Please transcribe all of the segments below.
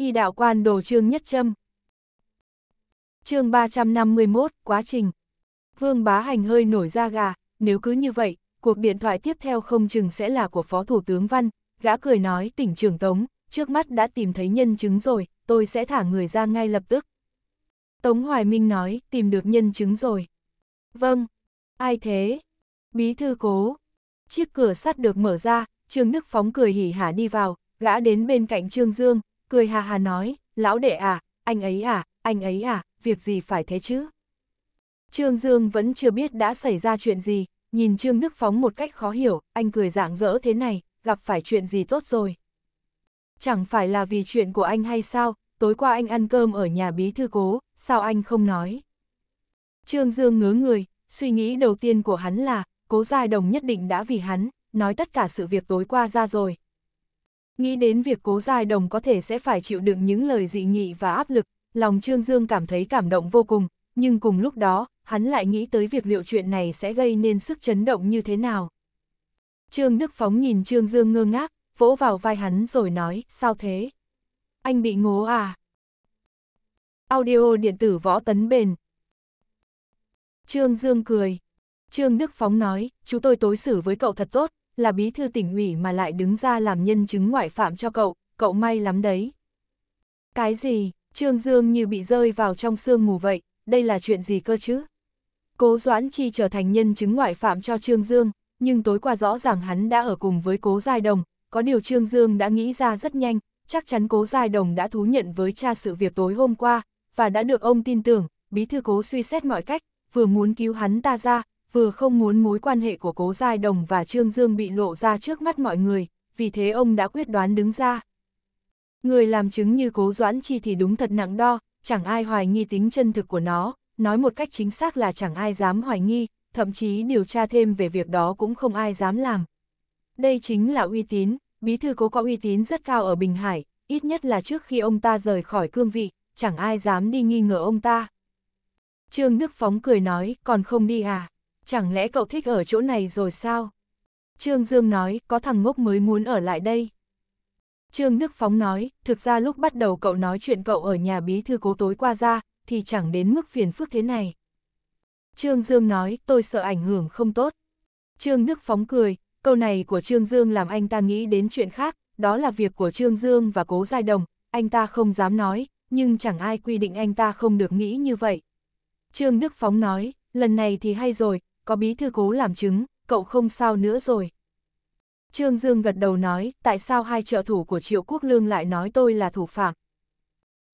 y đạo quan đồ trương nhất châm. chương 351, quá trình. Vương bá hành hơi nổi da gà, nếu cứ như vậy, cuộc điện thoại tiếp theo không chừng sẽ là của Phó Thủ tướng Văn, gã cười nói tỉnh trưởng Tống, trước mắt đã tìm thấy nhân chứng rồi, tôi sẽ thả người ra ngay lập tức. Tống Hoài Minh nói, tìm được nhân chứng rồi. Vâng, ai thế? Bí thư cố. Chiếc cửa sắt được mở ra, Trương Đức Phóng cười hỉ hả đi vào, gã đến bên cạnh Trương Dương, cười hà hà nói, lão đệ à, anh ấy à, anh ấy à, việc gì phải thế chứ? Trương Dương vẫn chưa biết đã xảy ra chuyện gì, nhìn Trương Đức Phóng một cách khó hiểu, anh cười rạng rỡ thế này, gặp phải chuyện gì tốt rồi. Chẳng phải là vì chuyện của anh hay sao, tối qua anh ăn cơm ở nhà bí thư cố, sao anh không nói? Trương Dương ngớ người, suy nghĩ đầu tiên của hắn là, cố giai đồng nhất định đã vì hắn, nói tất cả sự việc tối qua ra rồi, Nghĩ đến việc cố giai đồng có thể sẽ phải chịu đựng những lời dị nghị và áp lực, lòng Trương Dương cảm thấy cảm động vô cùng, nhưng cùng lúc đó, hắn lại nghĩ tới việc liệu chuyện này sẽ gây nên sức chấn động như thế nào. Trương Đức Phóng nhìn Trương Dương ngơ ngác, vỗ vào vai hắn rồi nói, sao thế? Anh bị ngố à? Audio điện tử võ tấn bền. Trương Dương cười. Trương Đức Phóng nói, chú tôi tối xử với cậu thật tốt, là bí thư tỉnh ủy mà lại đứng ra làm nhân chứng ngoại phạm cho cậu, cậu may lắm đấy. Cái gì, Trương Dương như bị rơi vào trong sương mù vậy, đây là chuyện gì cơ chứ? Cố Doãn Chi trở thành nhân chứng ngoại phạm cho Trương Dương, nhưng tối qua rõ ràng hắn đã ở cùng với Cố Giai Đồng, có điều Trương Dương đã nghĩ ra rất nhanh, chắc chắn Cố Giai Đồng đã thú nhận với cha sự việc tối hôm qua, và đã được ông tin tưởng, bí thư cố suy xét mọi cách, vừa muốn cứu hắn ta ra, vừa không muốn mối quan hệ của Cố Giai Đồng và Trương Dương bị lộ ra trước mắt mọi người, vì thế ông đã quyết đoán đứng ra. Người làm chứng như Cố Doãn Chi thì đúng thật nặng đo, chẳng ai hoài nghi tính chân thực của nó, nói một cách chính xác là chẳng ai dám hoài nghi, thậm chí điều tra thêm về việc đó cũng không ai dám làm. Đây chính là uy tín, bí thư cố có uy tín rất cao ở Bình Hải, ít nhất là trước khi ông ta rời khỏi cương vị, chẳng ai dám đi nghi ngờ ông ta. Trương Đức Phóng cười nói, còn không đi à? chẳng lẽ cậu thích ở chỗ này rồi sao? Trương Dương nói, có thằng ngốc mới muốn ở lại đây. Trương Đức Phóng nói, thực ra lúc bắt đầu cậu nói chuyện cậu ở nhà bí thư cố tối qua ra, thì chẳng đến mức phiền phức thế này. Trương Dương nói, tôi sợ ảnh hưởng không tốt. Trương Đức Phóng cười, câu này của Trương Dương làm anh ta nghĩ đến chuyện khác, đó là việc của Trương Dương và cố giai đồng, anh ta không dám nói, nhưng chẳng ai quy định anh ta không được nghĩ như vậy. Trương Đức Phóng nói, lần này thì hay rồi, có bí thư cố làm chứng, cậu không sao nữa rồi. Trương Dương gật đầu nói, tại sao hai trợ thủ của Triệu Quốc Lương lại nói tôi là thủ phạm?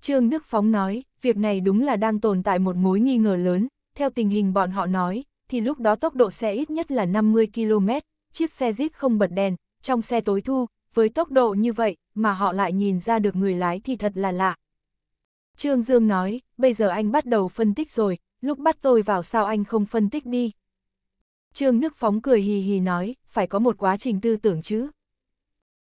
Trương Đức Phóng nói, việc này đúng là đang tồn tại một mối nghi ngờ lớn, theo tình hình bọn họ nói, thì lúc đó tốc độ xe ít nhất là 50 km, chiếc xe Jeep không bật đèn, trong xe tối thu, với tốc độ như vậy mà họ lại nhìn ra được người lái thì thật là lạ. Trương Dương nói, bây giờ anh bắt đầu phân tích rồi, lúc bắt tôi vào sao anh không phân tích đi, Trương Nước Phóng cười hì hì nói, phải có một quá trình tư tưởng chứ.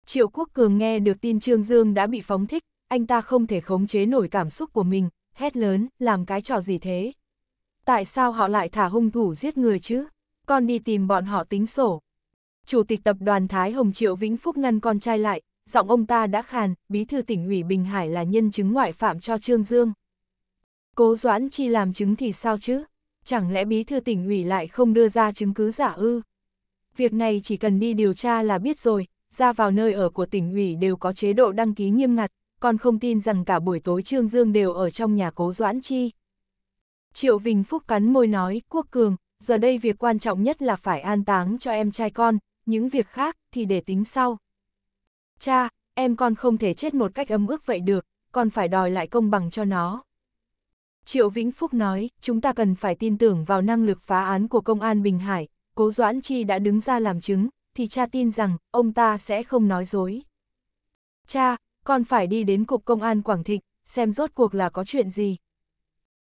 Triệu Quốc Cường nghe được tin Trương Dương đã bị phóng thích, anh ta không thể khống chế nổi cảm xúc của mình, hét lớn, làm cái trò gì thế? Tại sao họ lại thả hung thủ giết người chứ? Con đi tìm bọn họ tính sổ. Chủ tịch tập đoàn Thái Hồng Triệu Vĩnh Phúc ngăn con trai lại, giọng ông ta đã khàn, bí thư tỉnh ủy Bình Hải là nhân chứng ngoại phạm cho Trương Dương. Cố Doãn Chi làm chứng thì sao chứ? chẳng lẽ bí thư tỉnh ủy lại không đưa ra chứng cứ giả ư? Việc này chỉ cần đi điều tra là biết rồi, ra vào nơi ở của tỉnh ủy đều có chế độ đăng ký nghiêm ngặt, còn không tin rằng cả buổi tối Trương Dương đều ở trong nhà cố Doãn Chi. Triệu Vinh Phúc cắn môi nói, Quốc Cường, giờ đây việc quan trọng nhất là phải an táng cho em trai con, những việc khác thì để tính sau. Cha, em con không thể chết một cách ấm ức vậy được, còn phải đòi lại công bằng cho nó. Triệu Vĩnh Phúc nói, chúng ta cần phải tin tưởng vào năng lực phá án của công an Bình Hải, Cố Doãn Chi đã đứng ra làm chứng, thì cha tin rằng ông ta sẽ không nói dối. Cha, con phải đi đến Cục Công an Quảng Thịnh, xem rốt cuộc là có chuyện gì.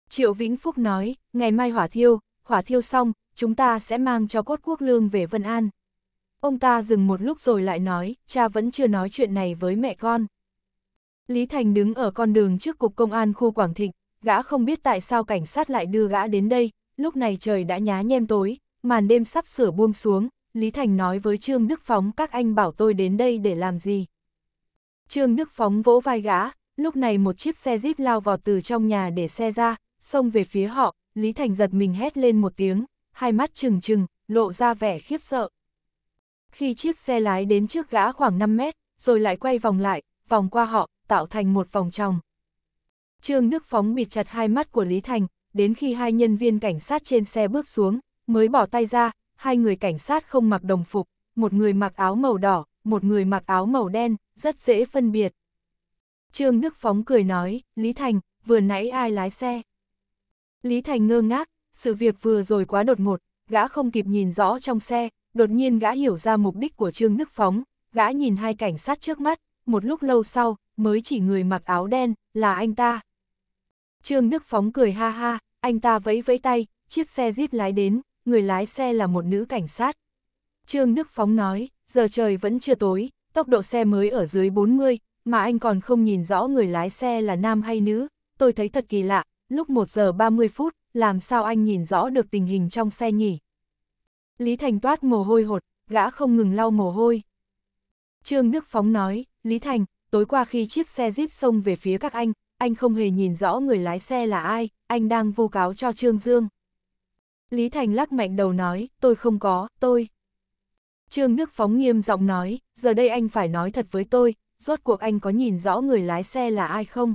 Triệu Vĩnh Phúc nói, ngày mai hỏa thiêu, hỏa thiêu xong, chúng ta sẽ mang cho cốt quốc lương về Vân An. Ông ta dừng một lúc rồi lại nói, cha vẫn chưa nói chuyện này với mẹ con. Lý Thành đứng ở con đường trước Cục Công an khu Quảng Thịnh, gã không biết tại sao cảnh sát lại đưa gã đến đây, lúc này trời đã nhá nhem tối, màn đêm sắp sửa buông xuống, Lý Thành nói với Trương Đức Phóng các anh bảo tôi đến đây để làm gì. Trương Đức Phóng vỗ vai gã, lúc này một chiếc xe jeep lao vào từ trong nhà để xe ra, xông về phía họ, Lý Thành giật mình hét lên một tiếng, hai mắt trừng trừng, lộ ra vẻ khiếp sợ. Khi chiếc xe lái đến trước gã khoảng 5 mét, rồi lại quay vòng lại, vòng qua họ, tạo thành một vòng tròng. Trương Đức Phóng bịt chặt hai mắt của Lý Thành, đến khi hai nhân viên cảnh sát trên xe bước xuống, mới bỏ tay ra, hai người cảnh sát không mặc đồng phục, một người mặc áo màu đỏ, một người mặc áo màu đen, rất dễ phân biệt. Trương Đức Phóng cười nói, Lý Thành, vừa nãy ai lái xe? Lý Thành ngơ ngác, sự việc vừa rồi quá đột ngột, gã không kịp nhìn rõ trong xe, đột nhiên gã hiểu ra mục đích của Trương Đức Phóng, gã nhìn hai cảnh sát trước mắt, một lúc lâu sau, mới chỉ người mặc áo đen, là anh ta. Trương Đức Phóng cười ha ha, anh ta vẫy vẫy tay, chiếc xe jeep lái đến, người lái xe là một nữ cảnh sát. Trương Đức Phóng nói, giờ trời vẫn chưa tối, tốc độ xe mới ở dưới 40, mà anh còn không nhìn rõ người lái xe là nam hay nữ, tôi thấy thật kỳ lạ, lúc 1 giờ 30 phút, làm sao anh nhìn rõ được tình hình trong xe nhỉ? Lý Thành toát mồ hôi hột, gã không ngừng lau mồ hôi. Trương Đức Phóng nói, Lý Thành, tối qua khi chiếc xe jeep xông về phía các anh, anh không hề nhìn rõ người lái xe là ai, anh đang vô cáo cho Trương Dương. Lý Thành lắc mạnh đầu nói, tôi không có, tôi. Trương Đức Phóng nghiêm giọng nói, giờ đây anh phải nói thật với tôi, rốt cuộc anh có nhìn rõ người lái xe là ai không?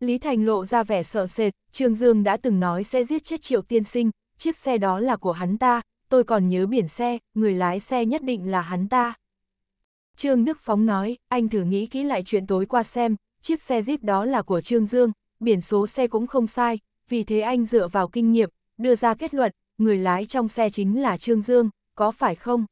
Lý Thành lộ ra vẻ sợ sệt, Trương Dương đã từng nói sẽ giết chết triệu tiên sinh, chiếc xe đó là của hắn ta, tôi còn nhớ biển xe, người lái xe nhất định là hắn ta. Trương Đức Phóng nói, anh thử nghĩ kỹ lại chuyện tối qua xem, chiếc xe Jeep đó là của Trương Dương, biển số xe cũng không sai, vì thế anh dựa vào kinh nghiệm, đưa ra kết luận, người lái trong xe chính là Trương Dương, có phải không?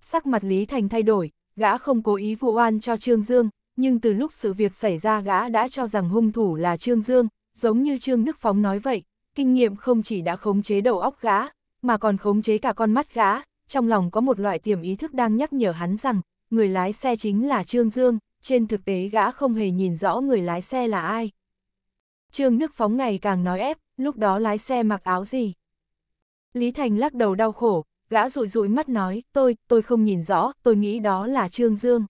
Sắc mặt Lý Thành thay đổi, gã không cố ý vụ oan cho Trương Dương, nhưng từ lúc sự việc xảy ra gã đã cho rằng hung thủ là Trương Dương, giống như Trương Đức Phóng nói vậy, kinh nghiệm không chỉ đã khống chế đầu óc gã, mà còn khống chế cả con mắt gã, trong lòng có một loại tiềm ý thức đang nhắc nhở hắn rằng, người lái xe chính là Trương Dương, trên thực tế gã không hề nhìn rõ người lái xe là ai. Trương Đức Phóng ngày càng nói ép, lúc đó lái xe mặc áo gì. Lý Thành lắc đầu đau khổ, gã rụi rụi mắt nói, tôi, tôi không nhìn rõ, tôi nghĩ đó là Trương Dương.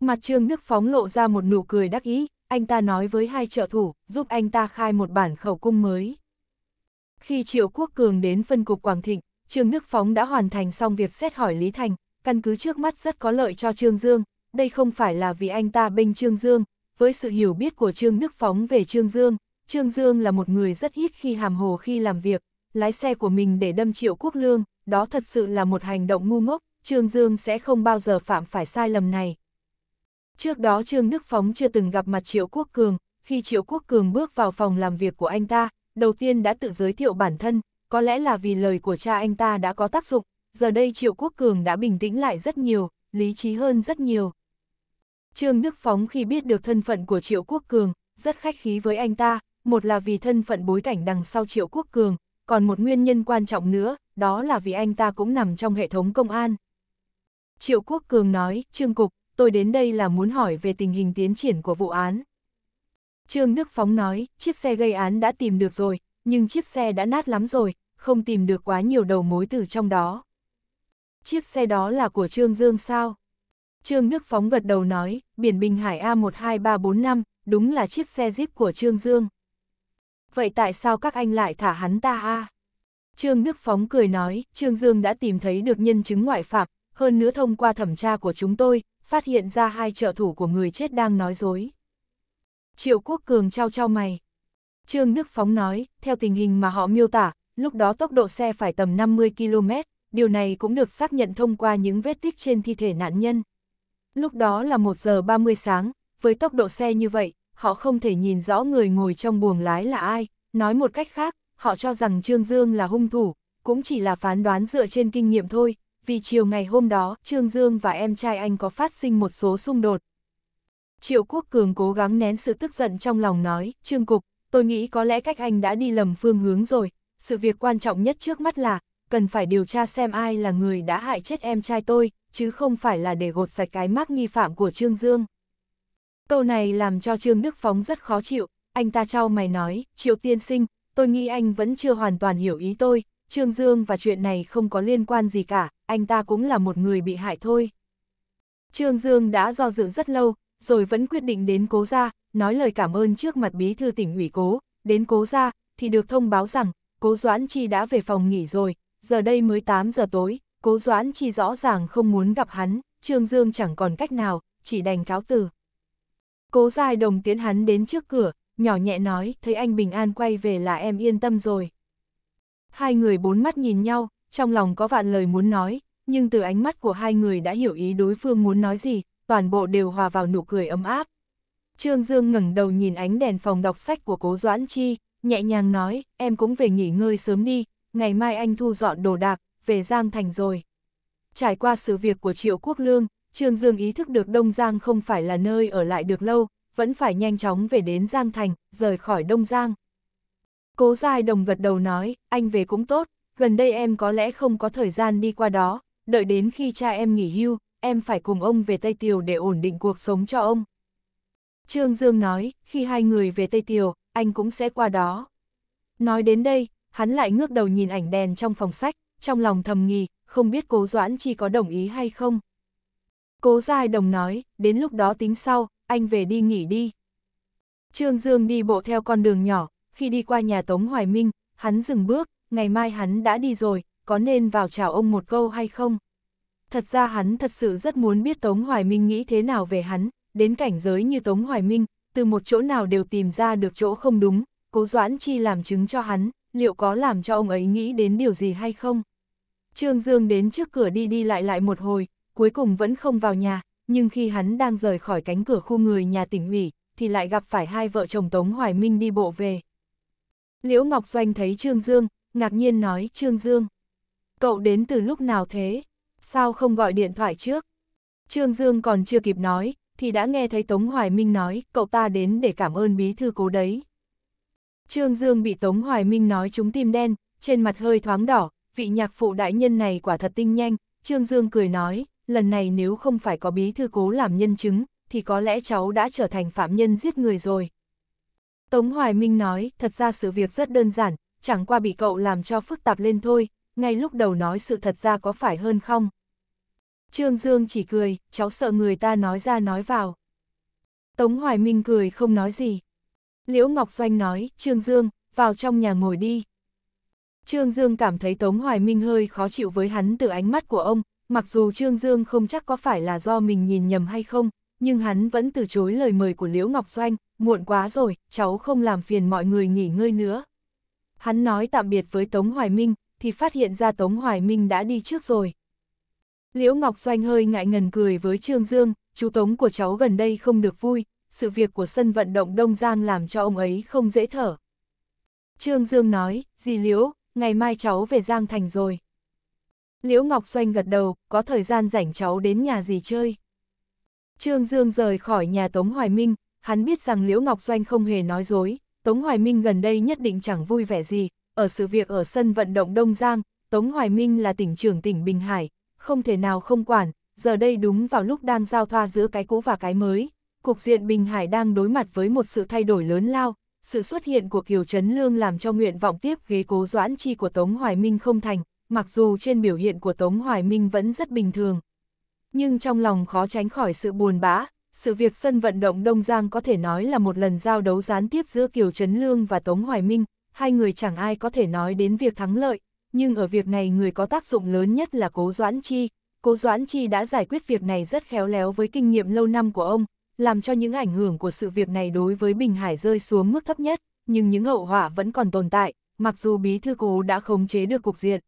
Mặt Trương Đức Phóng lộ ra một nụ cười đắc ý, anh ta nói với hai trợ thủ, giúp anh ta khai một bản khẩu cung mới. Khi Triệu Quốc Cường đến phân cục Quảng Thịnh, Trương Đức Phóng đã hoàn thành xong việc xét hỏi Lý Thành, căn cứ trước mắt rất có lợi cho Trương Dương, đây không phải là vì anh ta bênh Trương Dương, với sự hiểu biết của Trương Đức Phóng về Trương Dương, Trương Dương là một người rất ít khi hàm hồ khi làm việc, lái xe của mình để đâm triệu quốc lương, đó thật sự là một hành động ngu ngốc, Trương Dương sẽ không bao giờ phạm phải sai lầm này. Trước đó Trương Đức Phóng chưa từng gặp mặt Triệu Quốc Cường, khi Triệu Quốc Cường bước vào phòng làm việc của anh ta, đầu tiên đã tự giới thiệu bản thân, có lẽ là vì lời của cha anh ta đã có tác dụng, giờ đây Triệu Quốc Cường đã bình tĩnh lại rất nhiều, lý trí hơn rất nhiều. Trương Đức Phóng khi biết được thân phận của Triệu Quốc Cường, rất khách khí với anh ta, một là vì thân phận bối cảnh đằng sau Triệu Quốc Cường, còn một nguyên nhân quan trọng nữa, đó là vì anh ta cũng nằm trong hệ thống công an. Triệu Quốc Cường nói, Trương Cục, tôi đến đây là muốn hỏi về tình hình tiến triển của vụ án. Trương Đức Phóng nói, chiếc xe gây án đã tìm được rồi, nhưng chiếc xe đã nát lắm rồi, không tìm được quá nhiều đầu mối từ trong đó. Chiếc xe đó là của Trương Dương sao? Trương Đức Phóng gật đầu nói, biển Bình Hải A12345, đúng là chiếc xe Jeep của Trương Dương. Vậy tại sao các anh lại thả hắn ta a? Trương Đức Phóng cười nói, Trương Dương đã tìm thấy được nhân chứng ngoại phạm, hơn nữa thông qua thẩm tra của chúng tôi, phát hiện ra hai trợ thủ của người chết đang nói dối. Triệu Quốc Cường trao trao mày. Trương Đức Phóng nói, theo tình hình mà họ miêu tả, lúc đó tốc độ xe phải tầm 50 km, điều này cũng được xác nhận thông qua những vết tích trên thi thể nạn nhân. Lúc đó là 1 giờ 30 sáng, với tốc độ xe như vậy, họ không thể nhìn rõ người ngồi trong buồng lái là ai. Nói một cách khác, họ cho rằng Trương Dương là hung thủ, cũng chỉ là phán đoán dựa trên kinh nghiệm thôi, vì chiều ngày hôm đó Trương Dương và em trai anh có phát sinh một số xung đột. Triệu Quốc Cường cố gắng nén sự tức giận trong lòng nói, Trương Cục, tôi nghĩ có lẽ cách anh đã đi lầm phương hướng rồi, sự việc quan trọng nhất trước mắt là, cần phải điều tra xem ai là người đã hại chết em trai tôi, chứ không phải là để gột sạch cái mác nghi phạm của Trương Dương. Câu này làm cho Trương Đức Phóng rất khó chịu, anh ta trao mày nói, Triệu Tiên Sinh, tôi nghĩ anh vẫn chưa hoàn toàn hiểu ý tôi, Trương Dương và chuyện này không có liên quan gì cả, anh ta cũng là một người bị hại thôi. Trương Dương đã do dự rất lâu, rồi vẫn quyết định đến cố gia, nói lời cảm ơn trước mặt bí thư tỉnh ủy cố, đến cố gia, thì được thông báo rằng, cố Doãn Chi đã về phòng nghỉ rồi, giờ đây mới 8 giờ tối, cố doãn chi rõ ràng không muốn gặp hắn, Trương Dương chẳng còn cách nào, chỉ đành cáo từ. Cố dài đồng tiến hắn đến trước cửa, nhỏ nhẹ nói, thấy anh bình an quay về là em yên tâm rồi. Hai người bốn mắt nhìn nhau, trong lòng có vạn lời muốn nói, nhưng từ ánh mắt của hai người đã hiểu ý đối phương muốn nói gì, toàn bộ đều hòa vào nụ cười ấm áp. Trương Dương ngẩng đầu nhìn ánh đèn phòng đọc sách của cố Doãn Chi, nhẹ nhàng nói, em cũng về nghỉ ngơi sớm đi, ngày mai anh thu dọn đồ đạc, về Giang Thành rồi. Trải qua sự việc của Triệu Quốc Lương, Trương Dương ý thức được Đông Giang không phải là nơi ở lại được lâu, vẫn phải nhanh chóng về đến Giang Thành, rời khỏi Đông Giang. Cố Giai Đồng gật đầu nói, anh về cũng tốt, gần đây em có lẽ không có thời gian đi qua đó, đợi đến khi cha em nghỉ hưu, em phải cùng ông về Tây Tiều để ổn định cuộc sống cho ông. Trương Dương nói, khi hai người về Tây Tiều, anh cũng sẽ qua đó. Nói đến đây, hắn lại ngước đầu nhìn ảnh đèn trong phòng sách, trong lòng thầm nghi không biết cố Doãn Chi có đồng ý hay không. Cố Giai Đồng nói, đến lúc đó tính sau, anh về đi nghỉ đi. Trương Dương đi bộ theo con đường nhỏ, khi đi qua nhà Tống Hoài Minh, hắn dừng bước, ngày mai hắn đã đi rồi, có nên vào chào ông một câu hay không? Thật ra hắn thật sự rất muốn biết Tống Hoài Minh nghĩ thế nào về hắn, đến cảnh giới như Tống Hoài Minh, từ một chỗ nào đều tìm ra được chỗ không đúng, cố Doãn Chi làm chứng cho hắn, liệu có làm cho ông ấy nghĩ đến điều gì hay không? Trương Dương đến trước cửa đi đi lại lại một hồi, cuối cùng vẫn không vào nhà, nhưng khi hắn đang rời khỏi cánh cửa khu người nhà tỉnh ủy, thì lại gặp phải hai vợ chồng Tống Hoài Minh đi bộ về. Liễu Ngọc Doanh thấy Trương Dương, ngạc nhiên nói Trương Dương. Cậu đến từ lúc nào thế? Sao không gọi điện thoại trước? Trương Dương còn chưa kịp nói, thì đã nghe thấy Tống Hoài Minh nói cậu ta đến để cảm ơn bí thư cố đấy. Trương Dương bị Tống Hoài Minh nói chúng tim đen, trên mặt hơi thoáng đỏ, vị nhạc phụ đại nhân này quả thật tinh nhanh, Trương Dương cười nói, lần này nếu không phải có bí thư cố làm nhân chứng, thì có lẽ cháu đã trở thành phạm nhân giết người rồi. Tống Hoài Minh nói, thật ra sự việc rất đơn giản, chẳng qua bị cậu làm cho phức tạp lên thôi, ngay lúc đầu nói sự thật ra có phải hơn không? Trương Dương chỉ cười, cháu sợ người ta nói ra nói vào. Tống Hoài Minh cười không nói gì, Liễu Ngọc Doanh nói, Trương Dương, vào trong nhà ngồi đi. Trương Dương cảm thấy Tống Hoài Minh hơi khó chịu với hắn từ ánh mắt của ông, mặc dù Trương Dương không chắc có phải là do mình nhìn nhầm hay không, nhưng hắn vẫn từ chối lời mời của Liễu Ngọc Doanh, muộn quá rồi, cháu không làm phiền mọi người nghỉ ngơi nữa. Hắn nói tạm biệt với Tống Hoài Minh, thì phát hiện ra Tống Hoài Minh đã đi trước rồi. Liễu Ngọc Doanh hơi ngại ngần cười với Trương Dương, chú Tống của cháu gần đây không được vui, sự việc của sân vận động Đông Giang làm cho ông ấy không dễ thở. Trương Dương nói, dì Liễu, ngày mai cháu về Giang Thành rồi. Liễu Ngọc Doanh gật đầu, có thời gian rảnh cháu đến nhà dì chơi. Trương Dương rời khỏi nhà Tống Hoài Minh, hắn biết rằng Liễu Ngọc Doanh không hề nói dối, Tống Hoài Minh gần đây nhất định chẳng vui vẻ gì, ở sự việc ở sân vận động Đông Giang, Tống Hoài Minh là tỉnh trưởng tỉnh Bình Hải, không thể nào không quản, giờ đây đúng vào lúc đang giao thoa giữa cái cũ và cái mới, cục diện Bình Hải đang đối mặt với một sự thay đổi lớn lao, sự xuất hiện của Kiều Trấn Lương làm cho nguyện vọng tiếp ghế cố doãn chi của Tống Hoài Minh không thành, mặc dù trên biểu hiện của Tống Hoài Minh vẫn rất bình thường. Nhưng trong lòng khó tránh khỏi sự buồn bã, sự việc sân vận động Đông Giang có thể nói là một lần giao đấu gián tiếp giữa Kiều Trấn Lương và Tống Hoài Minh, hai người chẳng ai có thể nói đến việc thắng lợi, nhưng ở việc này người có tác dụng lớn nhất là Cố Doãn Chi. Cố Doãn Chi đã giải quyết việc này rất khéo léo với kinh nghiệm lâu năm của ông, làm cho những ảnh hưởng của sự việc này đối với Bình Hải rơi xuống mức thấp nhất, nhưng những hậu hỏa vẫn còn tồn tại, mặc dù bí thư cố đã khống chế được cục diện.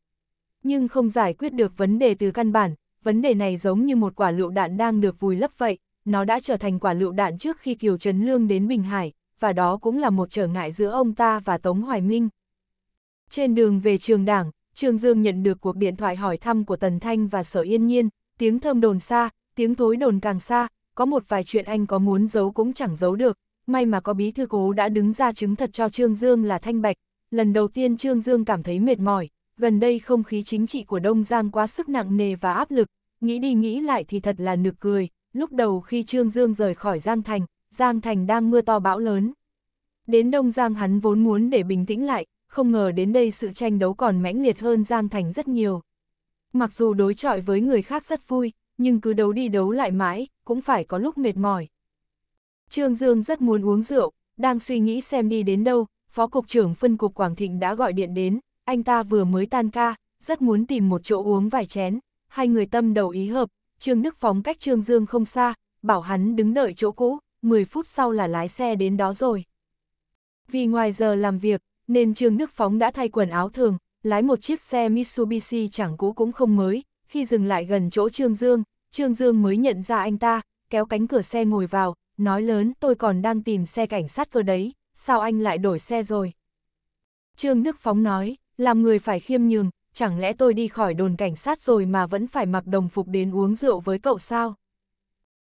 Nhưng không giải quyết được vấn đề từ căn bản, vấn đề này giống như một quả lựu đạn đang được vùi lấp vậy, nó đã trở thành quả lựu đạn trước khi Kiều Trấn Lương đến Bình Hải, và đó cũng là một trở ngại giữa ông ta và Tống Hoài Minh. Trên đường về trường đảng, Trương Dương nhận được cuộc điện thoại hỏi thăm của Tần Thanh và Sở Yên Nhiên, tiếng thơm đồn xa, tiếng thối đồn càng xa, có một vài chuyện anh có muốn giấu cũng chẳng giấu được, may mà có bí thư cố đã đứng ra chứng thật cho Trương Dương là thanh bạch, lần đầu tiên Trương Dương cảm thấy mệt mỏi, gần đây không khí chính trị của Đông Giang quá sức nặng nề và áp lực, nghĩ đi nghĩ lại thì thật là nực cười, lúc đầu khi Trương Dương rời khỏi Giang Thành, Giang Thành đang mưa to bão lớn. Đến Đông Giang hắn vốn muốn để bình tĩnh lại, không ngờ đến đây sự tranh đấu còn mãnh liệt hơn Giang Thành rất nhiều. Mặc dù đối chọi với người khác rất vui, nhưng cứ đấu đi đấu lại mãi, cũng phải có lúc mệt mỏi. Trương Dương rất muốn uống rượu, đang suy nghĩ xem đi đến đâu, Phó Cục trưởng Phân Cục Quảng Thịnh đã gọi điện đến, anh ta vừa mới tan ca, rất muốn tìm một chỗ uống vài chén, hai người tâm đầu ý hợp, Trương Đức Phóng cách Trương Dương không xa, bảo hắn đứng đợi chỗ cũ, 10 phút sau là lái xe đến đó rồi. Vì ngoài giờ làm việc, nên Trương Đức Phóng đã thay quần áo thường, lái một chiếc xe Mitsubishi chẳng cũ cũng không mới, khi dừng lại gần chỗ Trương Dương, Trương Dương mới nhận ra anh ta, kéo cánh cửa xe ngồi vào, nói lớn tôi còn đang tìm xe cảnh sát cơ đấy, sao anh lại đổi xe rồi? Trương Đức Phóng nói, làm người phải khiêm nhường, chẳng lẽ tôi đi khỏi đồn cảnh sát rồi mà vẫn phải mặc đồng phục đến uống rượu với cậu sao?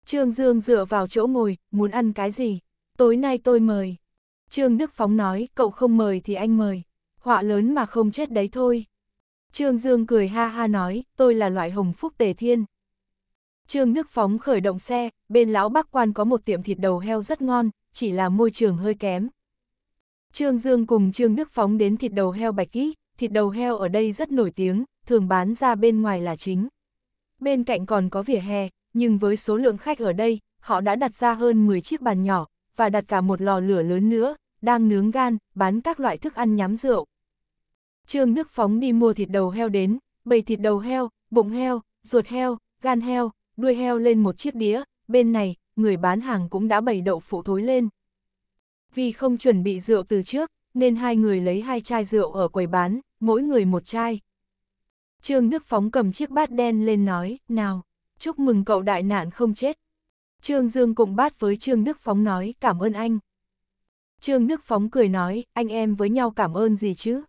Trương Dương dựa vào chỗ ngồi, muốn ăn cái gì? Tối nay tôi mời. Trương Đức Phóng nói, cậu không mời thì anh mời. Họa lớn mà không chết đấy thôi. Trương Dương cười ha ha nói, tôi là loại hồng phúc tề thiên, Trương Đức Phóng khởi động xe, bên lão bác quan có một tiệm thịt đầu heo rất ngon, chỉ là môi trường hơi kém. Trương Dương cùng Trương Đức Phóng đến thịt đầu heo Bạch Kỹ, thịt đầu heo ở đây rất nổi tiếng, thường bán ra bên ngoài là chính. Bên cạnh còn có vỉa hè, nhưng với số lượng khách ở đây, họ đã đặt ra hơn 10 chiếc bàn nhỏ, và đặt cả một lò lửa lớn nữa, đang nướng gan, bán các loại thức ăn nhắm rượu. Trương Đức Phóng đi mua thịt đầu heo đến, bầy thịt đầu heo, bụng heo, ruột heo, gan heo, đuôi heo lên một chiếc đĩa, bên này, người bán hàng cũng đã bày đậu phụ thối lên. Vì không chuẩn bị rượu từ trước, nên hai người lấy hai chai rượu ở quầy bán, mỗi người một chai. Trương Đức Phóng cầm chiếc bát đen lên nói, nào, chúc mừng cậu đại nạn không chết. Trương Dương cũng bát với Trương Đức Phóng nói, cảm ơn anh. Trương Đức Phóng cười nói, anh em với nhau cảm ơn gì chứ?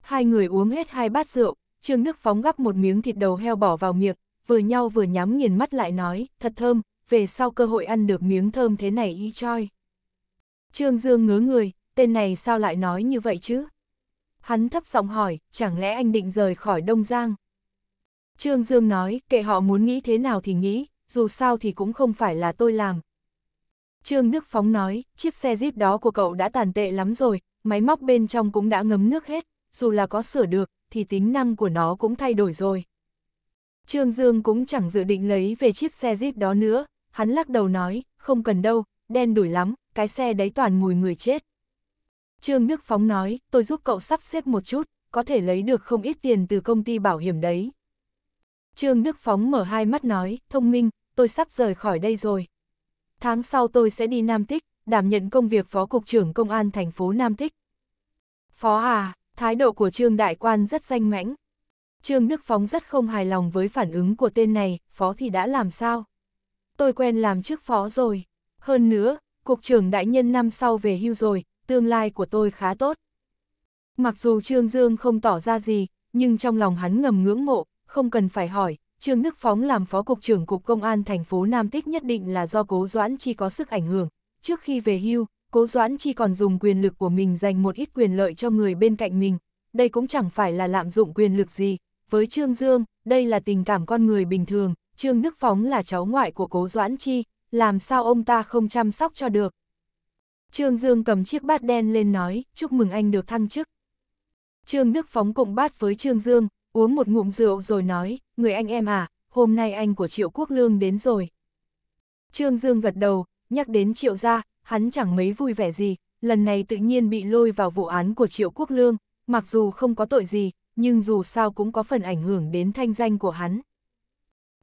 Hai người uống hết hai bát rượu, Trương Đức Phóng gắp một miếng thịt đầu heo bỏ vào miệng, vừa nhau vừa nhắm nghiền mắt lại nói, thật thơm, về sau cơ hội ăn được miếng thơm thế này y choi. Trương Dương ngớ người, tên này sao lại nói như vậy chứ? Hắn thấp giọng hỏi, chẳng lẽ anh định rời khỏi Đông Giang? Trương Dương nói, kệ họ muốn nghĩ thế nào thì nghĩ, dù sao thì cũng không phải là tôi làm. Trương Đức Phóng nói, chiếc xe Jeep đó của cậu đã tàn tệ lắm rồi, máy móc bên trong cũng đã ngấm nước hết, dù là có sửa được, thì tính năng của nó cũng thay đổi rồi. Trương Dương cũng chẳng dự định lấy về chiếc xe Jeep đó nữa, hắn lắc đầu nói, không cần đâu, đen đủi lắm, cái xe đấy toàn mùi người chết. Trương Đức Phóng nói, tôi giúp cậu sắp xếp một chút, có thể lấy được không ít tiền từ công ty bảo hiểm đấy. Trương Đức Phóng mở hai mắt nói, thông minh, tôi sắp rời khỏi đây rồi. Tháng sau tôi sẽ đi Nam Tích, đảm nhận công việc Phó Cục trưởng Công an thành phố Nam Tích. Phó à, thái độ của Trương Đại Quan rất danh mãnh. Trương Đức Phóng rất không hài lòng với phản ứng của tên này, phó thì đã làm sao? Tôi quen làm chức phó rồi. Hơn nữa, cục trưởng đại nhân năm sau về hưu rồi, tương lai của tôi khá tốt. Mặc dù Trương Dương không tỏ ra gì, nhưng trong lòng hắn ngầm ngưỡng mộ, không cần phải hỏi, Trương Đức Phóng làm phó cục trưởng cục công an thành phố Nam Tích nhất định là do Cố Doãn Chi có sức ảnh hưởng. Trước khi về hưu, Cố Doãn Chi còn dùng quyền lực của mình dành một ít quyền lợi cho người bên cạnh mình. Đây cũng chẳng phải là lạm dụng quyền lực gì, với Trương Dương, đây là tình cảm con người bình thường, Trương Đức Phóng là cháu ngoại của Cố Doãn Chi, làm sao ông ta không chăm sóc cho được. Trương Dương cầm chiếc bát đen lên nói, chúc mừng anh được thăng chức. Trương Đức Phóng cộng bát với Trương Dương, uống một ngụm rượu rồi nói, người anh em à, hôm nay anh của Triệu Quốc Lương đến rồi. Trương Dương gật đầu, nhắc đến Triệu gia, hắn chẳng mấy vui vẻ gì, lần này tự nhiên bị lôi vào vụ án của Triệu Quốc Lương, mặc dù không có tội gì, nhưng dù sao cũng có phần ảnh hưởng đến thanh danh của hắn.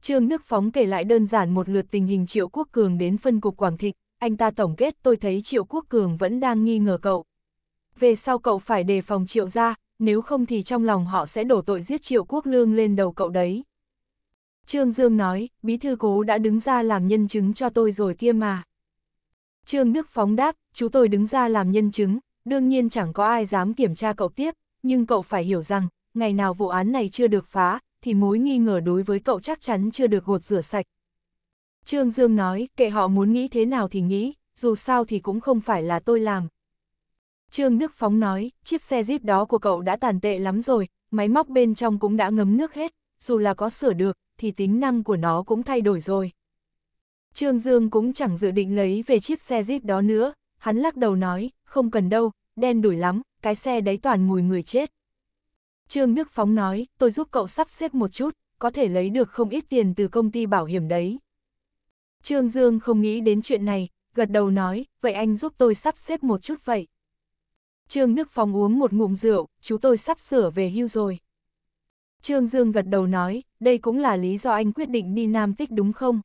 Trương Đức Phóng kể lại đơn giản một lượt tình hình Triệu Quốc Cường đến phân cục Quảng Thịnh, anh ta tổng kết tôi thấy Triệu Quốc Cường vẫn đang nghi ngờ cậu. Về sau cậu phải đề phòng Triệu ra, nếu không thì trong lòng họ sẽ đổ tội giết Triệu Quốc Lương lên đầu cậu đấy. Trương Dương nói, bí thư cố đã đứng ra làm nhân chứng cho tôi rồi kia mà. Trương Đức Phóng đáp, chú tôi đứng ra làm nhân chứng, đương nhiên chẳng có ai dám kiểm tra cậu tiếp, nhưng cậu phải hiểu rằng, ngày nào vụ án này chưa được phá, thì mối nghi ngờ đối với cậu chắc chắn chưa được gột rửa sạch. Trương Dương nói, kệ họ muốn nghĩ thế nào thì nghĩ, dù sao thì cũng không phải là tôi làm. Trương Đức Phóng nói, chiếc xe Jeep đó của cậu đã tàn tệ lắm rồi, máy móc bên trong cũng đã ngấm nước hết, dù là có sửa được, thì tính năng của nó cũng thay đổi rồi. Trương Dương cũng chẳng dự định lấy về chiếc xe Jeep đó nữa, hắn lắc đầu nói, không cần đâu, đen đuổi lắm, cái xe đấy toàn mùi người chết. Trương Đức Phóng nói, tôi giúp cậu sắp xếp một chút, có thể lấy được không ít tiền từ công ty bảo hiểm đấy. Trương Dương không nghĩ đến chuyện này, gật đầu nói, vậy anh giúp tôi sắp xếp một chút vậy. Trương Đức Phóng uống một ngụm rượu, chú tôi sắp sửa về hưu rồi. Trương Dương gật đầu nói, đây cũng là lý do anh quyết định đi Nam Tích đúng không?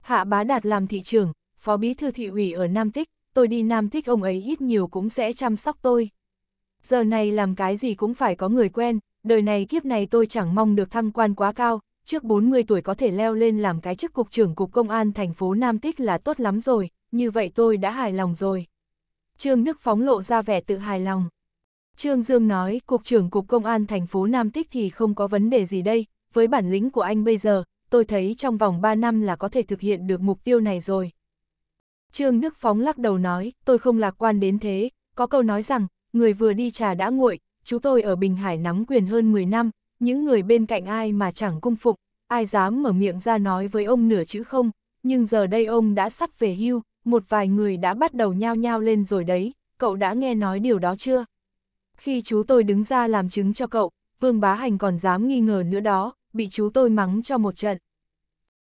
Hạ Bá Đạt làm thị trưởng, phó bí thư thị ủy ở Nam Tích, tôi đi Nam Tích ông ấy ít nhiều cũng sẽ chăm sóc tôi giờ này làm cái gì cũng phải có người quen, đời này kiếp này tôi chẳng mong được thăng quan quá cao, trước 40 tuổi có thể leo lên làm cái chức cục trưởng cục công an thành phố Nam Tích là tốt lắm rồi, như vậy tôi đã hài lòng rồi. Trương Đức Phóng lộ ra vẻ tự hài lòng. Trương Dương nói, cục trưởng cục công an thành phố Nam Tích thì không có vấn đề gì đây, với bản lĩnh của anh bây giờ, tôi thấy trong vòng 3 năm là có thể thực hiện được mục tiêu này rồi. Trương Đức Phóng lắc đầu nói, tôi không lạc quan đến thế, có câu nói rằng, người vừa đi trà đã nguội, chú tôi ở Bình Hải nắm quyền hơn 10 năm, những người bên cạnh ai mà chẳng cung phục, ai dám mở miệng ra nói với ông nửa chữ không, nhưng giờ đây ông đã sắp về hưu, một vài người đã bắt đầu nhao nhao lên rồi đấy, cậu đã nghe nói điều đó chưa? Khi chú tôi đứng ra làm chứng cho cậu, Vương Bá Hành còn dám nghi ngờ nữa đó, bị chú tôi mắng cho một trận.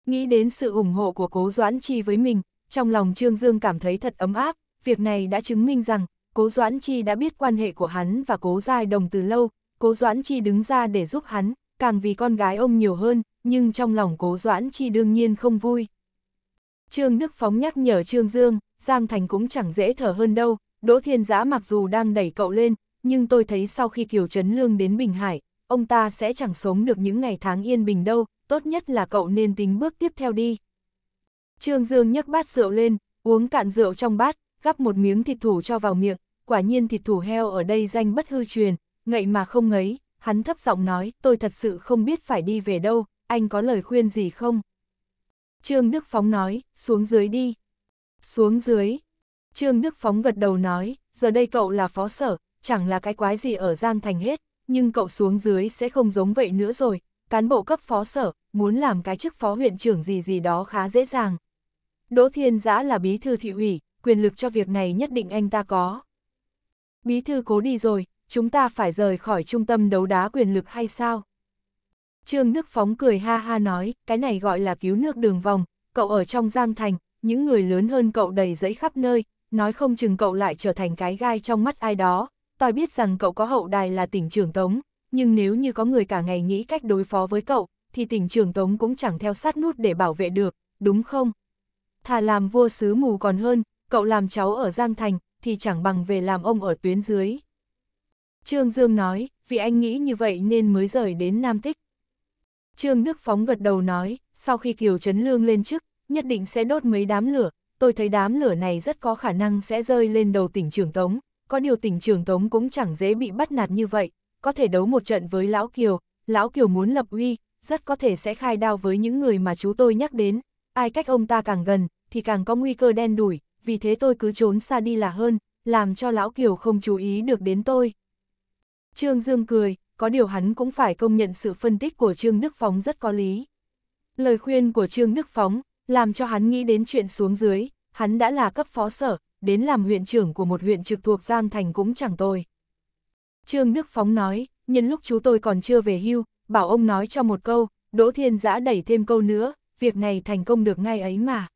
Nghĩ đến sự ủng hộ của Cố Doãn Chi với mình, trong lòng Trương Dương cảm thấy thật ấm áp, việc này đã chứng minh rằng, Cố Doãn Chi đã biết quan hệ của hắn và Cố Giai Đồng từ lâu, Cố Doãn Chi đứng ra để giúp hắn, càng vì con gái ông nhiều hơn, nhưng trong lòng Cố Doãn Chi đương nhiên không vui. Trương Đức Phóng nhắc nhở Trương Dương, Giang Thành cũng chẳng dễ thở hơn đâu, Đỗ Thiên Giã mặc dù đang đẩy cậu lên, nhưng tôi thấy sau khi Kiều Trấn Lương đến Bình Hải, ông ta sẽ chẳng sống được những ngày tháng yên bình đâu, tốt nhất là cậu nên tính bước tiếp theo đi. Trương Dương nhấc bát rượu lên, uống cạn rượu trong bát, gắp một miếng thịt thủ cho vào miệng, quả nhiên thịt thủ heo ở đây danh bất hư truyền, ngậy mà không ngấy, hắn thấp giọng nói, tôi thật sự không biết phải đi về đâu, anh có lời khuyên gì không? Trương Đức Phóng nói, xuống dưới đi. Xuống dưới. Trương Đức Phóng gật đầu nói, giờ đây cậu là phó sở, chẳng là cái quái gì ở Giang Thành hết, nhưng cậu xuống dưới sẽ không giống vậy nữa rồi, cán bộ cấp phó sở, muốn làm cái chức phó huyện trưởng gì gì đó khá dễ dàng. Đỗ Thiên Giã là bí thư thị ủy, quyền lực cho việc này nhất định anh ta có. Bí thư cố đi rồi, chúng ta phải rời khỏi trung tâm đấu đá quyền lực hay sao? Trương Đức Phóng cười ha ha nói, cái này gọi là cứu nước đường vòng, cậu ở trong Giang Thành, những người lớn hơn cậu đầy rẫy khắp nơi, nói không chừng cậu lại trở thành cái gai trong mắt ai đó, tôi biết rằng cậu có hậu đài là tỉnh trưởng Tống, nhưng nếu như có người cả ngày nghĩ cách đối phó với cậu, thì tỉnh trưởng Tống cũng chẳng theo sát nút để bảo vệ được, đúng không? Thà làm vua sứ mù còn hơn, cậu làm cháu ở Giang Thành, thì chẳng bằng về làm ông ở tuyến dưới. Trương Dương nói, vì anh nghĩ như vậy nên mới rời đến Nam Tích. Trương Đức Phóng gật đầu nói, sau khi Kiều Trấn Lương lên chức, nhất định sẽ đốt mấy đám lửa, tôi thấy đám lửa này rất có khả năng sẽ rơi lên đầu tỉnh trưởng Tống, có điều tỉnh trưởng Tống cũng chẳng dễ bị bắt nạt như vậy, có thể đấu một trận với Lão Kiều, Lão Kiều muốn lập uy, rất có thể sẽ khai đao với những người mà chú tôi nhắc đến, ai cách ông ta càng gần, thì càng có nguy cơ đen đủi, vì thế tôi cứ trốn xa đi là hơn, làm cho Lão Kiều không chú ý được đến tôi. Trương Dương cười, có điều hắn cũng phải công nhận sự phân tích của Trương Đức Phóng rất có lý. Lời khuyên của Trương Đức Phóng, làm cho hắn nghĩ đến chuyện xuống dưới, hắn đã là cấp phó sở, đến làm huyện trưởng của một huyện trực thuộc Giang Thành cũng chẳng tồi. Trương Đức Phóng nói, nhân lúc chú tôi còn chưa về hưu, bảo ông nói cho một câu, Đỗ Thiên Giã đẩy thêm câu nữa, việc này thành công được ngay ấy mà.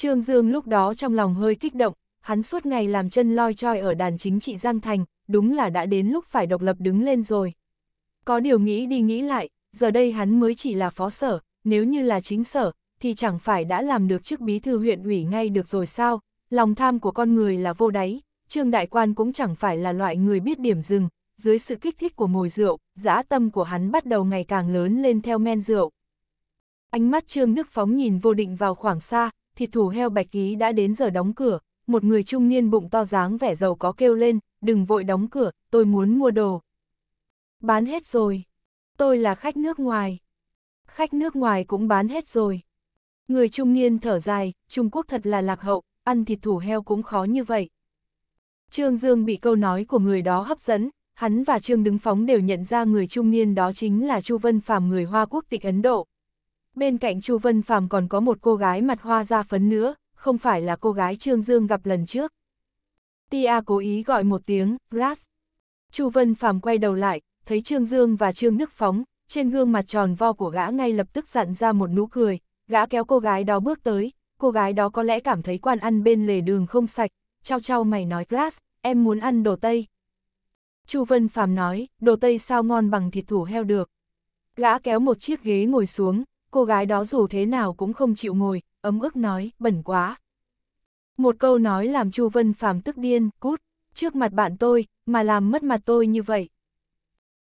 Trương Dương lúc đó trong lòng hơi kích động, hắn suốt ngày làm chân loi choi ở đàn chính trị Giang Thành, đúng là đã đến lúc phải độc lập đứng lên rồi. Có điều nghĩ đi nghĩ lại, giờ đây hắn mới chỉ là phó sở, nếu như là chính sở, thì chẳng phải đã làm được chức bí thư huyện ủy ngay được rồi sao, lòng tham của con người là vô đáy, Trương Đại Quan cũng chẳng phải là loại người biết điểm dừng, dưới sự kích thích của mồi rượu, dã tâm của hắn bắt đầu ngày càng lớn lên theo men rượu. Ánh mắt Trương Đức Phóng nhìn vô định vào khoảng xa, thịt thủ heo bạch ký đã đến giờ đóng cửa, một người trung niên bụng to dáng vẻ giàu có kêu lên, đừng vội đóng cửa, tôi muốn mua đồ. Bán hết rồi. Tôi là khách nước ngoài. Khách nước ngoài cũng bán hết rồi. Người trung niên thở dài, Trung Quốc thật là lạc hậu, ăn thịt thủ heo cũng khó như vậy. Trương Dương bị câu nói của người đó hấp dẫn, hắn và Trương Đứng Phóng đều nhận ra người trung niên đó chính là Chu Vân Phàm người Hoa quốc tịch Ấn Độ. Bên cạnh Chu Vân Phàm còn có một cô gái mặt hoa da phấn nữa, không phải là cô gái Trương Dương gặp lần trước. Tia cố ý gọi một tiếng, Brass. Chu Vân Phàm quay đầu lại, thấy Trương Dương và Trương Đức Phóng, trên gương mặt tròn vo của gã ngay lập tức dặn ra một nụ cười, gã kéo cô gái đó bước tới, cô gái đó có lẽ cảm thấy quan ăn bên lề đường không sạch, trao trao mày nói Brass, em muốn ăn đồ Tây. Chu Vân Phàm nói, đồ Tây sao ngon bằng thịt thủ heo được. Gã kéo một chiếc ghế ngồi xuống, cô gái đó dù thế nào cũng không chịu ngồi, ấm ức nói, bẩn quá. Một câu nói làm Chu Vân Phàm tức điên, cút, trước mặt bạn tôi, mà làm mất mặt tôi như vậy.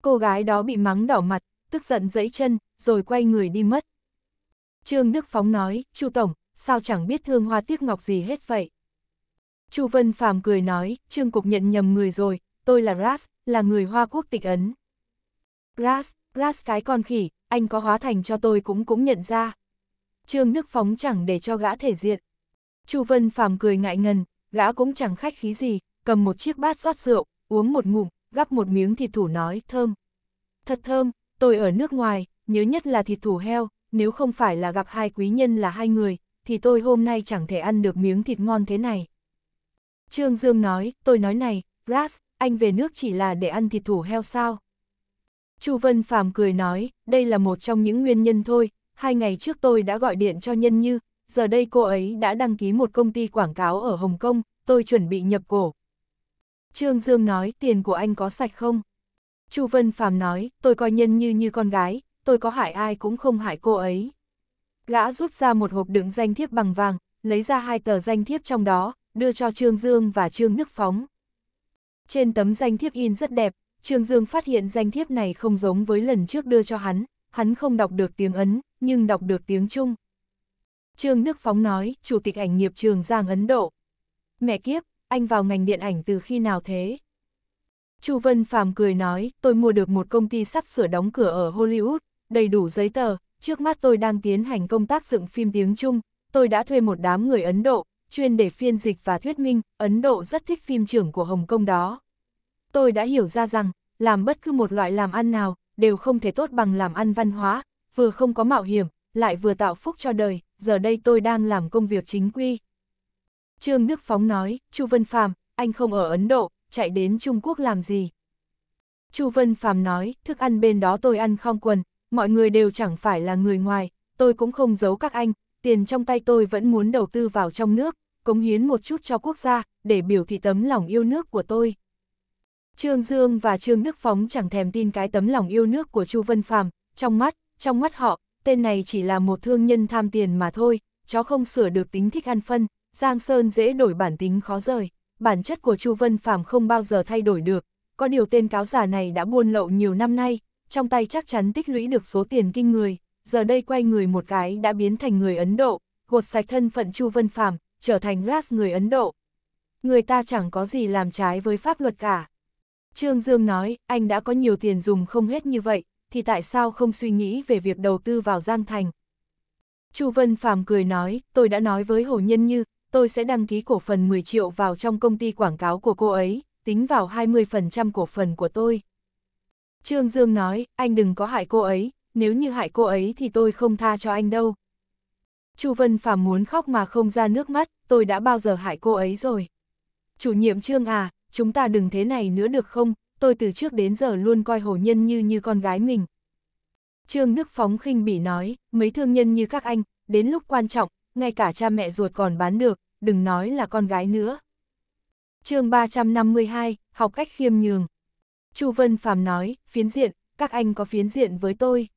Cô gái đó bị mắng đỏ mặt, tức giận dẫy chân, rồi quay người đi mất. Trương Đức Phóng nói, Chu Tổng, sao chẳng biết thương hoa tiếc ngọc gì hết vậy. Chu Vân Phàm cười nói, Trương Cục nhận nhầm người rồi, tôi là Ras, là người Hoa Quốc tịch Ấn. Ras, Ras cái con khỉ, anh có hóa thành cho tôi cũng cũng nhận ra. Trương Đức Phóng chẳng để cho gã thể diện. Chu Vân Phàm cười ngại ngần, gã cũng chẳng khách khí gì, cầm một chiếc bát rót rượu, uống một ngụm, gắp một miếng thịt thủ nói, thơm. Thật thơm, tôi ở nước ngoài, nhớ nhất là thịt thủ heo, nếu không phải là gặp hai quý nhân là hai người, thì tôi hôm nay chẳng thể ăn được miếng thịt ngon thế này. Trương Dương nói, tôi nói này, brass anh về nước chỉ là để ăn thịt thủ heo sao? Chu Vân Phàm cười nói, đây là một trong những nguyên nhân thôi, hai ngày trước tôi đã gọi điện cho Nhân Như, giờ đây cô ấy đã đăng ký một công ty quảng cáo ở Hồng Kông, tôi chuẩn bị nhập cổ. Trương Dương nói, tiền của anh có sạch không? Chu Vân Phàm nói, tôi coi Nhân Như như con gái, tôi có hại ai cũng không hại cô ấy. Gã rút ra một hộp đựng danh thiếp bằng vàng, lấy ra hai tờ danh thiếp trong đó, đưa cho Trương Dương và Trương Đức Phóng. Trên tấm danh thiếp in rất đẹp, Trương Dương phát hiện danh thiếp này không giống với lần trước đưa cho hắn, hắn không đọc được tiếng Ấn, nhưng đọc được tiếng Trung. Trương Nước Phóng nói, Chủ tịch ảnh nghiệp Trường Giang Ấn Độ. Mẹ kiếp, anh vào ngành điện ảnh từ khi nào thế? Chu Vân Phàm cười nói, tôi mua được một công ty sắp sửa đóng cửa ở Hollywood, đầy đủ giấy tờ, trước mắt tôi đang tiến hành công tác dựng phim tiếng Trung, tôi đã thuê một đám người Ấn Độ, chuyên để phiên dịch và thuyết minh, Ấn Độ rất thích phim trưởng của Hồng Kông đó tôi đã hiểu ra rằng, làm bất cứ một loại làm ăn nào, đều không thể tốt bằng làm ăn văn hóa, vừa không có mạo hiểm, lại vừa tạo phúc cho đời, giờ đây tôi đang làm công việc chính quy. Trương Đức Phóng nói, Chu Vân Phàm, anh không ở Ấn Độ, chạy đến Trung Quốc làm gì? Chu Vân Phàm nói, thức ăn bên đó tôi ăn không quần, mọi người đều chẳng phải là người ngoài, tôi cũng không giấu các anh, tiền trong tay tôi vẫn muốn đầu tư vào trong nước, cống hiến một chút cho quốc gia, để biểu thị tấm lòng yêu nước của tôi. Trương Dương và Trương Đức Phóng chẳng thèm tin cái tấm lòng yêu nước của Chu Vân Phàm, trong mắt, trong mắt họ, tên này chỉ là một thương nhân tham tiền mà thôi, chó không sửa được tính thích ăn phân, Giang Sơn dễ đổi bản tính khó rời, bản chất của Chu Vân Phàm không bao giờ thay đổi được, có điều tên cáo giả này đã buôn lậu nhiều năm nay, trong tay chắc chắn tích lũy được số tiền kinh người, giờ đây quay người một cái đã biến thành người Ấn Độ, gột sạch thân phận Chu Vân Phàm, trở thành ras người Ấn Độ. Người ta chẳng có gì làm trái với pháp luật cả. Trương Dương nói, anh đã có nhiều tiền dùng không hết như vậy, thì tại sao không suy nghĩ về việc đầu tư vào Giang Thành? Chu Vân Phàm cười nói, tôi đã nói với Hồ Nhân Như, tôi sẽ đăng ký cổ phần 10 triệu vào trong công ty quảng cáo của cô ấy, tính vào 20% cổ phần của tôi. Trương Dương nói, anh đừng có hại cô ấy, nếu như hại cô ấy thì tôi không tha cho anh đâu. Chu Vân Phàm muốn khóc mà không ra nước mắt, tôi đã bao giờ hại cô ấy rồi. Chủ nhiệm Trương à, chúng ta đừng thế này nữa được không, tôi từ trước đến giờ luôn coi hồ nhân như như con gái mình. Trương Đức Phóng khinh bỉ nói, mấy thương nhân như các anh, đến lúc quan trọng, ngay cả cha mẹ ruột còn bán được, đừng nói là con gái nữa. chương 352, học cách khiêm nhường. Chu Vân Phàm nói, phiến diện, các anh có phiến diện với tôi.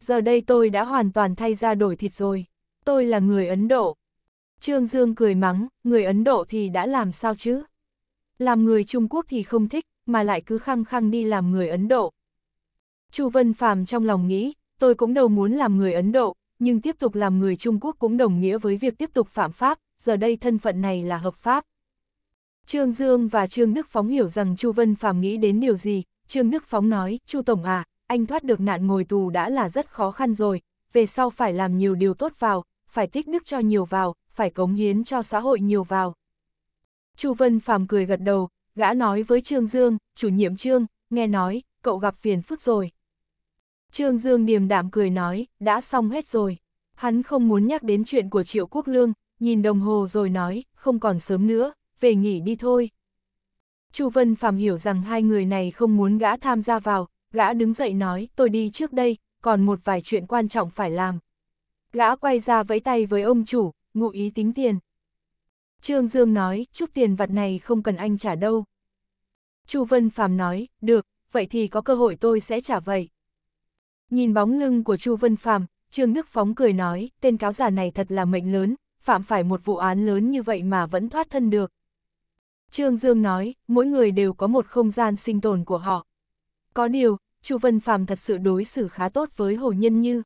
Giờ đây tôi đã hoàn toàn thay ra đổi thịt rồi. Tôi là người Ấn Độ. Trương Dương cười mắng, người Ấn Độ thì đã làm sao chứ? làm người Trung Quốc thì không thích, mà lại cứ khăng khăng đi làm người Ấn Độ. Chu Vân Phàm trong lòng nghĩ, tôi cũng đâu muốn làm người Ấn Độ, nhưng tiếp tục làm người Trung Quốc cũng đồng nghĩa với việc tiếp tục phạm pháp, giờ đây thân phận này là hợp pháp. Trương Dương và Trương Đức Phóng hiểu rằng Chu Vân Phàm nghĩ đến điều gì, Trương Đức Phóng nói, Chu Tổng à, anh thoát được nạn ngồi tù đã là rất khó khăn rồi, về sau phải làm nhiều điều tốt vào, phải tích đức cho nhiều vào, phải cống hiến cho xã hội nhiều vào. Chu Vân Phàm cười gật đầu, gã nói với Trương Dương, chủ nhiệm Trương, nghe nói, cậu gặp phiền phức rồi. Trương Dương điềm đạm cười nói, đã xong hết rồi. Hắn không muốn nhắc đến chuyện của Triệu Quốc Lương, nhìn đồng hồ rồi nói, không còn sớm nữa, về nghỉ đi thôi. Chu Vân Phàm hiểu rằng hai người này không muốn gã tham gia vào, gã đứng dậy nói, tôi đi trước đây, còn một vài chuyện quan trọng phải làm. Gã quay ra vẫy tay với ông chủ, ngụ ý tính tiền. Trương Dương nói, chút tiền vặt này không cần anh trả đâu. Chu Vân Phàm nói, được, vậy thì có cơ hội tôi sẽ trả vậy. Nhìn bóng lưng của Chu Vân Phàm Trương Đức Phóng cười nói, tên cáo giả này thật là mệnh lớn, phạm phải một vụ án lớn như vậy mà vẫn thoát thân được. Trương Dương nói, mỗi người đều có một không gian sinh tồn của họ. Có điều, Chu Vân Phàm thật sự đối xử khá tốt với Hồ Nhân Như.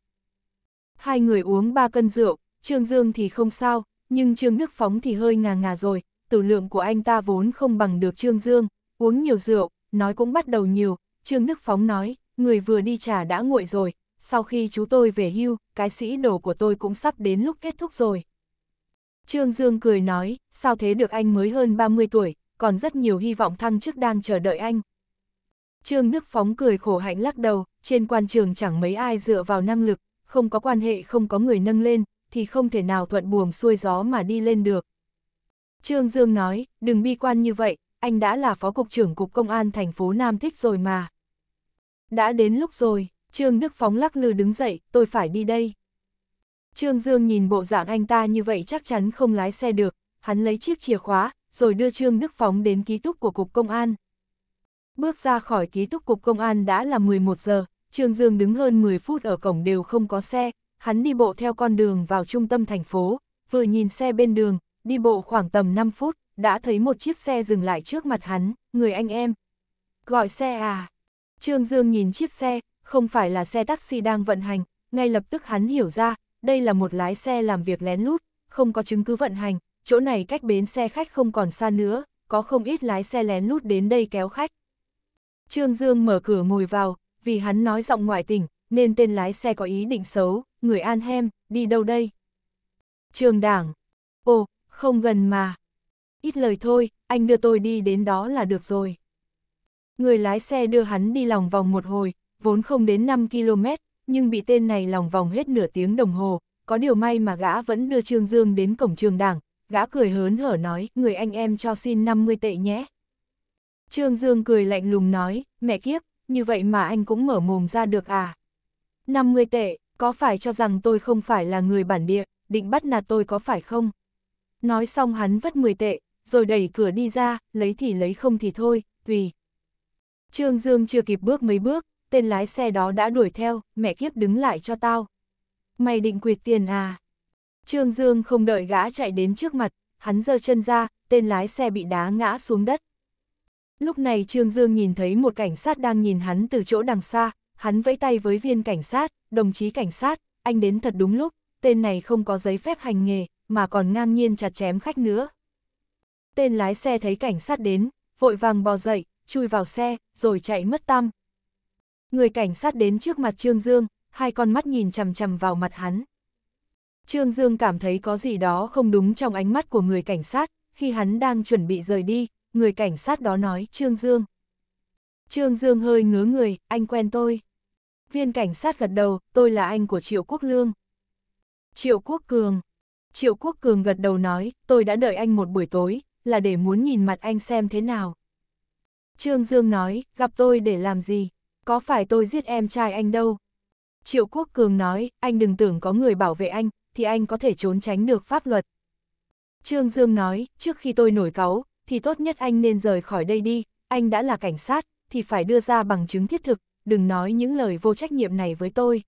Hai người uống ba cân rượu, Trương Dương thì không sao, nhưng Trương Đức Phóng thì hơi ngà ngà rồi, tử lượng của anh ta vốn không bằng được Trương Dương, uống nhiều rượu, nói cũng bắt đầu nhiều, Trương Đức Phóng nói, người vừa đi trà đã nguội rồi, sau khi chú tôi về hưu, cái sĩ đồ của tôi cũng sắp đến lúc kết thúc rồi. Trương Dương cười nói, sao thế được anh mới hơn 30 tuổi, còn rất nhiều hy vọng thăng chức đang chờ đợi anh. Trương Đức Phóng cười khổ hạnh lắc đầu, trên quan trường chẳng mấy ai dựa vào năng lực, không có quan hệ không có người nâng lên, thì không thể nào thuận buồm xuôi gió mà đi lên được. Trương Dương nói, đừng bi quan như vậy, anh đã là Phó Cục trưởng Cục Công an thành phố Nam Thích rồi mà. Đã đến lúc rồi, Trương Đức Phóng lắc lư đứng dậy, tôi phải đi đây. Trương Dương nhìn bộ dạng anh ta như vậy chắc chắn không lái xe được, hắn lấy chiếc chìa khóa, rồi đưa Trương Đức Phóng đến ký túc của Cục Công an. Bước ra khỏi ký túc Cục Công an đã là 11 giờ, Trương Dương đứng hơn 10 phút ở cổng đều không có xe, hắn đi bộ theo con đường vào trung tâm thành phố, vừa nhìn xe bên đường, đi bộ khoảng tầm 5 phút, đã thấy một chiếc xe dừng lại trước mặt hắn, người anh em. Gọi xe à? Trương Dương nhìn chiếc xe, không phải là xe taxi đang vận hành, ngay lập tức hắn hiểu ra, đây là một lái xe làm việc lén lút, không có chứng cứ vận hành, chỗ này cách bến xe khách không còn xa nữa, có không ít lái xe lén lút đến đây kéo khách. Trương Dương mở cửa ngồi vào, vì hắn nói giọng ngoại tỉnh, nên tên lái xe có ý định xấu, người An Hem, đi đâu đây? Trường đảng. Ồ, không gần mà. Ít lời thôi, anh đưa tôi đi đến đó là được rồi. Người lái xe đưa hắn đi lòng vòng một hồi, vốn không đến 5 km, nhưng bị tên này lòng vòng hết nửa tiếng đồng hồ. Có điều may mà gã vẫn đưa Trương Dương đến cổng trường đảng, gã cười hớn hở nói, người anh em cho xin 50 tệ nhé. Trương Dương cười lạnh lùng nói, mẹ kiếp, như vậy mà anh cũng mở mồm ra được à. 50 tệ, có phải cho rằng tôi không phải là người bản địa, định bắt nạt tôi có phải không? Nói xong hắn vất 10 tệ, rồi đẩy cửa đi ra, lấy thì lấy không thì thôi, tùy. Trương Dương chưa kịp bước mấy bước, tên lái xe đó đã đuổi theo, mẹ kiếp đứng lại cho tao. Mày định quyệt tiền à? Trương Dương không đợi gã chạy đến trước mặt, hắn giơ chân ra, tên lái xe bị đá ngã xuống đất. Lúc này Trương Dương nhìn thấy một cảnh sát đang nhìn hắn từ chỗ đằng xa, hắn vẫy tay với viên cảnh sát, đồng chí cảnh sát, anh đến thật đúng lúc, tên này không có giấy phép hành nghề, mà còn ngang nhiên chặt chém khách nữa. Tên lái xe thấy cảnh sát đến, vội vàng bò dậy, chui vào xe, rồi chạy mất tăm. Người cảnh sát đến trước mặt Trương Dương, hai con mắt nhìn chằm chằm vào mặt hắn. Trương Dương cảm thấy có gì đó không đúng trong ánh mắt của người cảnh sát, khi hắn đang chuẩn bị rời đi, người cảnh sát đó nói Trương Dương. Trương Dương hơi ngứa người, anh quen tôi. Viên cảnh sát gật đầu, tôi là anh của Triệu Quốc Lương. Triệu Quốc Cường. Triệu Quốc Cường gật đầu nói, tôi đã đợi anh một buổi tối, là để muốn nhìn mặt anh xem thế nào. Trương Dương nói, gặp tôi để làm gì? Có phải tôi giết em trai anh đâu? Triệu Quốc Cường nói, anh đừng tưởng có người bảo vệ anh, thì anh có thể trốn tránh được pháp luật. Trương Dương nói, trước khi tôi nổi cáu, thì tốt nhất anh nên rời khỏi đây đi, anh đã là cảnh sát, thì phải đưa ra bằng chứng thiết thực, đừng nói những lời vô trách nhiệm này với tôi.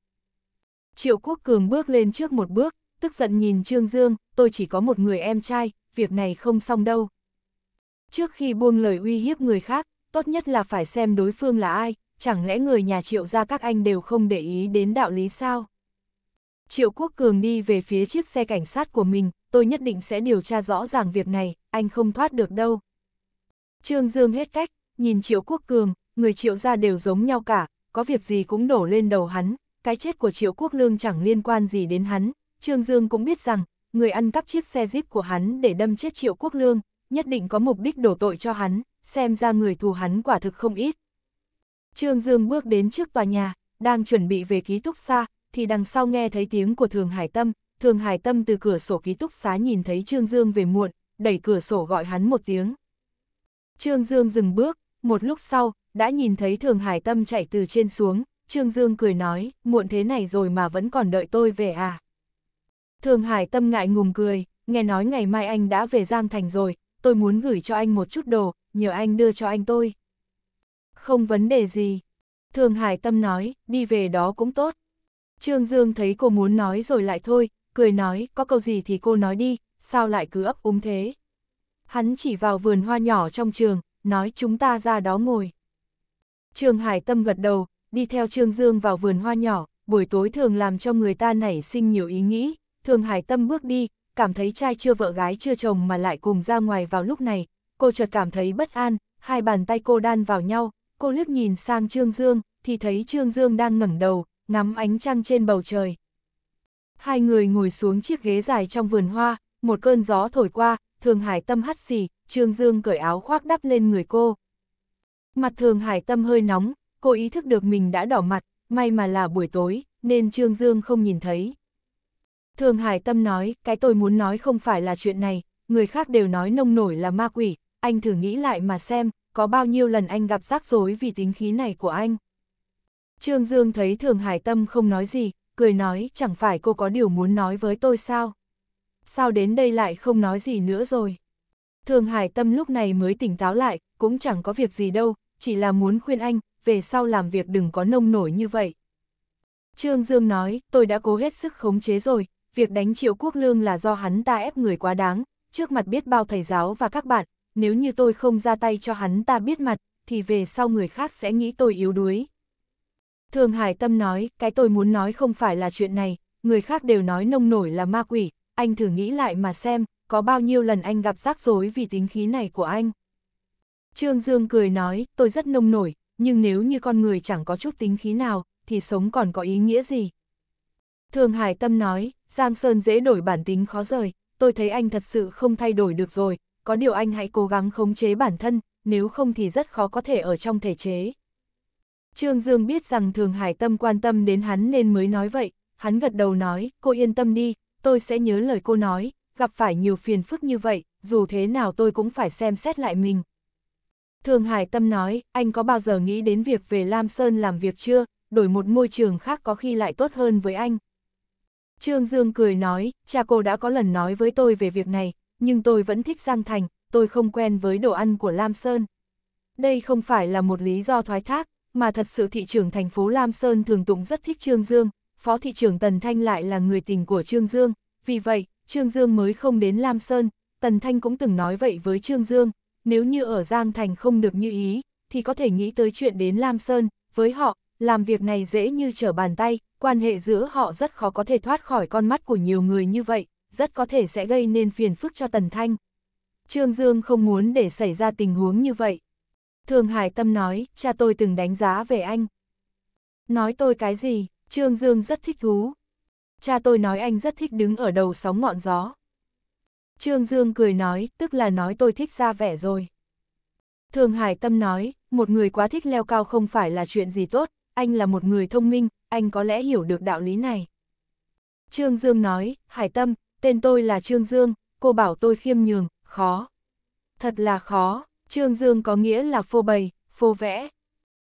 Triệu Quốc Cường bước lên trước một bước, tức giận nhìn Trương Dương, tôi chỉ có một người em trai, việc này không xong đâu. Trước khi buông lời uy hiếp người khác, tốt nhất là phải xem đối phương là ai, chẳng lẽ người nhà Triệu gia các anh đều không để ý đến đạo lý sao? Triệu Quốc Cường đi về phía chiếc xe cảnh sát của mình, tôi nhất định sẽ điều tra rõ ràng việc này, anh không thoát được đâu. Trương Dương hết cách, nhìn Triệu Quốc Cường, người Triệu gia đều giống nhau cả, có việc gì cũng đổ lên đầu hắn, cái chết của Triệu Quốc Lương chẳng liên quan gì đến hắn, Trương Dương cũng biết rằng, người ăn cắp chiếc xe Jeep của hắn để đâm chết Triệu Quốc Lương, nhất định có mục đích đổ tội cho hắn, xem ra người thù hắn quả thực không ít. Trương Dương bước đến trước tòa nhà, đang chuẩn bị về ký túc xa, thì đằng sau nghe thấy tiếng của Thường Hải Tâm, Thường Hải Tâm từ cửa sổ ký túc xá nhìn thấy Trương Dương về muộn, đẩy cửa sổ gọi hắn một tiếng. Trương Dương dừng bước, một lúc sau, đã nhìn thấy Thường Hải Tâm chạy từ trên xuống, Trương Dương cười nói, muộn thế này rồi mà vẫn còn đợi tôi về à. Thường Hải Tâm ngại ngùng cười, nghe nói ngày mai anh đã về Giang Thành rồi, tôi muốn gửi cho anh một chút đồ, nhờ anh đưa cho anh tôi. Không vấn đề gì. Thường Hải Tâm nói, đi về đó cũng tốt. Trương Dương thấy cô muốn nói rồi lại thôi, cười nói, có câu gì thì cô nói đi, sao lại cứ ấp úng thế. Hắn chỉ vào vườn hoa nhỏ trong trường, nói chúng ta ra đó ngồi. Trường Hải Tâm gật đầu, đi theo Trương Dương vào vườn hoa nhỏ, buổi tối thường làm cho người ta nảy sinh nhiều ý nghĩ, thường Hải Tâm bước đi, cảm thấy trai chưa vợ gái chưa chồng mà lại cùng ra ngoài vào lúc này, cô chợt cảm thấy bất an, hai bàn tay cô đan vào nhau, cô liếc nhìn sang Trương Dương, thì thấy Trương Dương đang ngẩng đầu, ngắm ánh trăng trên bầu trời. Hai người ngồi xuống chiếc ghế dài trong vườn hoa, một cơn gió thổi qua, Thường Hải Tâm hắt xì, Trương Dương cởi áo khoác đắp lên người cô. Mặt Thường Hải Tâm hơi nóng, cô ý thức được mình đã đỏ mặt, may mà là buổi tối, nên Trương Dương không nhìn thấy. Thường Hải Tâm nói, cái tôi muốn nói không phải là chuyện này, người khác đều nói nông nổi là ma quỷ, anh thử nghĩ lại mà xem, có bao nhiêu lần anh gặp rắc rối vì tính khí này của anh. Trương Dương thấy Thường Hải Tâm không nói gì, cười nói, chẳng phải cô có điều muốn nói với tôi sao? sao đến đây lại không nói gì nữa rồi. Thường Hải Tâm lúc này mới tỉnh táo lại, cũng chẳng có việc gì đâu, chỉ là muốn khuyên anh, về sau làm việc đừng có nông nổi như vậy. Trương Dương nói, tôi đã cố hết sức khống chế rồi, việc đánh triệu quốc lương là do hắn ta ép người quá đáng, trước mặt biết bao thầy giáo và các bạn, nếu như tôi không ra tay cho hắn ta biết mặt, thì về sau người khác sẽ nghĩ tôi yếu đuối. Thường Hải Tâm nói, cái tôi muốn nói không phải là chuyện này, người khác đều nói nông nổi là ma quỷ, anh thử nghĩ lại mà xem, có bao nhiêu lần anh gặp rắc rối vì tính khí này của anh. Trương Dương cười nói, tôi rất nông nổi, nhưng nếu như con người chẳng có chút tính khí nào, thì sống còn có ý nghĩa gì? Thường Hải Tâm nói, Giang Sơn dễ đổi bản tính khó rời, tôi thấy anh thật sự không thay đổi được rồi, có điều anh hãy cố gắng khống chế bản thân, nếu không thì rất khó có thể ở trong thể chế. Trương Dương biết rằng Thường Hải Tâm quan tâm đến hắn nên mới nói vậy, hắn gật đầu nói, cô yên tâm đi, tôi sẽ nhớ lời cô nói, gặp phải nhiều phiền phức như vậy, dù thế nào tôi cũng phải xem xét lại mình. Thường Hải Tâm nói, anh có bao giờ nghĩ đến việc về Lam Sơn làm việc chưa, đổi một môi trường khác có khi lại tốt hơn với anh. Trương Dương cười nói, cha cô đã có lần nói với tôi về việc này, nhưng tôi vẫn thích Giang Thành, tôi không quen với đồ ăn của Lam Sơn. Đây không phải là một lý do thoái thác, mà thật sự thị trường thành phố Lam Sơn thường tụng rất thích Trương Dương, Phó thị trưởng Tần Thanh lại là người tình của Trương Dương, vì vậy, Trương Dương mới không đến Lam Sơn, Tần Thanh cũng từng nói vậy với Trương Dương, nếu như ở Giang Thành không được như ý, thì có thể nghĩ tới chuyện đến Lam Sơn, với họ, làm việc này dễ như trở bàn tay, quan hệ giữa họ rất khó có thể thoát khỏi con mắt của nhiều người như vậy, rất có thể sẽ gây nên phiền phức cho Tần Thanh. Trương Dương không muốn để xảy ra tình huống như vậy. Thường Hải Tâm nói, cha tôi từng đánh giá về anh. Nói tôi cái gì? Trương Dương rất thích thú. Cha tôi nói anh rất thích đứng ở đầu sóng ngọn gió. Trương Dương cười nói, tức là nói tôi thích ra vẻ rồi. Thường Hải Tâm nói, một người quá thích leo cao không phải là chuyện gì tốt, anh là một người thông minh, anh có lẽ hiểu được đạo lý này. Trương Dương nói, Hải Tâm, tên tôi là Trương Dương, cô bảo tôi khiêm nhường, khó. Thật là khó, Trương Dương có nghĩa là phô bày, phô vẽ.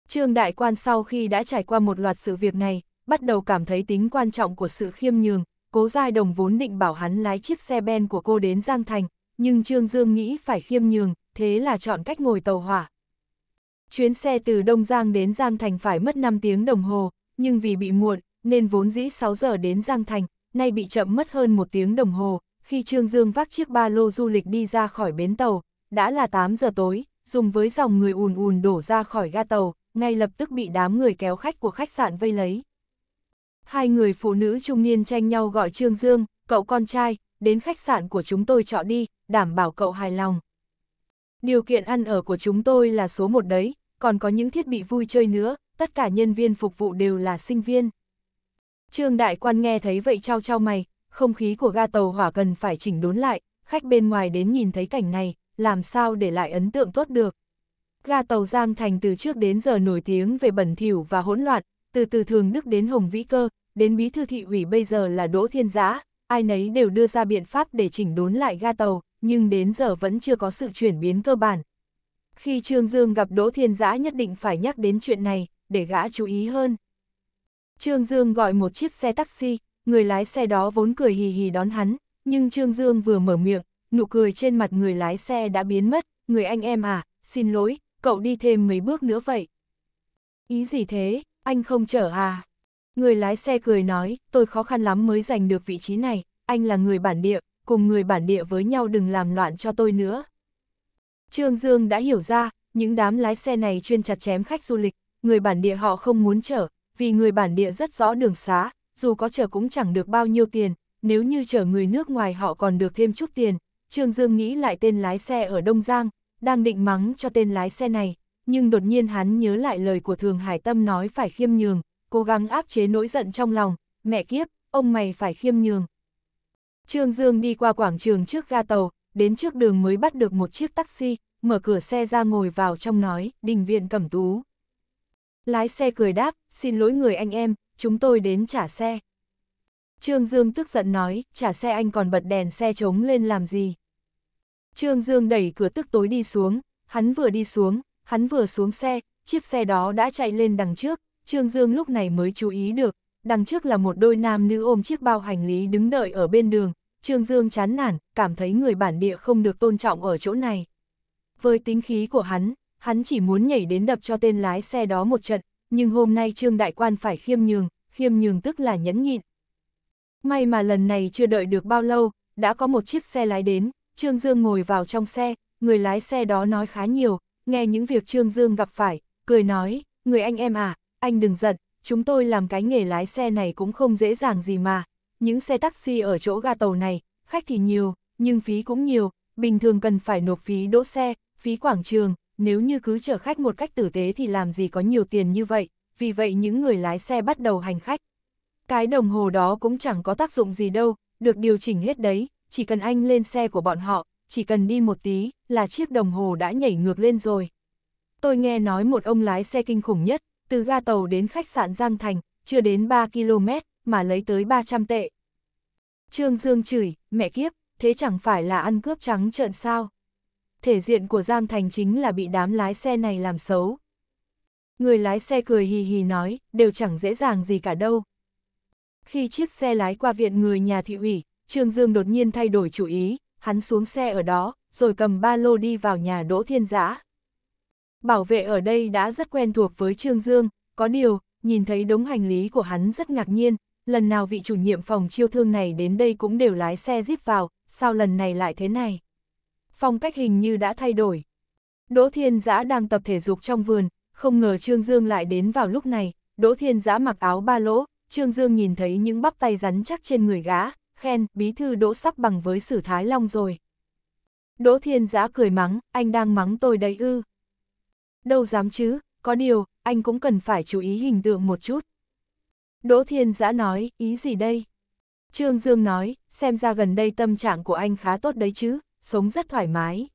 Trương Đại Quan sau khi đã trải qua một loạt sự việc này, bắt đầu cảm thấy tính quan trọng của sự khiêm nhường, cố giai đồng vốn định bảo hắn lái chiếc xe ben của cô đến Giang Thành, nhưng Trương Dương nghĩ phải khiêm nhường, thế là chọn cách ngồi tàu hỏa. Chuyến xe từ Đông Giang đến Giang Thành phải mất 5 tiếng đồng hồ, nhưng vì bị muộn, nên vốn dĩ 6 giờ đến Giang Thành, nay bị chậm mất hơn 1 tiếng đồng hồ, khi Trương Dương vác chiếc ba lô du lịch đi ra khỏi bến tàu, đã là 8 giờ tối, dùng với dòng người ùn ùn đổ ra khỏi ga tàu, ngay lập tức bị đám người kéo khách của khách sạn vây lấy. Hai người phụ nữ trung niên tranh nhau gọi Trương Dương, cậu con trai, đến khách sạn của chúng tôi chọn đi, đảm bảo cậu hài lòng. Điều kiện ăn ở của chúng tôi là số một đấy, còn có những thiết bị vui chơi nữa, tất cả nhân viên phục vụ đều là sinh viên. Trương Đại Quan nghe thấy vậy trao trao mày, không khí của ga tàu hỏa cần phải chỉnh đốn lại, khách bên ngoài đến nhìn thấy cảnh này, làm sao để lại ấn tượng tốt được. Ga tàu Giang Thành từ trước đến giờ nổi tiếng về bẩn thỉu và hỗn loạn, từ từ thường đức đến Hồng Vĩ Cơ, đến bí thư thị ủy bây giờ là Đỗ Thiên Giã, ai nấy đều đưa ra biện pháp để chỉnh đốn lại ga tàu, nhưng đến giờ vẫn chưa có sự chuyển biến cơ bản. Khi Trương Dương gặp Đỗ Thiên Giã nhất định phải nhắc đến chuyện này, để gã chú ý hơn. Trương Dương gọi một chiếc xe taxi, người lái xe đó vốn cười hì hì đón hắn, nhưng Trương Dương vừa mở miệng, nụ cười trên mặt người lái xe đã biến mất, người anh em à, xin lỗi, cậu đi thêm mấy bước nữa vậy. Ý gì thế? anh không chở à? Người lái xe cười nói, tôi khó khăn lắm mới giành được vị trí này, anh là người bản địa, cùng người bản địa với nhau đừng làm loạn cho tôi nữa. Trương Dương đã hiểu ra, những đám lái xe này chuyên chặt chém khách du lịch, người bản địa họ không muốn chở, vì người bản địa rất rõ đường xá, dù có chở cũng chẳng được bao nhiêu tiền, nếu như chở người nước ngoài họ còn được thêm chút tiền. Trương Dương nghĩ lại tên lái xe ở Đông Giang, đang định mắng cho tên lái xe này, nhưng đột nhiên hắn nhớ lại lời của Thường Hải Tâm nói phải khiêm nhường, cố gắng áp chế nỗi giận trong lòng, mẹ kiếp, ông mày phải khiêm nhường. Trương Dương đi qua quảng trường trước ga tàu, đến trước đường mới bắt được một chiếc taxi, mở cửa xe ra ngồi vào trong nói, đình viện cẩm tú. Lái xe cười đáp, xin lỗi người anh em, chúng tôi đến trả xe. Trương Dương tức giận nói, trả xe anh còn bật đèn xe trống lên làm gì. Trương Dương đẩy cửa tức tối đi xuống, hắn vừa đi xuống, hắn vừa xuống xe, chiếc xe đó đã chạy lên đằng trước, Trương Dương lúc này mới chú ý được, đằng trước là một đôi nam nữ ôm chiếc bao hành lý đứng đợi ở bên đường, Trương Dương chán nản, cảm thấy người bản địa không được tôn trọng ở chỗ này. Với tính khí của hắn, hắn chỉ muốn nhảy đến đập cho tên lái xe đó một trận, nhưng hôm nay Trương Đại Quan phải khiêm nhường, khiêm nhường tức là nhẫn nhịn. May mà lần này chưa đợi được bao lâu, đã có một chiếc xe lái đến, Trương Dương ngồi vào trong xe, người lái xe đó nói khá nhiều, nghe những việc Trương Dương gặp phải, cười nói, người anh em à, anh đừng giận, chúng tôi làm cái nghề lái xe này cũng không dễ dàng gì mà. Những xe taxi ở chỗ ga tàu này, khách thì nhiều, nhưng phí cũng nhiều, bình thường cần phải nộp phí đỗ xe, phí quảng trường, nếu như cứ chở khách một cách tử tế thì làm gì có nhiều tiền như vậy, vì vậy những người lái xe bắt đầu hành khách. Cái đồng hồ đó cũng chẳng có tác dụng gì đâu, được điều chỉnh hết đấy, chỉ cần anh lên xe của bọn họ, chỉ cần đi một tí, là chiếc đồng hồ đã nhảy ngược lên rồi. Tôi nghe nói một ông lái xe kinh khủng nhất, từ ga tàu đến khách sạn Giang Thành, chưa đến 3 km, mà lấy tới 300 tệ. Trương Dương chửi, mẹ kiếp, thế chẳng phải là ăn cướp trắng trợn sao? Thể diện của Giang Thành chính là bị đám lái xe này làm xấu. Người lái xe cười hì hì nói, đều chẳng dễ dàng gì cả đâu. Khi chiếc xe lái qua viện người nhà thị ủy, Trương Dương đột nhiên thay đổi chủ ý, hắn xuống xe ở đó, rồi cầm ba lô đi vào nhà Đỗ Thiên Giã. Bảo vệ ở đây đã rất quen thuộc với Trương Dương, có điều, nhìn thấy đống hành lý của hắn rất ngạc nhiên, lần nào vị chủ nhiệm phòng chiêu thương này đến đây cũng đều lái xe díp vào, sao lần này lại thế này? Phong cách hình như đã thay đổi. Đỗ Thiên Giã đang tập thể dục trong vườn, không ngờ Trương Dương lại đến vào lúc này, Đỗ Thiên Giã mặc áo ba lỗ, Trương Dương nhìn thấy những bắp tay rắn chắc trên người gã, khen, bí thư đỗ sắp bằng với sử Thái Long rồi. Đỗ Thiên Giã cười mắng, anh đang mắng tôi đấy ư. Đâu dám chứ, có điều, anh cũng cần phải chú ý hình tượng một chút. Đỗ Thiên Giã nói, ý gì đây? Trương Dương nói, xem ra gần đây tâm trạng của anh khá tốt đấy chứ, sống rất thoải mái.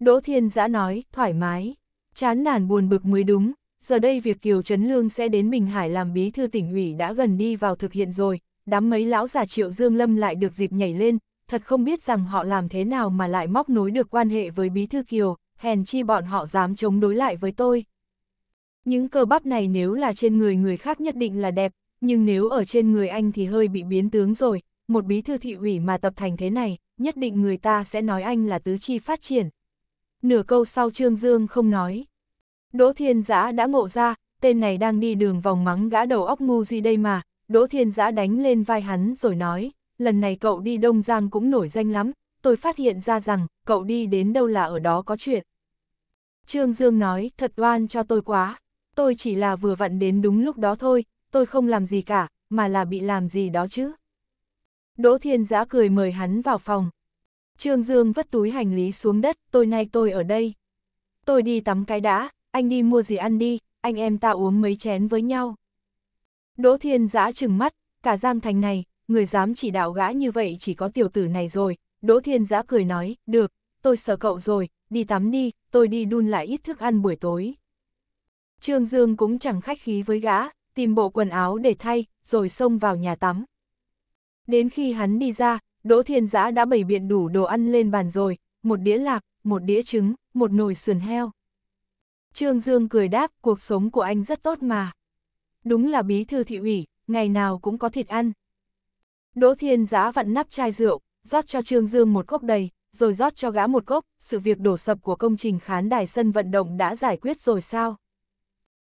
Đỗ Thiên Giã nói, thoải mái, chán nản buồn bực mới đúng, giờ đây việc Kiều Trấn Lương sẽ đến Bình Hải làm bí thư tỉnh ủy đã gần đi vào thực hiện rồi, đám mấy lão già triệu Dương Lâm lại được dịp nhảy lên, thật không biết rằng họ làm thế nào mà lại móc nối được quan hệ với Bí Thư Kiều, hèn chi bọn họ dám chống đối lại với tôi. Những cơ bắp này nếu là trên người người khác nhất định là đẹp, nhưng nếu ở trên người anh thì hơi bị biến tướng rồi, một bí thư thị ủy mà tập thành thế này, nhất định người ta sẽ nói anh là tứ chi phát triển. Nửa câu sau Trương Dương không nói. Đỗ Thiên Giã đã ngộ ra, tên này đang đi đường vòng mắng gã đầu óc ngu gì đây mà, Đỗ Thiên Giã đánh lên vai hắn rồi nói, lần này cậu đi Đông Giang cũng nổi danh lắm, tôi phát hiện ra rằng, cậu đi đến đâu là ở đó có chuyện. Trương Dương nói, thật oan cho tôi quá, tôi chỉ là vừa vặn đến đúng lúc đó thôi, tôi không làm gì cả, mà là bị làm gì đó chứ. Đỗ Thiên Giã cười mời hắn vào phòng. Trương Dương vất túi hành lý xuống đất, tôi nay tôi ở đây. Tôi đi tắm cái đã, anh đi mua gì ăn đi, anh em ta uống mấy chén với nhau. Đỗ Thiên Giã trừng mắt, cả Giang Thành này, người dám chỉ đạo gã như vậy chỉ có tiểu tử này rồi. Đỗ Thiên Giã cười nói, được, tôi sợ cậu rồi, đi tắm đi, tôi đi đun lại ít thức ăn buổi tối. Trương Dương cũng chẳng khách khí với gã, tìm bộ quần áo để thay, rồi xông vào nhà tắm. Đến khi hắn đi ra, Đỗ Thiên Giã đã bày biện đủ đồ ăn lên bàn rồi, một đĩa lạc, một đĩa trứng, một nồi sườn heo. Trương Dương cười đáp, cuộc sống của anh rất tốt mà đúng là bí thư thị ủy, ngày nào cũng có thịt ăn. Đỗ Thiên Giá vặn nắp chai rượu, rót cho Trương Dương một cốc đầy, rồi rót cho gã một cốc, sự việc đổ sập của công trình khán đài sân vận động đã giải quyết rồi sao?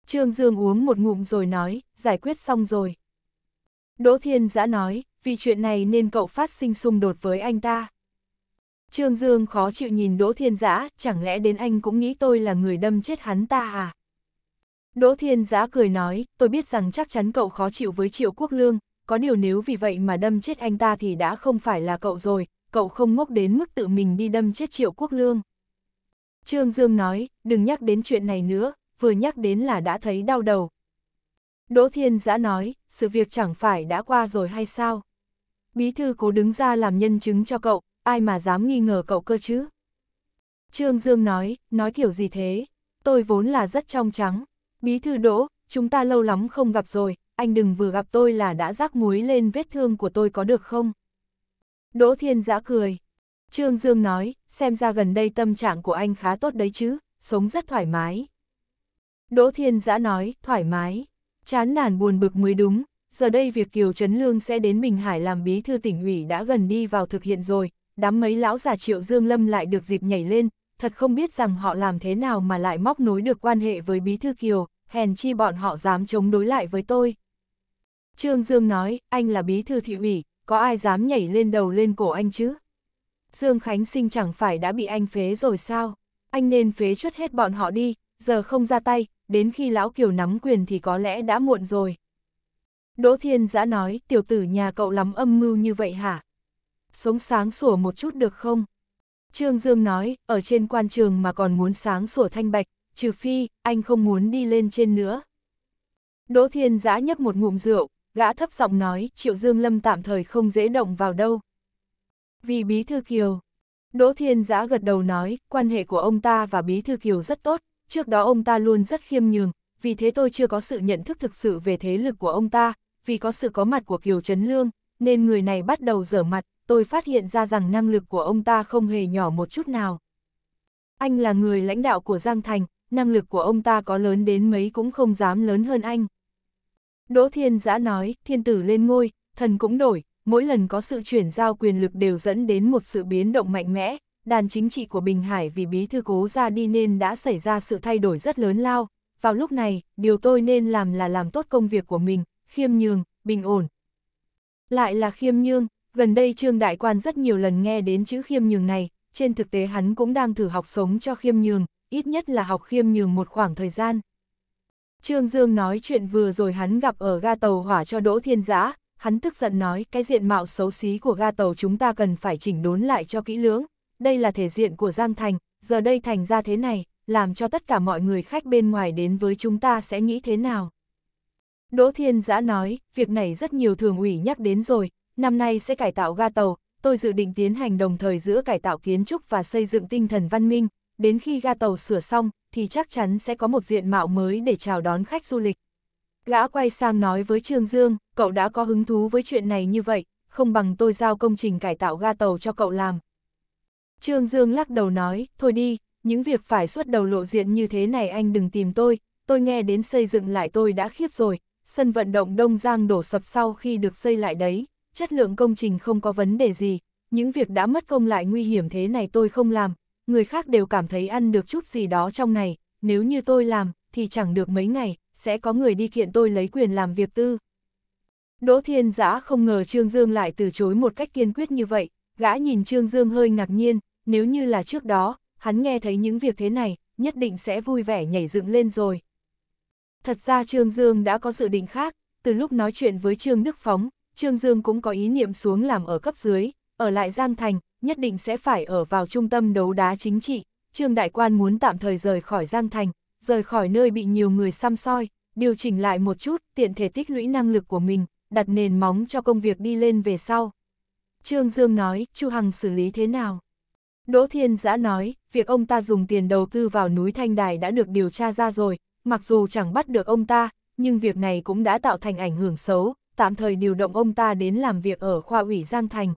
Trương Dương uống một ngụm rồi nói, giải quyết xong rồi. Đỗ Thiên Giã nói, vì chuyện này nên cậu phát sinh xung đột với anh ta. Trương Dương khó chịu nhìn Đỗ Thiên Giã, chẳng lẽ đến anh cũng nghĩ tôi là người đâm chết hắn ta à? Đỗ Thiên Giã cười nói, tôi biết rằng chắc chắn cậu khó chịu với Triệu Quốc Lương, có điều nếu vì vậy mà đâm chết anh ta thì đã không phải là cậu rồi, cậu không ngốc đến mức tự mình đi đâm chết Triệu Quốc Lương. Trương Dương nói, đừng nhắc đến chuyện này nữa, vừa nhắc đến là đã thấy đau đầu. Đỗ Thiên Giã nói, sự việc chẳng phải đã qua rồi hay sao? Bí thư cố đứng ra làm nhân chứng cho cậu, ai mà dám nghi ngờ cậu cơ chứ? Trương Dương nói, nói kiểu gì thế? Tôi vốn là rất trong trắng, Bí thư đỗ, chúng ta lâu lắm không gặp rồi, anh đừng vừa gặp tôi là đã rác muối lên vết thương của tôi có được không? Đỗ Thiên giã cười. Trương Dương nói, xem ra gần đây tâm trạng của anh khá tốt đấy chứ, sống rất thoải mái. Đỗ Thiên giã nói, thoải mái. Chán nản buồn bực mới đúng, giờ đây việc Kiều Trấn Lương sẽ đến Bình Hải làm bí thư tỉnh ủy đã gần đi vào thực hiện rồi, đám mấy lão già triệu Dương Lâm lại được dịp nhảy lên, thật không biết rằng họ làm thế nào mà lại móc nối được quan hệ với bí thư Kiều, hèn chi bọn họ dám chống đối lại với tôi. Trương Dương nói, anh là bí thư thị ủy, có ai dám nhảy lên đầu lên cổ anh chứ? Dương Khánh Sinh chẳng phải đã bị anh phế rồi sao? Anh nên phế chuất hết bọn họ đi, giờ không ra tay, đến khi Lão Kiều nắm quyền thì có lẽ đã muộn rồi. Đỗ Thiên Giã nói, tiểu tử nhà cậu lắm âm mưu như vậy hả? Sống sáng sủa một chút được không? Trương Dương nói, ở trên quan trường mà còn muốn sáng sủa thanh bạch, trừ phi, anh không muốn đi lên trên nữa. Đỗ Thiên giã nhấp một ngụm rượu, gã thấp giọng nói, Triệu Dương Lâm tạm thời không dễ động vào đâu. Vì Bí Thư Kiều, Đỗ Thiên giã gật đầu nói, quan hệ của ông ta và Bí Thư Kiều rất tốt, trước đó ông ta luôn rất khiêm nhường, vì thế tôi chưa có sự nhận thức thực sự về thế lực của ông ta, vì có sự có mặt của Kiều Trấn Lương, nên người này bắt đầu dở mặt, tôi phát hiện ra rằng năng lực của ông ta không hề nhỏ một chút nào. Anh là người lãnh đạo của Giang Thành, năng lực của ông ta có lớn đến mấy cũng không dám lớn hơn anh. Đỗ Thiên Giã nói, thiên tử lên ngôi, thần cũng đổi, mỗi lần có sự chuyển giao quyền lực đều dẫn đến một sự biến động mạnh mẽ, đàn chính trị của Bình Hải vì bí thư cố ra đi nên đã xảy ra sự thay đổi rất lớn lao. Vào lúc này, điều tôi nên làm là làm tốt công việc của mình, khiêm nhường, bình ổn. Lại là khiêm nhường, gần đây Trương Đại Quan rất nhiều lần nghe đến chữ khiêm nhường này, trên thực tế hắn cũng đang thử học sống cho khiêm nhường, ít nhất là học khiêm nhường một khoảng thời gian. Trương Dương nói chuyện vừa rồi hắn gặp ở ga tàu hỏa cho Đỗ Thiên Giã, hắn tức giận nói cái diện mạo xấu xí của ga tàu chúng ta cần phải chỉnh đốn lại cho kỹ lưỡng, đây là thể diện của Giang Thành, giờ đây thành ra thế này, làm cho tất cả mọi người khách bên ngoài đến với chúng ta sẽ nghĩ thế nào. Đỗ Thiên Giã nói, việc này rất nhiều thường ủy nhắc đến rồi, năm nay sẽ cải tạo ga tàu, tôi dự định tiến hành đồng thời giữa cải tạo kiến trúc và xây dựng tinh thần văn minh, đến khi ga tàu sửa xong, thì chắc chắn sẽ có một diện mạo mới để chào đón khách du lịch. Gã quay sang nói với Trương Dương, cậu đã có hứng thú với chuyện này như vậy, không bằng tôi giao công trình cải tạo ga tàu cho cậu làm. Trương Dương lắc đầu nói, thôi đi, những việc phải xuất đầu lộ diện như thế này anh đừng tìm tôi, tôi nghe đến xây dựng lại tôi đã khiếp rồi, sân vận động Đông Giang đổ sập sau khi được xây lại đấy, chất lượng công trình không có vấn đề gì, những việc đã mất công lại nguy hiểm thế này tôi không làm, người khác đều cảm thấy ăn được chút gì đó trong này, nếu như tôi làm, thì chẳng được mấy ngày, sẽ có người đi kiện tôi lấy quyền làm việc tư. Đỗ Thiên Giã không ngờ Trương Dương lại từ chối một cách kiên quyết như vậy, gã nhìn Trương Dương hơi ngạc nhiên, nếu như là trước đó, hắn nghe thấy những việc thế này, nhất định sẽ vui vẻ nhảy dựng lên rồi. Thật ra Trương Dương đã có dự định khác, từ lúc nói chuyện với Trương Đức Phóng, Trương Dương cũng có ý niệm xuống làm ở cấp dưới, ở lại Giang Thành, nhất định sẽ phải ở vào trung tâm đấu đá chính trị, Trương Đại Quan muốn tạm thời rời khỏi Giang Thành, rời khỏi nơi bị nhiều người xăm soi, điều chỉnh lại một chút, tiện thể tích lũy năng lực của mình, đặt nền móng cho công việc đi lên về sau. Trương Dương nói, Chu Hằng xử lý thế nào? Đỗ Thiên Giã nói, việc ông ta dùng tiền đầu tư vào núi Thanh Đài đã được điều tra ra rồi, mặc dù chẳng bắt được ông ta, nhưng việc này cũng đã tạo thành ảnh hưởng xấu, tạm thời điều động ông ta đến làm việc ở khoa ủy Giang Thành,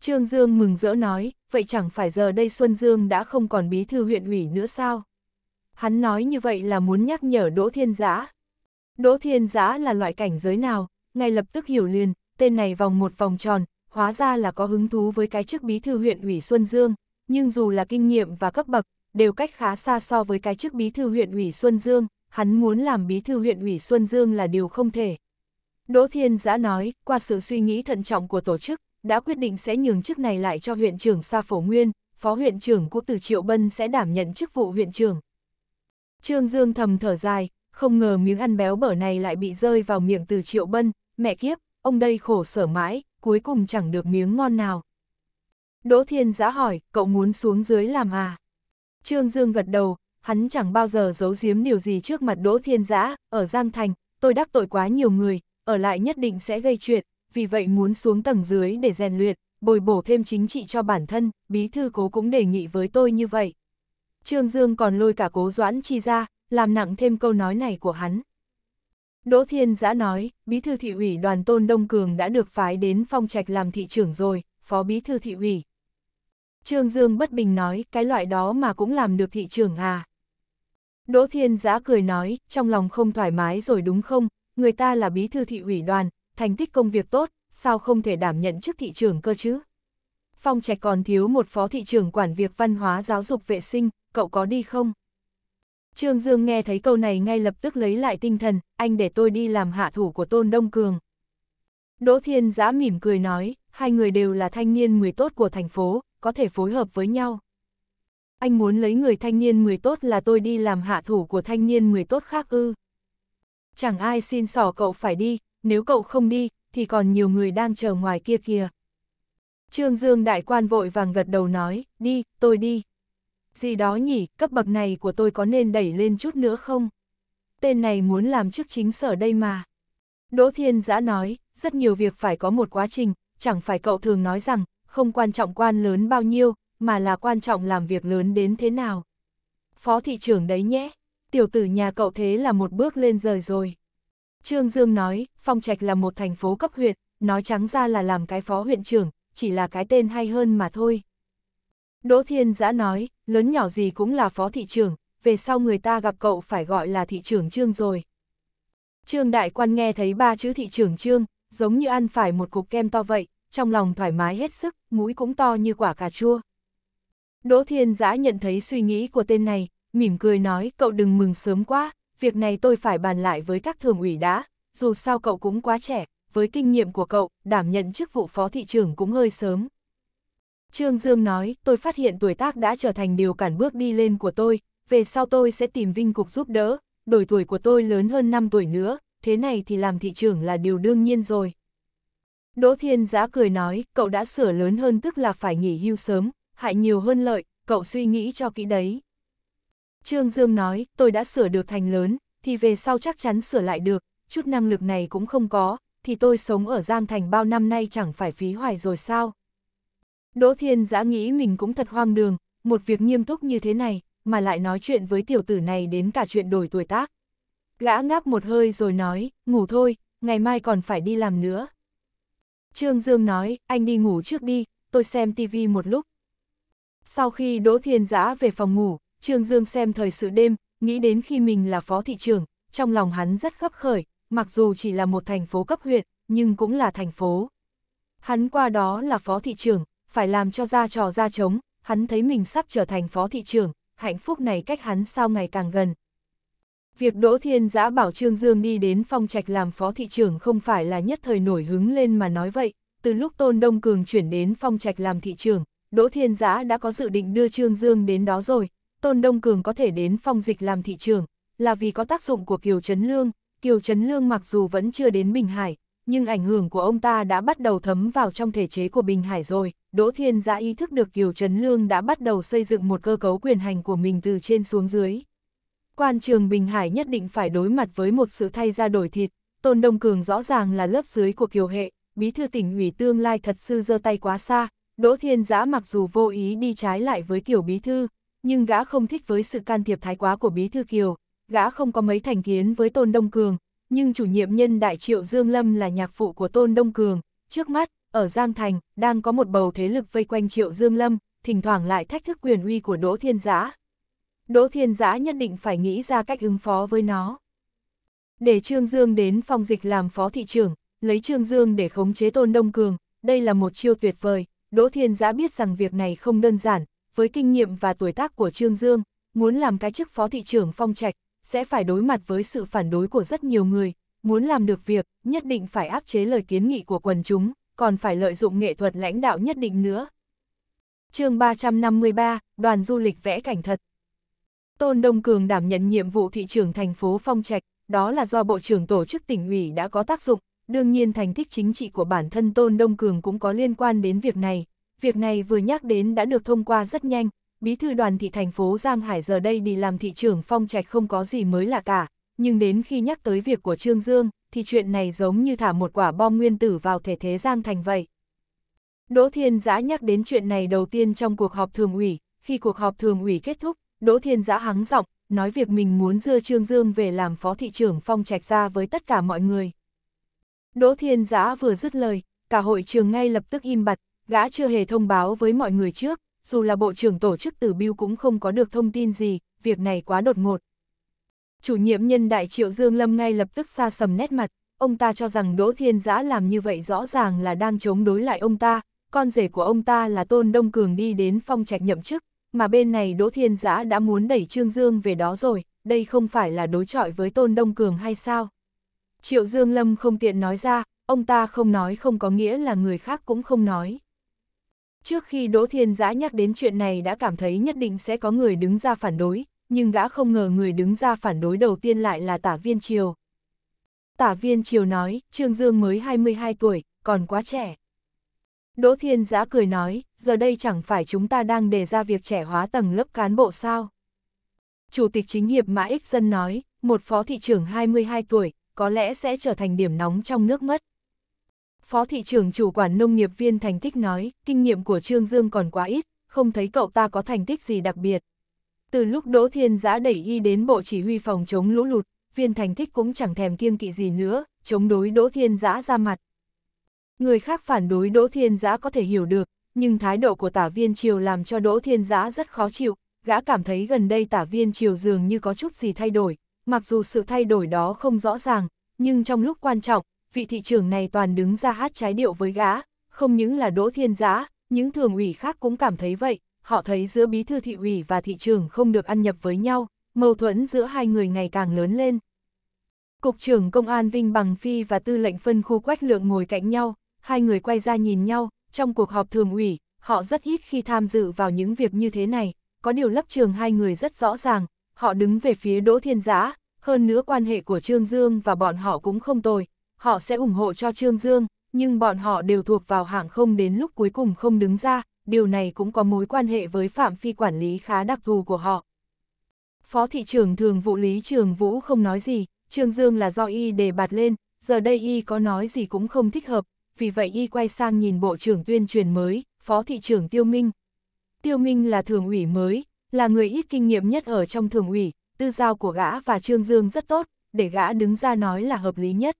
Trương Dương mừng rỡ nói, vậy chẳng phải giờ đây Xuân Dương đã không còn bí thư huyện ủy nữa sao? Hắn nói như vậy là muốn nhắc nhở Đỗ Thiên Giã. Đỗ Thiên Giã là loại cảnh giới nào, ngay lập tức hiểu liền, tên này vòng một vòng tròn, hóa ra là có hứng thú với cái chức bí thư huyện ủy Xuân Dương, nhưng dù là kinh nghiệm và cấp bậc, đều cách khá xa so với cái chức bí thư huyện ủy Xuân Dương, hắn muốn làm bí thư huyện ủy Xuân Dương là điều không thể. Đỗ Thiên Giã nói, qua sự suy nghĩ thận trọng của tổ chức, đã quyết định sẽ nhường chức này lại cho huyện trưởng Sa Phổ Nguyên, phó huyện trưởng của Từ Triệu Bân sẽ đảm nhận chức vụ huyện trưởng. Trương Dương thầm thở dài, không ngờ miếng ăn béo bở này lại bị rơi vào miệng Từ Triệu Bân, mẹ kiếp, ông đây khổ sở mãi, cuối cùng chẳng được miếng ngon nào. Đỗ Thiên giã hỏi, cậu muốn xuống dưới làm à? Trương Dương gật đầu, hắn chẳng bao giờ giấu giếm điều gì trước mặt Đỗ Thiên Giã, ở Giang Thành, tôi đắc tội quá nhiều người, ở lại nhất định sẽ gây chuyện, vì vậy muốn xuống tầng dưới để rèn luyện, bồi bổ thêm chính trị cho bản thân, bí thư cố cũng đề nghị với tôi như vậy. Trương Dương còn lôi cả cố doãn chi ra, làm nặng thêm câu nói này của hắn. Đỗ Thiên Giã nói, bí thư thị ủy đoàn Tôn Đông Cường đã được phái đến phong trạch làm thị trưởng rồi, phó bí thư thị ủy. Trương Dương bất bình nói, cái loại đó mà cũng làm được thị trưởng à. Đỗ Thiên Giã cười nói, trong lòng không thoải mái rồi đúng không, người ta là bí thư thị ủy đoàn, thành tích công việc tốt, sao không thể đảm nhận chức thị trường cơ chứ? Phong Trạch còn thiếu một phó thị trưởng quản việc văn hóa giáo dục vệ sinh, cậu có đi không? Trương Dương nghe thấy câu này ngay lập tức lấy lại tinh thần, anh để tôi đi làm hạ thủ của Tôn Đông Cường. Đỗ Thiên Giã mỉm cười nói, hai người đều là thanh niên người tốt của thành phố, có thể phối hợp với nhau. Anh muốn lấy người thanh niên người tốt là tôi đi làm hạ thủ của thanh niên người tốt khác ư. Chẳng ai xin sỏ cậu phải đi, nếu cậu không đi, thì còn nhiều người đang chờ ngoài kia kìa. Trương Dương đại quan vội vàng gật đầu nói, đi, tôi đi. Gì đó nhỉ, cấp bậc này của tôi có nên đẩy lên chút nữa không? Tên này muốn làm chức chính sở đây mà. Đỗ Thiên Giã nói, rất nhiều việc phải có một quá trình, chẳng phải cậu thường nói rằng, không quan trọng quan lớn bao nhiêu, mà là quan trọng làm việc lớn đến thế nào. Phó thị trưởng đấy nhé, tiểu tử nhà cậu thế là một bước lên rời rồi. Trương Dương nói, Phong Trạch là một thành phố cấp huyện, nói trắng ra là làm cái phó huyện trưởng, chỉ là cái tên hay hơn mà thôi. Đỗ Thiên Giã nói, lớn nhỏ gì cũng là phó thị trưởng, về sau người ta gặp cậu phải gọi là thị trưởng Trương rồi. Trương Đại Quan nghe thấy ba chữ thị trưởng Trương, giống như ăn phải một cục kem to vậy, trong lòng thoải mái hết sức, mũi cũng to như quả cà chua. Đỗ Thiên Giã nhận thấy suy nghĩ của tên này, mỉm cười nói cậu đừng mừng sớm quá, việc này tôi phải bàn lại với các thường ủy đã, dù sao cậu cũng quá trẻ, với kinh nghiệm của cậu, đảm nhận chức vụ phó thị trưởng cũng hơi sớm. Trương Dương nói, tôi phát hiện tuổi tác đã trở thành điều cản bước đi lên của tôi, về sau tôi sẽ tìm Vinh Cục giúp đỡ, đổi tuổi của tôi lớn hơn 5 tuổi nữa, thế này thì làm thị trưởng là điều đương nhiên rồi. Đỗ Thiên Giã cười nói, cậu đã sửa lớn hơn tức là phải nghỉ hưu sớm, hại nhiều hơn lợi, cậu suy nghĩ cho kỹ đấy. Trương Dương nói, tôi đã sửa được thành lớn, thì về sau chắc chắn sửa lại được, chút năng lực này cũng không có, thì tôi sống ở Giang Thành bao năm nay chẳng phải phí hoài rồi sao. Đỗ Thiên giã nghĩ mình cũng thật hoang đường, một việc nghiêm túc như thế này, mà lại nói chuyện với tiểu tử này đến cả chuyện đổi tuổi tác. Gã ngáp một hơi rồi nói, ngủ thôi, ngày mai còn phải đi làm nữa. Trương Dương nói, anh đi ngủ trước đi, tôi xem tivi một lúc. Sau khi Đỗ Thiên Giã về phòng ngủ, Trương Dương xem thời sự đêm, nghĩ đến khi mình là phó thị trưởng, trong lòng hắn rất khấp khởi, mặc dù chỉ là một thành phố cấp huyện, nhưng cũng là thành phố. Hắn qua đó là phó thị trưởng, phải làm cho ra trò ra trống, hắn thấy mình sắp trở thành phó thị trưởng, hạnh phúc này cách hắn sao ngày càng gần. Việc Đỗ Thiên Giã bảo Trương Dương đi đến phong trạch làm phó thị trưởng không phải là nhất thời nổi hứng lên mà nói vậy, từ lúc Tôn Đông Cường chuyển đến phong trạch làm thị trưởng, Đỗ Thiên Giã đã có dự định đưa Trương Dương đến đó rồi, Tôn Đông Cường có thể đến phong dịch làm thị trường, là vì có tác dụng của Kiều Trấn Lương. Kiều Trấn Lương mặc dù vẫn chưa đến Bình Hải, nhưng ảnh hưởng của ông ta đã bắt đầu thấm vào trong thể chế của Bình Hải rồi. Đỗ Thiên Giã dạ ý thức được Kiều Trấn Lương đã bắt đầu xây dựng một cơ cấu quyền hành của mình từ trên xuống dưới. Quan trường Bình Hải nhất định phải đối mặt với một sự thay ra đổi thịt. Tôn Đông Cường rõ ràng là lớp dưới của Kiều Hệ, bí thư tỉnh ủy tương lai thật sư giơ tay quá xa. Đỗ Thiên Giã dạ mặc dù vô ý đi trái lại với Kiều Bí Thư, nhưng gã không thích với sự can thiệp thái quá của Bí Thư Kiều, gã không có mấy thành kiến với Tôn Đông Cường, nhưng chủ nhiệm nhân đại triệu Dương Lâm là nhạc phụ của Tôn Đông Cường, trước mắt, ở Giang Thành, đang có một bầu thế lực vây quanh triệu Dương Lâm, thỉnh thoảng lại thách thức quyền uy của Đỗ Thiên Giã. Đỗ Thiên Giã nhất định phải nghĩ ra cách ứng phó với nó. Để Trương Dương đến phòng dịch làm phó thị trưởng, lấy Trương Dương để khống chế Tôn Đông Cường, đây là một chiêu tuyệt vời, Đỗ Thiên Giã biết rằng việc này không đơn giản, với kinh nghiệm và tuổi tác của Trương Dương, muốn làm cái chức phó thị trưởng phong trạch, sẽ phải đối mặt với sự phản đối của rất nhiều người, muốn làm được việc, nhất định phải áp chế lời kiến nghị của quần chúng, còn phải lợi dụng nghệ thuật lãnh đạo nhất định nữa. chương 353, đoàn du lịch vẽ cảnh thật. Tôn Đông Cường đảm nhận nhiệm vụ thị trưởng thành phố Phong Trạch, đó là do Bộ trưởng Tổ chức tỉnh ủy đã có tác dụng, đương nhiên thành tích chính trị của bản thân Tôn Đông Cường cũng có liên quan đến việc này, việc này vừa nhắc đến đã được thông qua rất nhanh, bí thư đoàn thị thành phố Giang Hải giờ đây đi làm thị trưởng phong trạch không có gì mới lạ cả, nhưng đến khi nhắc tới việc của Trương Dương, thì chuyện này giống như thả một quả bom nguyên tử vào thể thế Giang Thành vậy. Đỗ Thiên Giã nhắc đến chuyện này đầu tiên trong cuộc họp thường ủy, khi cuộc họp thường ủy kết thúc, Đỗ Thiên Giã hắng giọng, nói việc mình muốn đưa Trương Dương về làm phó thị trưởng phong trạch ra với tất cả mọi người. Đỗ Thiên Giã vừa dứt lời, cả hội trường ngay lập tức im bặt, Gã chưa hề thông báo với mọi người trước, dù là bộ trưởng tổ chức tử biêu cũng không có được thông tin gì, việc này quá đột ngột. Chủ nhiệm nhân đại triệu Dương Lâm ngay lập tức xa sầm nét mặt, ông ta cho rằng Đỗ Thiên Giã làm như vậy rõ ràng là đang chống đối lại ông ta, con rể của ông ta là Tôn Đông Cường đi đến phong trạch nhậm chức, mà bên này Đỗ Thiên Giã đã muốn đẩy Trương Dương về đó rồi, đây không phải là đối chọi với Tôn Đông Cường hay sao? Triệu Dương Lâm không tiện nói ra, ông ta không nói không có nghĩa là người khác cũng không nói. Trước khi Đỗ Thiên Giã nhắc đến chuyện này đã cảm thấy nhất định sẽ có người đứng ra phản đối, nhưng gã không ngờ người đứng ra phản đối đầu tiên lại là tả viên triều. Tả viên triều nói, Trương Dương mới 22 tuổi, còn quá trẻ. Đỗ Thiên Giã cười nói, giờ đây chẳng phải chúng ta đang đề ra việc trẻ hóa tầng lớp cán bộ sao. Chủ tịch chính hiệp Mã Ích Dân nói, một phó thị trưởng 22 tuổi, có lẽ sẽ trở thành điểm nóng trong nước mất. Phó thị trưởng chủ quản nông nghiệp viên thành tích nói, kinh nghiệm của Trương Dương còn quá ít, không thấy cậu ta có thành tích gì đặc biệt. Từ lúc Đỗ Thiên Giã đẩy y đến Bộ Chỉ huy phòng chống lũ lụt, viên thành Thích cũng chẳng thèm kiêng kỵ gì nữa, chống đối Đỗ Thiên Giã ra mặt. Người khác phản đối Đỗ Thiên Giã có thể hiểu được, nhưng thái độ của tả viên triều làm cho Đỗ Thiên Giã rất khó chịu, gã cảm thấy gần đây tả viên triều dường như có chút gì thay đổi, mặc dù sự thay đổi đó không rõ ràng, nhưng trong lúc quan trọng, vị thị trưởng này toàn đứng ra hát trái điệu với gã, không những là Đỗ Thiên Giã, những thường ủy khác cũng cảm thấy vậy, họ thấy giữa bí thư thị ủy và thị trưởng không được ăn nhập với nhau, mâu thuẫn giữa hai người ngày càng lớn lên. Cục trưởng Công an Vinh Bằng Phi và tư lệnh phân khu quách lượng ngồi cạnh nhau, hai người quay ra nhìn nhau, trong cuộc họp thường ủy, họ rất ít khi tham dự vào những việc như thế này, có điều lấp trường hai người rất rõ ràng, họ đứng về phía Đỗ Thiên Giã, hơn nữa quan hệ của Trương Dương và bọn họ cũng không tồi, họ sẽ ủng hộ cho Trương Dương, nhưng bọn họ đều thuộc vào hạng không đến lúc cuối cùng không đứng ra, điều này cũng có mối quan hệ với phạm phi quản lý khá đặc thù của họ. Phó thị trưởng thường vụ Lý Trường Vũ không nói gì, Trương Dương là do y đề bạt lên, giờ đây y có nói gì cũng không thích hợp, vì vậy y quay sang nhìn bộ trưởng tuyên truyền mới, phó thị trưởng Tiêu Minh. Tiêu Minh là thường ủy mới, là người ít kinh nghiệm nhất ở trong thường ủy, tư giao của gã và Trương Dương rất tốt, để gã đứng ra nói là hợp lý nhất.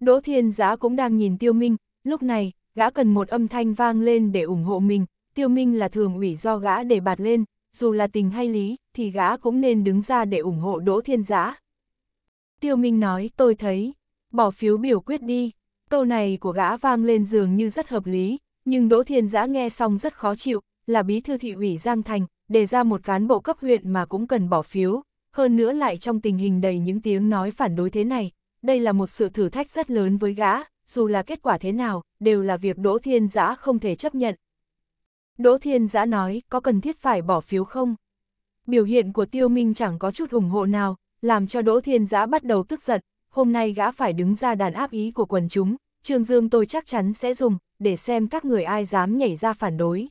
Đỗ Thiên Giá cũng đang nhìn Tiêu Minh, lúc này, gã cần một âm thanh vang lên để ủng hộ mình, Tiêu Minh là thường ủy do gã để bạt lên, dù là tình hay lý, thì gã cũng nên đứng ra để ủng hộ Đỗ Thiên Giá. Tiêu Minh nói, tôi thấy, bỏ phiếu biểu quyết đi, câu này của gã vang lên dường như rất hợp lý, nhưng Đỗ Thiên Giá nghe xong rất khó chịu, là bí thư thị ủy Giang Thành, đề ra một cán bộ cấp huyện mà cũng cần bỏ phiếu, hơn nữa lại trong tình hình đầy những tiếng nói phản đối thế này, đây là một sự thử thách rất lớn với gã, dù là kết quả thế nào, đều là việc Đỗ Thiên Giã không thể chấp nhận. Đỗ Thiên Giã nói, có cần thiết phải bỏ phiếu không? Biểu hiện của Tiêu Minh chẳng có chút ủng hộ nào, làm cho Đỗ Thiên Giã bắt đầu tức giận, hôm nay gã phải đứng ra đàn áp ý của quần chúng, Trương Dương tôi chắc chắn sẽ dùng, để xem các người ai dám nhảy ra phản đối.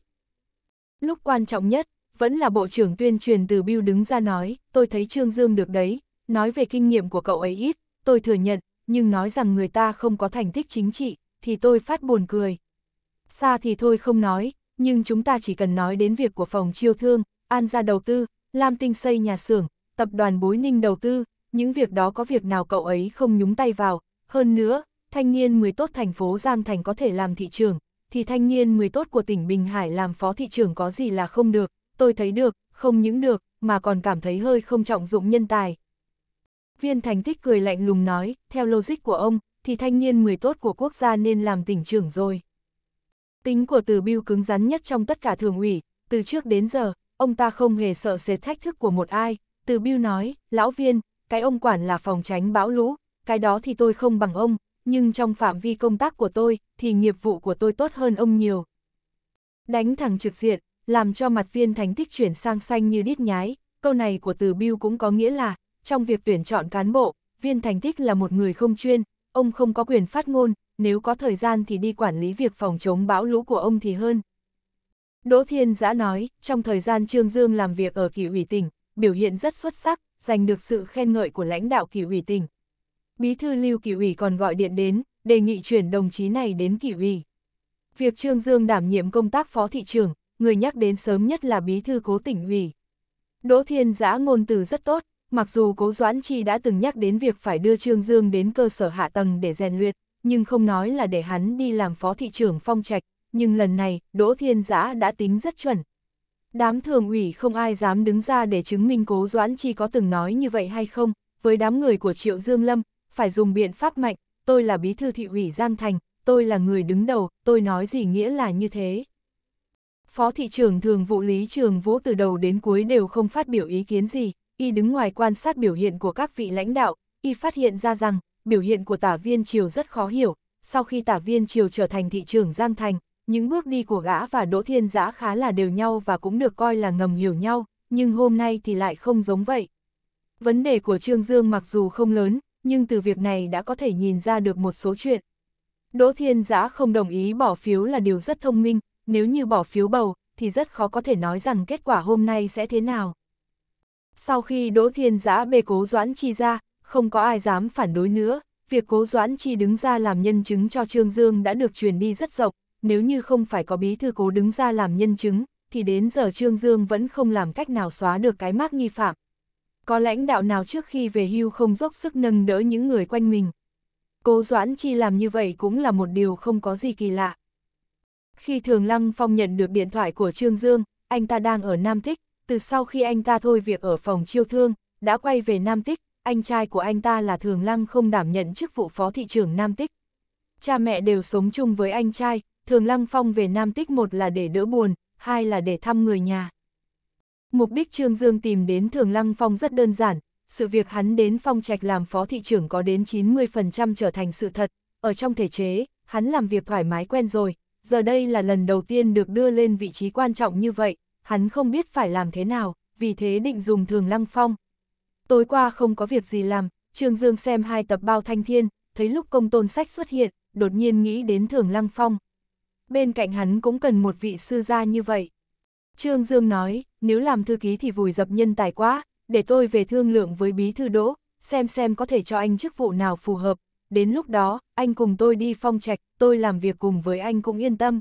Lúc quan trọng nhất, vẫn là Bộ trưởng tuyên truyền từ Biêu đứng ra nói, tôi thấy Trương Dương được đấy, nói về kinh nghiệm của cậu ấy ít, tôi thừa nhận, nhưng nói rằng người ta không có thành tích chính trị, thì tôi phát buồn cười. Xa thì thôi không nói, nhưng chúng ta chỉ cần nói đến việc của phòng chiêu thương, An gia đầu tư, Lam Tinh xây nhà xưởng, tập đoàn Bối Ninh đầu tư, những việc đó có việc nào cậu ấy không nhúng tay vào. Hơn nữa, thanh niên 10 tốt thành phố Giang Thành có thể làm thị trường, thì thanh niên 10 tốt của tỉnh Bình Hải làm phó thị trường có gì là không được. Tôi thấy được, không những được, mà còn cảm thấy hơi không trọng dụng nhân tài. Viên thành tích cười lạnh lùng nói, theo logic của ông, thì thanh niên 10 tốt của quốc gia nên làm tỉnh trưởng rồi. Tính của từ biêu cứng rắn nhất trong tất cả thường ủy, từ trước đến giờ, ông ta không hề sợ sệt thách thức của một ai. Từ biêu nói, lão viên, cái ông quản là phòng tránh bão lũ, cái đó thì tôi không bằng ông, nhưng trong phạm vi công tác của tôi, thì nghiệp vụ của tôi tốt hơn ông nhiều. Đánh thẳng trực diện, làm cho mặt viên thành tích chuyển sang xanh như đít nhái, câu này của từ biêu cũng có nghĩa là, trong việc tuyển chọn cán bộ, viên thành tích là một người không chuyên, ông không có quyền phát ngôn, nếu có thời gian thì đi quản lý việc phòng chống bão lũ của ông thì hơn. Đỗ Thiên Giã nói, trong thời gian Trương Dương làm việc ở kỳ ủy tỉnh, biểu hiện rất xuất sắc, giành được sự khen ngợi của lãnh đạo kỳ ủy tỉnh. Bí thư Lưu kỳ ủy còn gọi điện đến, đề nghị chuyển đồng chí này đến kỳ ủy. Việc Trương Dương đảm nhiệm công tác phó thị trưởng, người nhắc đến sớm nhất là bí thư cố tỉnh ủy. Đỗ Thiên Giã ngôn từ rất tốt, Mặc dù Cố Doãn Chi đã từng nhắc đến việc phải đưa Trương Dương đến cơ sở hạ tầng để rèn luyện, nhưng không nói là để hắn đi làm phó thị trưởng phong trạch, nhưng lần này, Đỗ Thiên Giã đã tính rất chuẩn. Đám thường ủy không ai dám đứng ra để chứng minh Cố Doãn Chi có từng nói như vậy hay không, với đám người của Triệu Dương Lâm, phải dùng biện pháp mạnh, tôi là bí thư thị ủy Giang Thành, tôi là người đứng đầu, tôi nói gì nghĩa là như thế. Phó thị trưởng thường vụ lý trường vũ từ đầu đến cuối đều không phát biểu ý kiến gì, khi đứng ngoài quan sát biểu hiện của các vị lãnh đạo, y phát hiện ra rằng, biểu hiện của tả viên triều rất khó hiểu. Sau khi tả viên triều trở thành thị trưởng Giang Thành, những bước đi của gã và Đỗ Thiên Giã khá là đều nhau và cũng được coi là ngầm hiểu nhau, nhưng hôm nay thì lại không giống vậy. Vấn đề của Trương Dương mặc dù không lớn, nhưng từ việc này đã có thể nhìn ra được một số chuyện. Đỗ Thiên Giã không đồng ý bỏ phiếu là điều rất thông minh, nếu như bỏ phiếu bầu, thì rất khó có thể nói rằng kết quả hôm nay sẽ thế nào. Sau khi Đỗ Thiên Giã bê Cố Doãn Chi ra, không có ai dám phản đối nữa, việc Cố Doãn Chi đứng ra làm nhân chứng cho Trương Dương đã được truyền đi rất rộng, nếu như không phải có bí thư Cố đứng ra làm nhân chứng, thì đến giờ Trương Dương vẫn không làm cách nào xóa được cái mác nghi phạm. Có lãnh đạo nào trước khi về hưu không dốc sức nâng đỡ những người quanh mình. Cố Doãn Chi làm như vậy cũng là một điều không có gì kỳ lạ. Khi Thường Lăng Phong nhận được điện thoại của Trương Dương, anh ta đang ở Nam Thích, từ sau khi anh ta thôi việc ở phòng chiêu thương, đã quay về Nam Tích, anh trai của anh ta là Thường Lăng không đảm nhận chức vụ phó thị trưởng Nam Tích. Cha mẹ đều sống chung với anh trai, Thường Lăng Phong về Nam Tích một là để đỡ buồn, hai là để thăm người nhà. Mục đích Trương Dương tìm đến Thường Lăng Phong rất đơn giản, sự việc hắn đến Phong Trạch làm phó thị trưởng có đến 90% trở thành sự thật, ở trong thể chế, hắn làm việc thoải mái quen rồi, giờ đây là lần đầu tiên được đưa lên vị trí quan trọng như vậy, hắn không biết phải làm thế nào, vì thế định dùng thường lăng phong. Tối qua không có việc gì làm, Trương Dương xem hai tập bao thanh thiên, thấy lúc công tôn sách xuất hiện, đột nhiên nghĩ đến thường lăng phong. Bên cạnh hắn cũng cần một vị sư gia như vậy. Trương Dương nói, nếu làm thư ký thì vùi dập nhân tài quá, để tôi về thương lượng với bí thư đỗ, xem xem có thể cho anh chức vụ nào phù hợp. Đến lúc đó, anh cùng tôi đi phong trạch, tôi làm việc cùng với anh cũng yên tâm.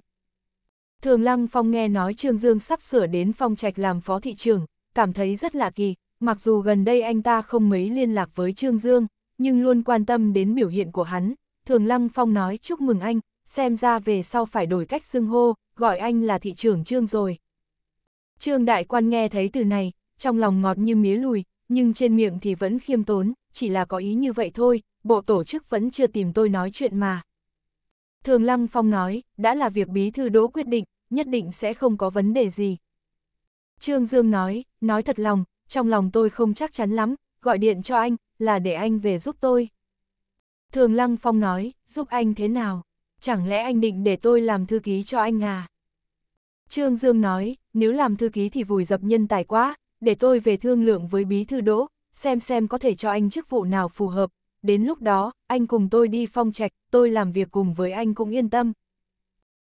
Thường Lăng Phong nghe nói Trương Dương sắp sửa đến phong trạch làm phó thị trưởng, cảm thấy rất lạ kỳ, mặc dù gần đây anh ta không mấy liên lạc với Trương Dương, nhưng luôn quan tâm đến biểu hiện của hắn. Thường Lăng Phong nói chúc mừng anh, xem ra về sau phải đổi cách xưng hô, gọi anh là thị trưởng Trương rồi. Trương Đại Quan nghe thấy từ này, trong lòng ngọt như mía lùi, nhưng trên miệng thì vẫn khiêm tốn, chỉ là có ý như vậy thôi, bộ tổ chức vẫn chưa tìm tôi nói chuyện mà. Thường Lăng Phong nói, đã là việc bí thư đỗ quyết định, nhất định sẽ không có vấn đề gì. Trương Dương nói, nói thật lòng, trong lòng tôi không chắc chắn lắm, gọi điện cho anh, là để anh về giúp tôi. Thường Lăng Phong nói, giúp anh thế nào? Chẳng lẽ anh định để tôi làm thư ký cho anh à? Trương Dương nói, nếu làm thư ký thì vùi dập nhân tài quá, để tôi về thương lượng với bí thư đỗ, xem xem có thể cho anh chức vụ nào phù hợp. Đến lúc đó, anh cùng tôi đi phong trạch, tôi làm việc cùng với anh cũng yên tâm.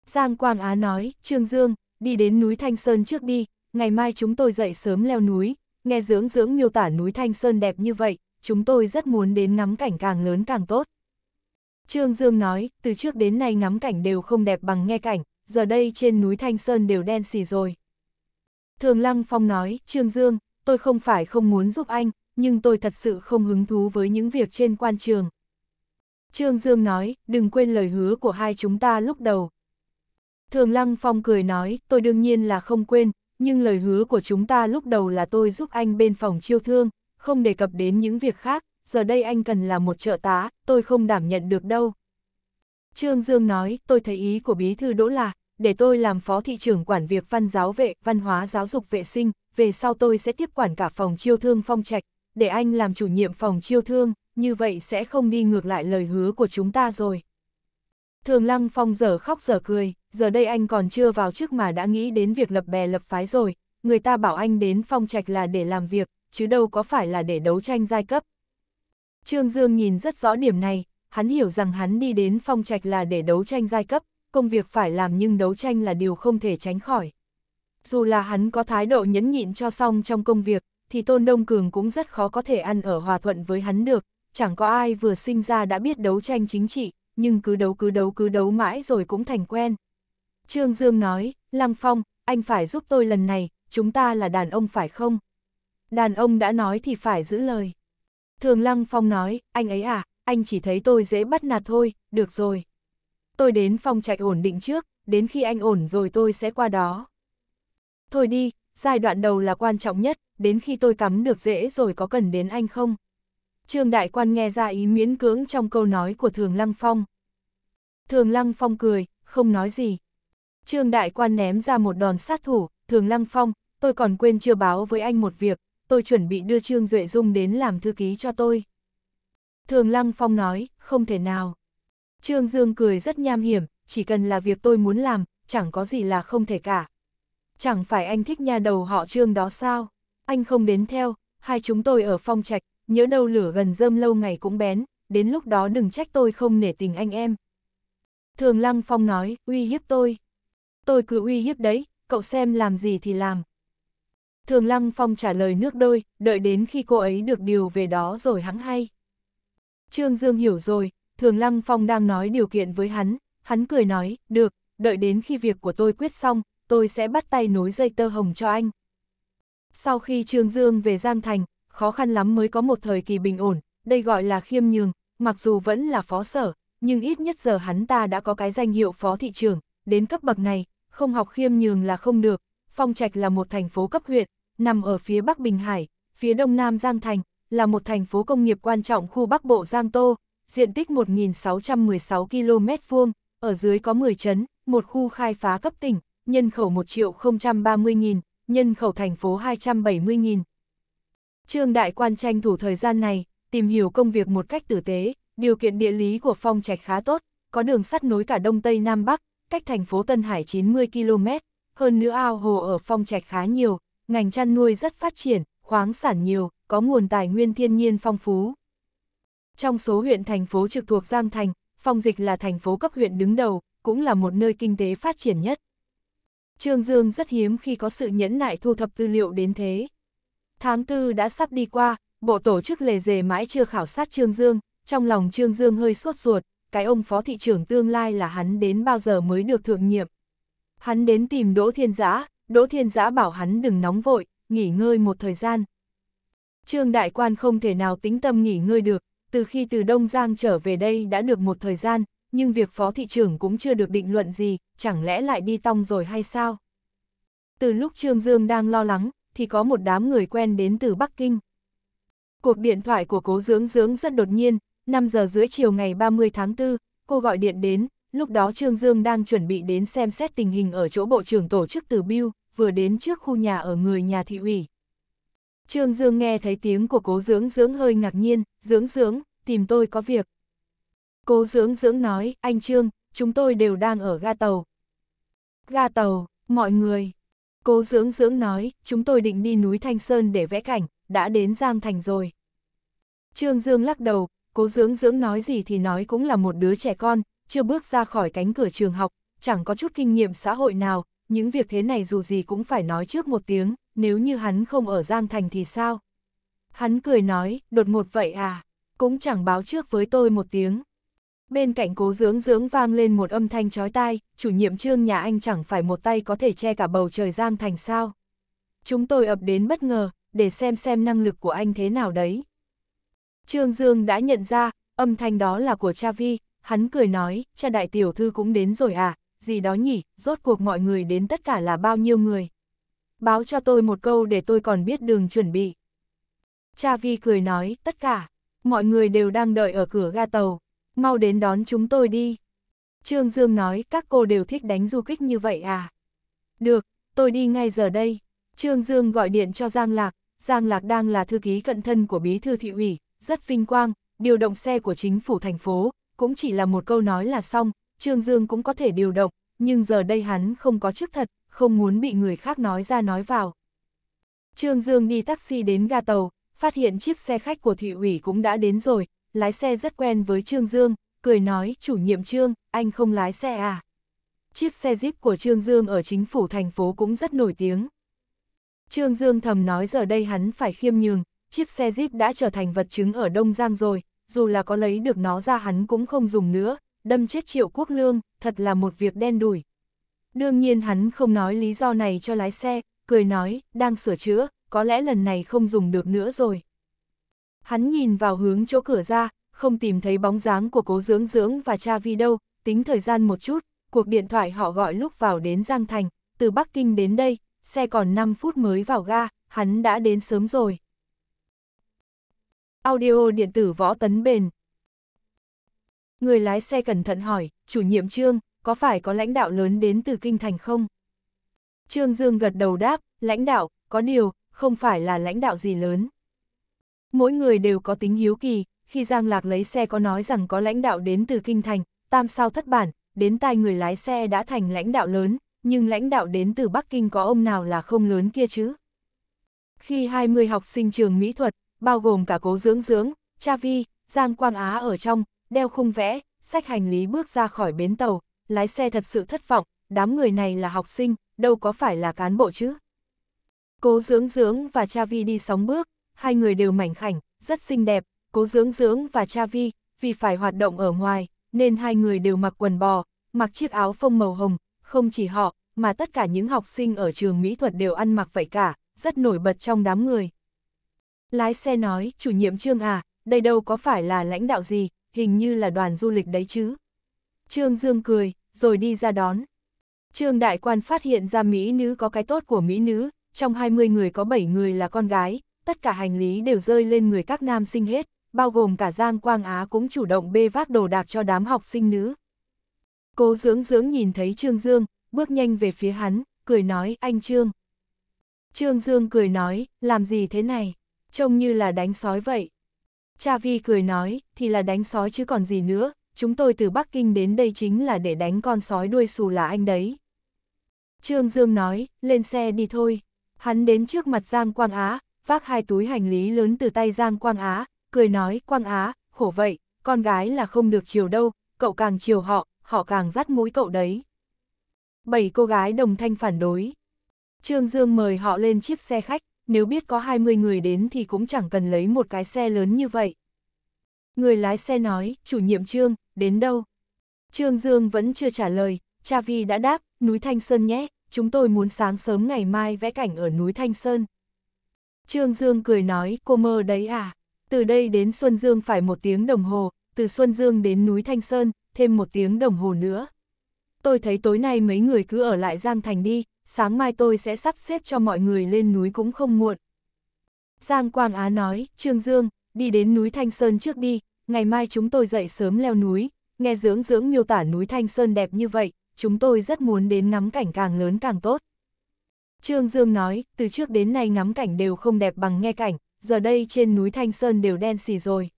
Giang Quang Á nói, Trương Dương, đi đến núi Thanh Sơn trước đi, ngày mai chúng tôi dậy sớm leo núi, nghe dưỡng dưỡng miêu tả núi Thanh Sơn đẹp như vậy, chúng tôi rất muốn đến ngắm cảnh càng lớn càng tốt. Trương Dương nói, từ trước đến nay ngắm cảnh đều không đẹp bằng nghe cảnh, giờ đây trên núi Thanh Sơn đều đen xì rồi. Thường Lăng Phong nói, Trương Dương, tôi không phải không muốn giúp anh, nhưng tôi thật sự không hứng thú với những việc trên quan trường. Trương Dương nói, đừng quên lời hứa của hai chúng ta lúc đầu, Thường Lăng Phong cười nói, tôi đương nhiên là không quên, nhưng lời hứa của chúng ta lúc đầu là tôi giúp anh bên phòng chiêu thương, không đề cập đến những việc khác, giờ đây anh cần là một trợ tá, tôi không đảm nhận được đâu. Trương Dương nói, tôi thấy ý của bí thư đỗ là, để tôi làm phó thị trưởng quản việc văn giáo vệ, văn hóa giáo dục vệ sinh, về sau tôi sẽ tiếp quản cả phòng chiêu thương phong trạch, để anh làm chủ nhiệm phòng chiêu thương, như vậy sẽ không đi ngược lại lời hứa của chúng ta rồi. Thường Lăng Phong giờ khóc giờ cười, giờ đây anh còn chưa vào trước mà đã nghĩ đến việc lập bè lập phái rồi, người ta bảo anh đến phong trạch là để làm việc, chứ đâu có phải là để đấu tranh giai cấp. Trương Dương nhìn rất rõ điểm này, hắn hiểu rằng hắn đi đến phong trạch là để đấu tranh giai cấp, công việc phải làm nhưng đấu tranh là điều không thể tránh khỏi. Dù là hắn có thái độ nhẫn nhịn cho xong trong công việc, thì Tôn Đông Cường cũng rất khó có thể ăn ở hòa thuận với hắn được, chẳng có ai vừa sinh ra đã biết đấu tranh chính trị, nhưng cứ đấu cứ đấu cứ đấu mãi rồi cũng thành quen. Trương Dương nói, Lăng Phong, anh phải giúp tôi lần này, chúng ta là đàn ông phải không? Đàn ông đã nói thì phải giữ lời. Thường Lăng Phong nói, anh ấy à, anh chỉ thấy tôi dễ bắt nạt thôi, được rồi. Tôi đến phòng chạy ổn định trước, đến khi anh ổn rồi tôi sẽ qua đó. Thôi đi, giai đoạn đầu là quan trọng nhất, đến khi tôi cắm được dễ rồi có cần đến anh không? Trương Đại Quan nghe ra ý miễn cưỡng trong câu nói của Thường Lăng Phong. Thường Lăng Phong cười, không nói gì. Trương Đại Quan ném ra một đòn sát thủ, Thường Lăng Phong, tôi còn quên chưa báo với anh một việc, tôi chuẩn bị đưa Trương Duệ Dung đến làm thư ký cho tôi. Thường Lăng Phong nói, không thể nào. Trương Dương cười rất nham hiểm, chỉ cần là việc tôi muốn làm, chẳng có gì là không thể cả. Chẳng phải anh thích nhà đầu họ Trương đó sao? Anh không đến theo, hai chúng tôi ở phong trạch, nhớ đâu lửa gần rơm lâu ngày cũng bén, đến lúc đó đừng trách tôi không nể tình anh em. Thường Lăng Phong nói, uy hiếp tôi. Tôi cứ uy hiếp đấy, cậu xem làm gì thì làm. Thường Lăng Phong trả lời nước đôi, đợi đến khi cô ấy được điều về đó rồi hắn hay. Trương Dương hiểu rồi, Thường Lăng Phong đang nói điều kiện với hắn, hắn cười nói, được, đợi đến khi việc của tôi quyết xong, tôi sẽ bắt tay nối dây tơ hồng cho anh. Sau khi Trương Dương về Giang Thành, khó khăn lắm mới có một thời kỳ bình ổn, đây gọi là khiêm nhường, mặc dù vẫn là phó sở, nhưng ít nhất giờ hắn ta đã có cái danh hiệu phó thị trưởng, đến cấp bậc này, không học khiêm nhường là không được. Phong Trạch là một thành phố cấp huyện, nằm ở phía Bắc Bình Hải, phía Đông Nam Giang Thành, là một thành phố công nghiệp quan trọng khu Bắc Bộ Giang Tô, diện tích 1.616 km vuông, ở dưới có 10 trấn, một khu khai phá cấp tỉnh, nhân khẩu 1 030.000, nhân khẩu thành phố 270.000, Trương Đại Quan tranh thủ thời gian này, tìm hiểu công việc một cách tử tế, điều kiện địa lý của phong trạch khá tốt, có đường sắt nối cả Đông Tây Nam Bắc, cách thành phố Tân Hải 90 km, hơn nữa ao hồ ở phong trạch khá nhiều, ngành chăn nuôi rất phát triển, khoáng sản nhiều, có nguồn tài nguyên thiên nhiên phong phú. Trong số huyện thành phố trực thuộc Giang Thành, phong dịch là thành phố cấp huyện đứng đầu, cũng là một nơi kinh tế phát triển nhất. Trương Dương rất hiếm khi có sự nhẫn nại thu thập tư liệu đến thế. Tháng tư đã sắp đi qua, bộ tổ chức lề dề mãi chưa khảo sát Trương Dương, trong lòng Trương Dương hơi suốt ruột, cái ông phó thị trưởng tương lai là hắn đến bao giờ mới được thượng nhiệm. Hắn đến tìm Đỗ Thiên Giã, Đỗ Thiên Giã bảo hắn đừng nóng vội, nghỉ ngơi một thời gian. Trương Đại Quan không thể nào tính tâm nghỉ ngơi được, từ khi từ Đông Giang trở về đây đã được một thời gian, nhưng việc phó thị trưởng cũng chưa được định luận gì, chẳng lẽ lại đi tong rồi hay sao? Từ lúc Trương Dương đang lo lắng, thì có một đám người quen đến từ Bắc Kinh. Cuộc điện thoại của cố dưỡng dưỡng rất đột nhiên, 5 giờ rưỡi chiều ngày 30 tháng 4, cô gọi điện đến, lúc đó Trương Dương đang chuẩn bị đến xem xét tình hình ở chỗ bộ trưởng tổ chức từ Biêu, vừa đến trước khu nhà ở người nhà thị ủy. Trương Dương nghe thấy tiếng của cố dưỡng dưỡng hơi ngạc nhiên, dưỡng dưỡng, tìm tôi có việc. Cố dưỡng dưỡng nói, anh Trương, chúng tôi đều đang ở ga tàu. Ga tàu, mọi người, Cố dưỡng dưỡng nói, chúng tôi định đi núi Thanh Sơn để vẽ cảnh, đã đến Giang Thành rồi. Trương Dương lắc đầu, cố dưỡng dưỡng nói gì thì nói cũng là một đứa trẻ con, chưa bước ra khỏi cánh cửa trường học, chẳng có chút kinh nghiệm xã hội nào, những việc thế này dù gì cũng phải nói trước một tiếng, nếu như hắn không ở Giang Thành thì sao? Hắn cười nói, đột một vậy à, cũng chẳng báo trước với tôi một tiếng. Bên cạnh cố dưỡng dưỡng vang lên một âm thanh chói tai, chủ nhiệm trương nhà anh chẳng phải một tay có thể che cả bầu trời giang thành sao. Chúng tôi ập đến bất ngờ, để xem xem năng lực của anh thế nào đấy. Trương Dương đã nhận ra, âm thanh đó là của cha Vi, hắn cười nói, cha đại tiểu thư cũng đến rồi à, gì đó nhỉ, rốt cuộc mọi người đến tất cả là bao nhiêu người. Báo cho tôi một câu để tôi còn biết đường chuẩn bị. Cha Vi cười nói, tất cả, mọi người đều đang đợi ở cửa ga tàu, mau đến đón chúng tôi đi. Trương Dương nói các cô đều thích đánh du kích như vậy à? Được, tôi đi ngay giờ đây. Trương Dương gọi điện cho Giang Lạc, Giang Lạc đang là thư ký cận thân của bí thư thị ủy, rất vinh quang, điều động xe của chính phủ thành phố, cũng chỉ là một câu nói là xong, Trương Dương cũng có thể điều động, nhưng giờ đây hắn không có chức thật, không muốn bị người khác nói ra nói vào. Trương Dương đi taxi đến ga tàu, phát hiện chiếc xe khách của thị ủy cũng đã đến rồi, lái xe rất quen với Trương Dương, cười nói, chủ nhiệm Trương, anh không lái xe à? Chiếc xe Jeep của Trương Dương ở chính phủ thành phố cũng rất nổi tiếng. Trương Dương thầm nói giờ đây hắn phải khiêm nhường, chiếc xe Jeep đã trở thành vật chứng ở Đông Giang rồi, dù là có lấy được nó ra hắn cũng không dùng nữa, đâm chết triệu quốc lương, thật là một việc đen đủi. Đương nhiên hắn không nói lý do này cho lái xe, cười nói, đang sửa chữa, có lẽ lần này không dùng được nữa rồi. Hắn nhìn vào hướng chỗ cửa ra, không tìm thấy bóng dáng của cố dưỡng dưỡng và cha vi đâu, tính thời gian một chút, cuộc điện thoại họ gọi lúc vào đến Giang Thành, từ Bắc Kinh đến đây, xe còn 5 phút mới vào ga, hắn đã đến sớm rồi. Audio điện tử võ tấn bền Người lái xe cẩn thận hỏi, chủ nhiệm trương, có phải có lãnh đạo lớn đến từ Kinh Thành không? Trương Dương gật đầu đáp, lãnh đạo, có điều, không phải là lãnh đạo gì lớn. Mỗi người đều có tính hiếu kỳ, khi Giang Lạc lấy xe có nói rằng có lãnh đạo đến từ Kinh Thành, tam sao thất bản, đến tai người lái xe đã thành lãnh đạo lớn, nhưng lãnh đạo đến từ Bắc Kinh có ông nào là không lớn kia chứ? Khi 20 học sinh trường mỹ thuật, bao gồm cả cố dưỡng dưỡng, cha vi, Giang Quang Á ở trong, đeo khung vẽ, sách hành lý bước ra khỏi bến tàu, lái xe thật sự thất vọng, đám người này là học sinh, đâu có phải là cán bộ chứ? Cố dưỡng dưỡng và cha vi đi sóng bước, hai người đều mảnh khảnh, rất xinh đẹp, cố dưỡng dưỡng và cha vi, vì phải hoạt động ở ngoài, nên hai người đều mặc quần bò, mặc chiếc áo phông màu hồng, không chỉ họ, mà tất cả những học sinh ở trường mỹ thuật đều ăn mặc vậy cả, rất nổi bật trong đám người. Lái xe nói, chủ nhiệm Trương à, đây đâu có phải là lãnh đạo gì, hình như là đoàn du lịch đấy chứ. Trương Dương cười, rồi đi ra đón. Trương Đại Quan phát hiện ra Mỹ nữ có cái tốt của Mỹ nữ, trong 20 người có 7 người là con gái, tất cả hành lý đều rơi lên người các nam sinh hết, bao gồm cả Giang Quang Á cũng chủ động bê vác đồ đạc cho đám học sinh nữ. cố dưỡng dưỡng nhìn thấy Trương Dương, bước nhanh về phía hắn, cười nói anh Trương. Trương Dương cười nói, làm gì thế này, trông như là đánh sói vậy. Cha Vi cười nói, thì là đánh sói chứ còn gì nữa, chúng tôi từ Bắc Kinh đến đây chính là để đánh con sói đuôi xù là anh đấy. Trương Dương nói, lên xe đi thôi. Hắn đến trước mặt Giang Quang Á, vác hai túi hành lý lớn từ tay Giang Quang Á, cười nói, Quang Á, khổ vậy, con gái là không được chiều đâu, cậu càng chiều họ, họ càng dắt mũi cậu đấy. Bảy cô gái đồng thanh phản đối. Trương Dương mời họ lên chiếc xe khách, nếu biết có 20 người đến thì cũng chẳng cần lấy một cái xe lớn như vậy. Người lái xe nói, chủ nhiệm Trương, đến đâu? Trương Dương vẫn chưa trả lời, Cha Vi đã đáp, núi Thanh Sơn nhé, chúng tôi muốn sáng sớm ngày mai vẽ cảnh ở núi Thanh Sơn. Trương Dương cười nói, cô mơ đấy à? Từ đây đến Xuân Dương phải một tiếng đồng hồ, từ Xuân Dương đến núi Thanh Sơn, thêm một tiếng đồng hồ nữa. Tôi thấy tối nay mấy người cứ ở lại Giang Thành đi, sáng mai tôi sẽ sắp xếp cho mọi người lên núi cũng không muộn. Giang Quang Á nói, Trương Dương, đi đến núi Thanh Sơn trước đi, ngày mai chúng tôi dậy sớm leo núi, nghe dưỡng dưỡng miêu tả núi Thanh Sơn đẹp như vậy, chúng tôi rất muốn đến ngắm cảnh càng lớn càng tốt. Trương Dương nói, từ trước đến nay ngắm cảnh đều không đẹp bằng nghe cảnh, giờ đây trên núi Thanh Sơn đều đen xì rồi.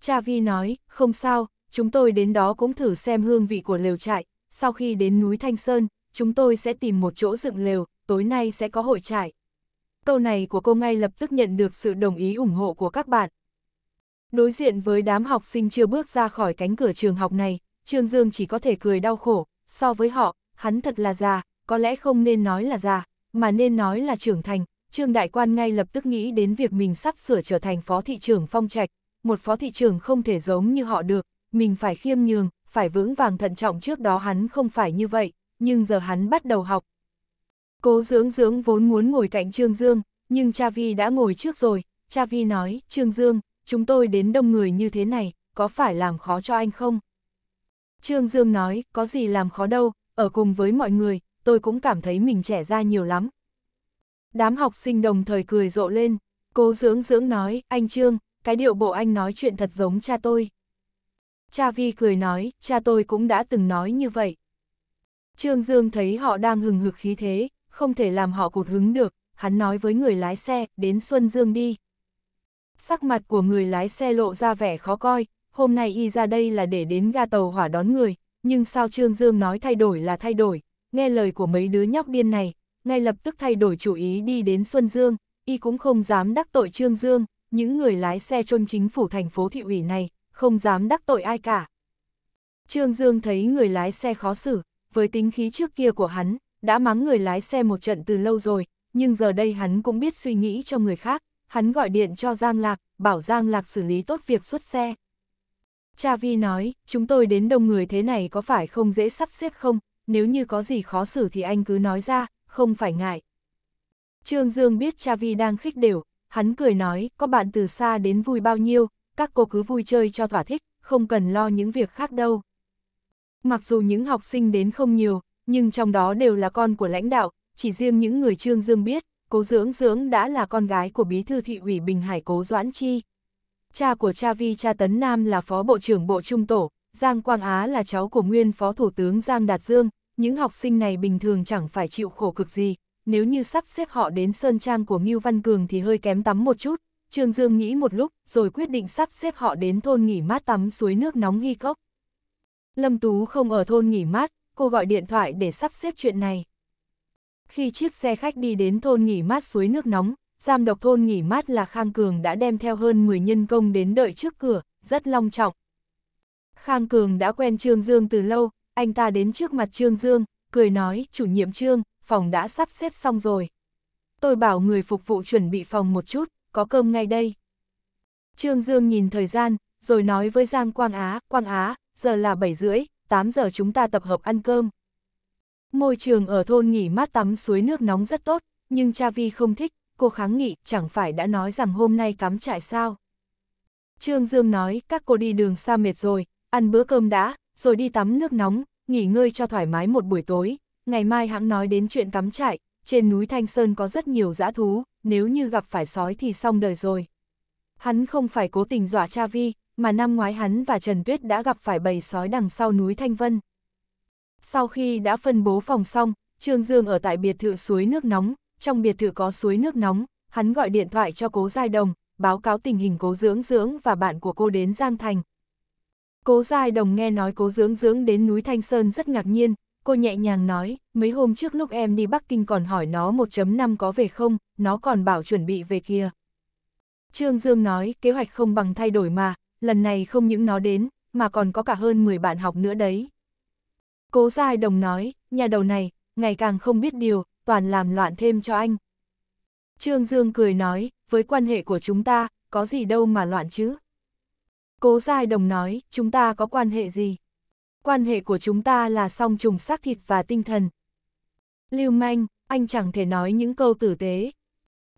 Cha Vi nói, không sao, chúng tôi đến đó cũng thử xem hương vị của lều trại, sau khi đến núi Thanh Sơn, chúng tôi sẽ tìm một chỗ dựng lều, tối nay sẽ có hội trại. Câu này của cô ngay lập tức nhận được sự đồng ý ủng hộ của các bạn. Đối diện với đám học sinh chưa bước ra khỏi cánh cửa trường học này, Trương Dương chỉ có thể cười đau khổ, so với họ, hắn thật là già, có lẽ không nên nói là già, mà nên nói là trưởng thành, Trương Đại Quan ngay lập tức nghĩ đến việc mình sắp sửa trở thành phó thị trưởng phong trạch, một phó thị trưởng không thể giống như họ được, mình phải khiêm nhường, phải vững vàng thận trọng trước đó hắn không phải như vậy, nhưng giờ hắn bắt đầu học. Cố dưỡng dưỡng vốn muốn ngồi cạnh Trương Dương, nhưng Cha Vi đã ngồi trước rồi, Cha Vi nói, Trương Dương, chúng tôi đến đông người như thế này, có phải làm khó cho anh không? Trương Dương nói, có gì làm khó đâu, ở cùng với mọi người, tôi cũng cảm thấy mình trẻ ra nhiều lắm. Đám học sinh đồng thời cười rộ lên, cố dưỡng dưỡng nói, anh Trương, cái điệu bộ anh nói chuyện thật giống cha tôi. Cha Vi cười nói, cha tôi cũng đã từng nói như vậy. Trương Dương thấy họ đang hừng hực khí thế, không thể làm họ cụt hứng được, hắn nói với người lái xe, đến Xuân Dương đi. Sắc mặt của người lái xe lộ ra vẻ khó coi, hôm nay y ra đây là để đến ga tàu hỏa đón người, nhưng sao Trương Dương nói thay đổi là thay đổi, nghe lời của mấy đứa nhóc điên này, ngay lập tức thay đổi chủ ý đi đến Xuân Dương, y cũng không dám đắc tội Trương Dương, những người lái xe trôn chính phủ thành phố thị ủy này, không dám đắc tội ai cả. Trương Dương thấy người lái xe khó xử, với tính khí trước kia của hắn, đã mắng người lái xe một trận từ lâu rồi, nhưng giờ đây hắn cũng biết suy nghĩ cho người khác, hắn gọi điện cho Giang Lạc, bảo Giang Lạc xử lý tốt việc xuất xe. Cha Vi nói, chúng tôi đến đông người thế này có phải không dễ sắp xếp không, nếu như có gì khó xử thì anh cứ nói ra, không phải ngại. Trương Dương biết cha Vi đang khích đều, hắn cười nói, có bạn từ xa đến vui bao nhiêu, các cô cứ vui chơi cho thỏa thích, không cần lo những việc khác đâu. Mặc dù những học sinh đến không nhiều, nhưng trong đó đều là con của lãnh đạo, chỉ riêng những người Trương Dương biết, cố dưỡng dưỡng đã là con gái của bí thư thị ủy Bình Hải cố Doãn Chi. Cha của cha Vi cha Tấn Nam là phó bộ trưởng bộ trung tổ, Giang Quang Á là cháu của nguyên phó thủ tướng Giang Đạt Dương, những học sinh này bình thường chẳng phải chịu khổ cực gì, nếu như sắp xếp họ đến sơn trang của Ngưu Văn Cường thì hơi kém tắm một chút. Trương Dương nghĩ một lúc, rồi quyết định sắp xếp họ đến thôn nghỉ mát tắm suối nước nóng ghi cốc. Lâm Tú không ở thôn nghỉ mát, cô gọi điện thoại để sắp xếp chuyện này. Khi chiếc xe khách đi đến thôn nghỉ mát suối nước nóng, giam độc thôn nghỉ mát là Khang Cường đã đem theo hơn 10 nhân công đến đợi trước cửa, rất long trọng. Khang Cường đã quen Trương Dương từ lâu, anh ta đến trước mặt Trương Dương, cười nói, chủ nhiệm Trương, phòng đã sắp xếp xong rồi. Tôi bảo người phục vụ chuẩn bị phòng một chút, có cơm ngay đây. Trương Dương nhìn thời gian, rồi nói với Giang Quang Á, Quang Á, giờ là 7 rưỡi, 8 giờ chúng ta tập hợp ăn cơm. Môi trường ở thôn nghỉ mát tắm suối nước nóng rất tốt, nhưng cha Vi không thích, cô kháng nghị, chẳng phải đã nói rằng hôm nay cắm trại sao. Trương Dương nói, các cô đi đường xa mệt rồi, ăn bữa cơm đã, rồi đi tắm nước nóng, nghỉ ngơi cho thoải mái một buổi tối. Ngày mai hãng nói đến chuyện cắm trại, trên núi Thanh Sơn có rất nhiều dã thú, nếu như gặp phải sói thì xong đời rồi. Hắn không phải cố tình dọa cha vi, mà năm ngoái hắn và Trần Tuyết đã gặp phải bầy sói đằng sau núi Thanh Vân. Sau khi đã phân bố phòng xong, Trương Dương ở tại biệt thự suối nước nóng, trong biệt thự có suối nước nóng, hắn gọi điện thoại cho cố Giai Đồng, báo cáo tình hình cố dưỡng dưỡng và bạn của cô đến Giang Thành, Cố Giai Đồng nghe nói cố dưỡng dưỡng đến núi Thanh Sơn rất ngạc nhiên, cô nhẹ nhàng nói, mấy hôm trước lúc em đi Bắc Kinh còn hỏi nó 1.5 có về không, nó còn bảo chuẩn bị về kia. Trương Dương nói, kế hoạch không bằng thay đổi mà, lần này không những nó đến, mà còn có cả hơn 10 bạn học nữa đấy. Cố Giai Đồng nói, nhà đầu này, ngày càng không biết điều, toàn làm loạn thêm cho anh. Trương Dương cười nói, với quan hệ của chúng ta, có gì đâu mà loạn chứ. Cố Giai Đồng nói, chúng ta có quan hệ gì? Quan hệ của chúng ta là song trùng xác thịt và tinh thần. Lưu Manh, anh chẳng thể nói những câu tử tế.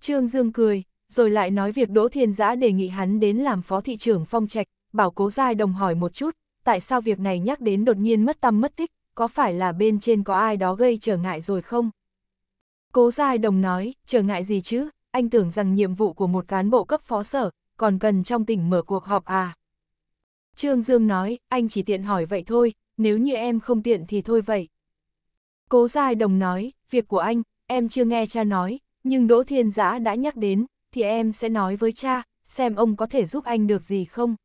Trương Dương cười, rồi lại nói việc Đỗ Thiên Giã đề nghị hắn đến làm phó thị trưởng phong trạch, bảo Cố Giai Đồng hỏi một chút, tại sao việc này nhắc đến đột nhiên mất tâm mất tích, có phải là bên trên có ai đó gây trở ngại rồi không? Cố Giai Đồng nói, trở ngại gì chứ, anh tưởng rằng nhiệm vụ của một cán bộ cấp phó sở, còn cần trong tỉnh mở cuộc họp à? Trương Dương nói, anh chỉ tiện hỏi vậy thôi, nếu như em không tiện thì thôi vậy. Cố Giai Đồng nói, việc của anh, em chưa nghe cha nói, nhưng Đỗ Thiên Giã đã nhắc đến, thì em sẽ nói với cha, xem ông có thể giúp anh được gì không.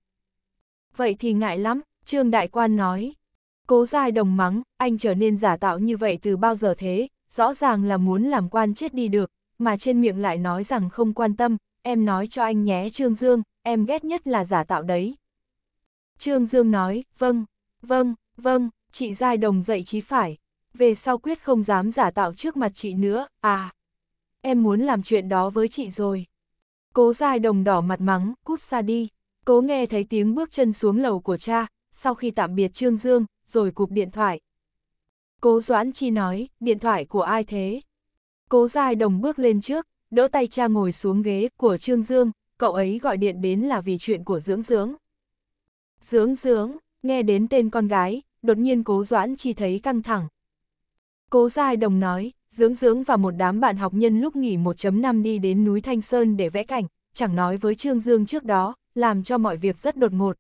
Vậy thì ngại lắm, Trương Đại Quan nói. Cố Giai Đồng mắng, anh trở nên giả tạo như vậy từ bao giờ thế, rõ ràng là muốn làm quan chết đi được, mà trên miệng lại nói rằng không quan tâm, em nói cho anh nhé Trương Dương, em ghét nhất là giả tạo đấy, Trương Dương nói, vâng, vâng, vâng, chị Giai Đồng dạy chí phải. Về sau quyết không dám giả tạo trước mặt chị nữa, à. Em muốn làm chuyện đó với chị rồi. Cố Giai Đồng đỏ mặt mắng, cút xa đi. Cố nghe thấy tiếng bước chân xuống lầu của cha, sau khi tạm biệt Trương Dương, rồi cụp điện thoại. Cố Doãn Chi nói, điện thoại của ai thế? Cố Giai Đồng bước lên trước, đỡ tay cha ngồi xuống ghế của Trương Dương, cậu ấy gọi điện đến là vì chuyện của dưỡng dưỡng. Dưỡng dưỡng, nghe đến tên con gái, đột nhiên cố doãn chỉ thấy căng thẳng. Cố Giai Đồng nói, dưỡng dưỡng và một đám bạn học nhân lúc nghỉ 1.5 đi đến núi Thanh Sơn để vẽ cảnh, chẳng nói với Trương Dương trước đó, làm cho mọi việc rất đột ngột.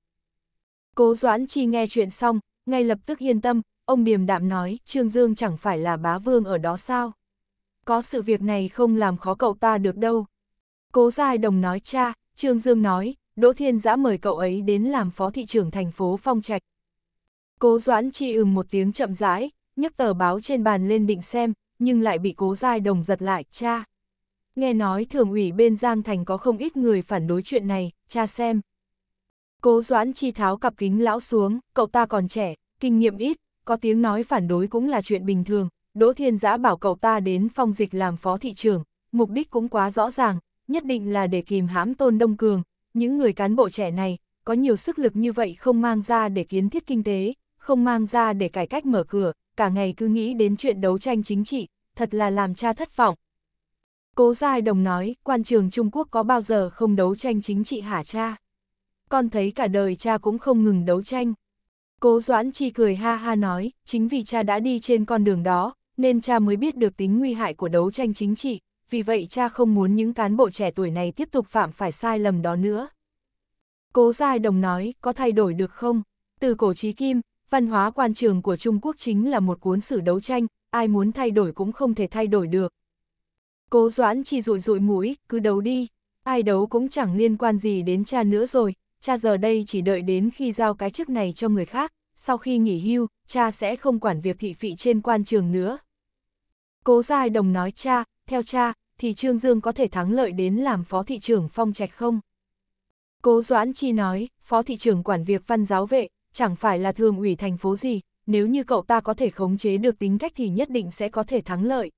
Cố Doãn Chi nghe chuyện xong, ngay lập tức yên tâm, ông điềm đạm nói, Trương Dương chẳng phải là bá vương ở đó sao? Có sự việc này không làm khó cậu ta được đâu. Cố Giai Đồng nói cha, Trương Dương nói, Đỗ Thiên Giã mời cậu ấy đến làm phó thị trưởng thành phố Phong Trạch. Cố Doãn Chi ừm một tiếng chậm rãi, nhấc tờ báo trên bàn lên định xem, nhưng lại bị cố giai đồng giật lại, cha. Nghe nói thường ủy bên Giang Thành có không ít người phản đối chuyện này, cha xem. Cố Doãn Chi tháo cặp kính lão xuống, cậu ta còn trẻ, kinh nghiệm ít, có tiếng nói phản đối cũng là chuyện bình thường. Đỗ Thiên Giã bảo cậu ta đến phong dịch làm phó thị trưởng, mục đích cũng quá rõ ràng, nhất định là để kìm hãm Tôn Đông Cường, những người cán bộ trẻ này, có nhiều sức lực như vậy không mang ra để kiến thiết kinh tế, không mang ra để cải cách mở cửa, cả ngày cứ nghĩ đến chuyện đấu tranh chính trị, thật là làm cha thất vọng. Cố Giai Đồng nói, quan trường Trung Quốc có bao giờ không đấu tranh chính trị hả cha? Con thấy cả đời cha cũng không ngừng đấu tranh. Cố Doãn Chi cười ha ha nói, chính vì cha đã đi trên con đường đó, nên cha mới biết được tính nguy hại của đấu tranh chính trị vì vậy cha không muốn những cán bộ trẻ tuổi này tiếp tục phạm phải sai lầm đó nữa. Cố Giai Đồng nói, có thay đổi được không? Từ cổ trí kim, văn hóa quan trường của Trung Quốc chính là một cuốn sử đấu tranh, ai muốn thay đổi cũng không thể thay đổi được. Cố Doãn chỉ rụi rụi mũi, cứ đấu đi, ai đấu cũng chẳng liên quan gì đến cha nữa rồi, cha giờ đây chỉ đợi đến khi giao cái chức này cho người khác, sau khi nghỉ hưu, cha sẽ không quản việc thị phị trên quan trường nữa, Cố Giai Đồng nói cha, theo cha, thì Trương Dương có thể thắng lợi đến làm phó thị trưởng phong trạch không? Cố Doãn Chi nói, phó thị trưởng quản việc văn giáo vệ, chẳng phải là thường ủy thành phố gì, nếu như cậu ta có thể khống chế được tính cách thì nhất định sẽ có thể thắng lợi.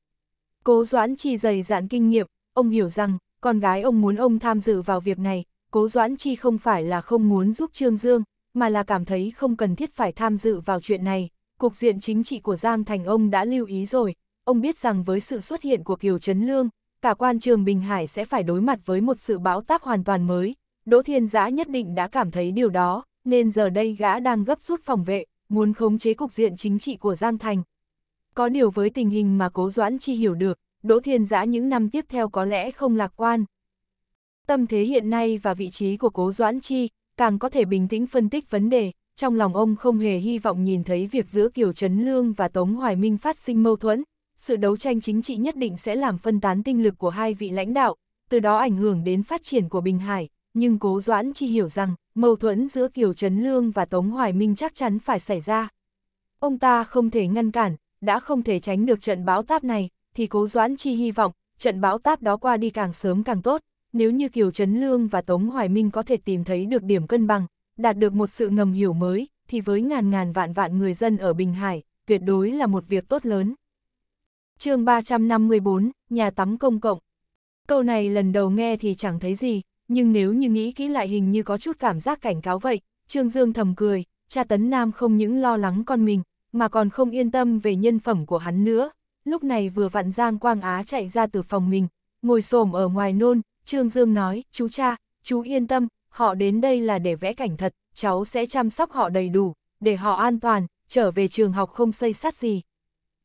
Cố Doãn Chi dày dạn kinh nghiệm, ông hiểu rằng, con gái ông muốn ông tham dự vào việc này, Cố Doãn Chi không phải là không muốn giúp Trương Dương, mà là cảm thấy không cần thiết phải tham dự vào chuyện này. Cục diện chính trị của Giang Thành ông đã lưu ý rồi, ông biết rằng với sự xuất hiện của Kiều Trấn Lương, cả quan trường Bình Hải sẽ phải đối mặt với một sự bão táp hoàn toàn mới. Đỗ Thiên Giã nhất định đã cảm thấy điều đó, nên giờ đây gã đang gấp rút phòng vệ, muốn khống chế cục diện chính trị của Giang Thành. Có điều với tình hình mà Cố Doãn Chi hiểu được, Đỗ Thiên Giã những năm tiếp theo có lẽ không lạc quan. Tâm thế hiện nay và vị trí của Cố Doãn Chi càng có thể bình tĩnh phân tích vấn đề, trong lòng ông không hề hy vọng nhìn thấy việc giữa Kiều Trấn Lương và Tống Hoài Minh phát sinh mâu thuẫn, sự đấu tranh chính trị nhất định sẽ làm phân tán tinh lực của hai vị lãnh đạo, từ đó ảnh hưởng đến phát triển của Bình Hải, nhưng Cố Doãn Chi hiểu rằng, mâu thuẫn giữa Kiều Trấn Lương và Tống Hoài Minh chắc chắn phải xảy ra. Ông ta không thể ngăn cản, đã không thể tránh được trận bão táp này, thì Cố Doãn Chi hy vọng, trận bão táp đó qua đi càng sớm càng tốt, nếu như Kiều Trấn Lương và Tống Hoài Minh có thể tìm thấy được điểm cân bằng, đạt được một sự ngầm hiểu mới, thì với ngàn ngàn vạn vạn người dân ở Bình Hải, tuyệt đối là một việc tốt lớn chương 354, nhà tắm công cộng. Câu này lần đầu nghe thì chẳng thấy gì, nhưng nếu như nghĩ kỹ lại hình như có chút cảm giác cảnh cáo vậy, Trương Dương thầm cười, cha Tấn Nam không những lo lắng con mình, mà còn không yên tâm về nhân phẩm của hắn nữa. Lúc này vừa vặn Giang Quang Á chạy ra từ phòng mình, ngồi xổm ở ngoài nôn, Trương Dương nói, chú cha, chú yên tâm, họ đến đây là để vẽ cảnh thật, cháu sẽ chăm sóc họ đầy đủ, để họ an toàn, trở về trường học không xây sát gì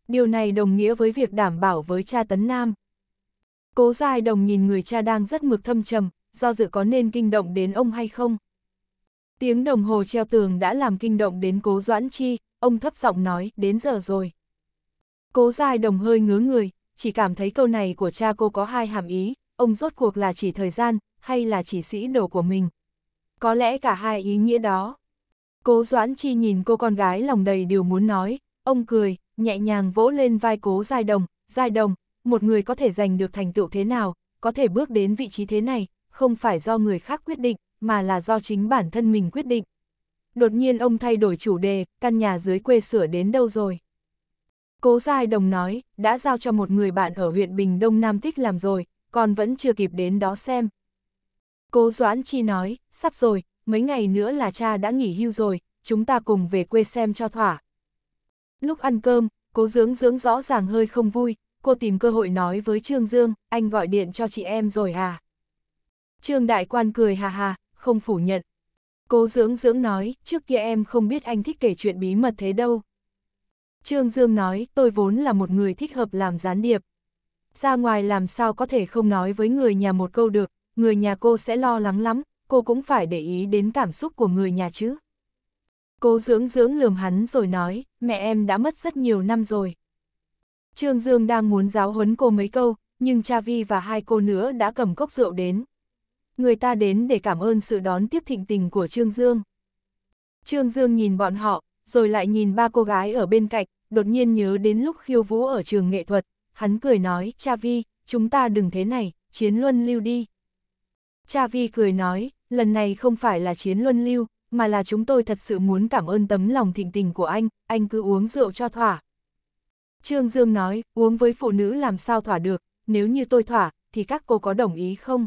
điều này đồng nghĩa với việc đảm bảo với cha Tấn Nam. Cố Giai Đồng nhìn người cha đang rất mực thâm trầm, do dự có nên kinh động đến ông hay không. Tiếng đồng hồ treo tường đã làm kinh động đến Cố Doãn Chi, ông thấp giọng nói, đến giờ rồi. Cố Giai Đồng hơi ngứa người, chỉ cảm thấy câu này của cha cô có hai hàm ý, ông rốt cuộc là chỉ thời gian, hay là chỉ sĩ đồ của mình. Có lẽ cả hai ý nghĩa đó. Cố Doãn Chi nhìn cô con gái lòng đầy điều muốn nói, ông cười, nhẹ nhàng vỗ lên vai cố giai đồng, giai đồng, một người có thể giành được thành tựu thế nào, có thể bước đến vị trí thế này, không phải do người khác quyết định, mà là do chính bản thân mình quyết định. Đột nhiên ông thay đổi chủ đề, căn nhà dưới quê sửa đến đâu rồi? Cố Giai Đồng nói, đã giao cho một người bạn ở huyện Bình Đông Nam Tích làm rồi, còn vẫn chưa kịp đến đó xem. Cố Doãn Chi nói, sắp rồi, mấy ngày nữa là cha đã nghỉ hưu rồi, chúng ta cùng về quê xem cho thỏa. Lúc ăn cơm, cố dưỡng dưỡng rõ ràng hơi không vui, cô tìm cơ hội nói với Trương Dương, anh gọi điện cho chị em rồi à? Trương Đại Quan cười hà hà, không phủ nhận. Cố dưỡng dưỡng nói, trước kia em không biết anh thích kể chuyện bí mật thế đâu. Trương Dương nói, tôi vốn là một người thích hợp làm gián điệp. Ra ngoài làm sao có thể không nói với người nhà một câu được, người nhà cô sẽ lo lắng lắm, cô cũng phải để ý đến cảm xúc của người nhà chứ. Cố dưỡng dưỡng lườm hắn rồi nói, mẹ em đã mất rất nhiều năm rồi. Trương Dương đang muốn giáo huấn cô mấy câu, nhưng cha Vi và hai cô nữa đã cầm cốc rượu đến. Người ta đến để cảm ơn sự đón tiếp thịnh tình của Trương Dương. Trương Dương nhìn bọn họ, rồi lại nhìn ba cô gái ở bên cạnh, đột nhiên nhớ đến lúc khiêu vũ ở trường nghệ thuật, hắn cười nói, cha Vi, chúng ta đừng thế này, chiến luân lưu đi. Cha Vi cười nói, lần này không phải là chiến luân lưu, mà là chúng tôi thật sự muốn cảm ơn tấm lòng thịnh tình của anh, anh cứ uống rượu cho thỏa. Trương Dương nói, uống với phụ nữ làm sao thỏa được, nếu như tôi thỏa, thì các cô có đồng ý không?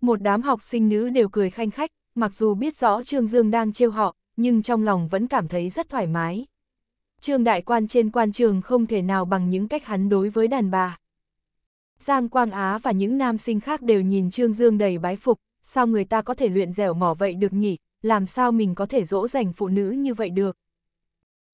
Một đám học sinh nữ đều cười khanh khách, mặc dù biết rõ Trương Dương đang trêu họ, nhưng trong lòng vẫn cảm thấy rất thoải mái. Trương đại quan trên quan trường không thể nào bằng những cách hắn đối với đàn bà. Giang Quang Á và những nam sinh khác đều nhìn Trương Dương đầy bái phục, sao người ta có thể luyện dẻo mỏ vậy được nhỉ, làm sao mình có thể dỗ dành phụ nữ như vậy được.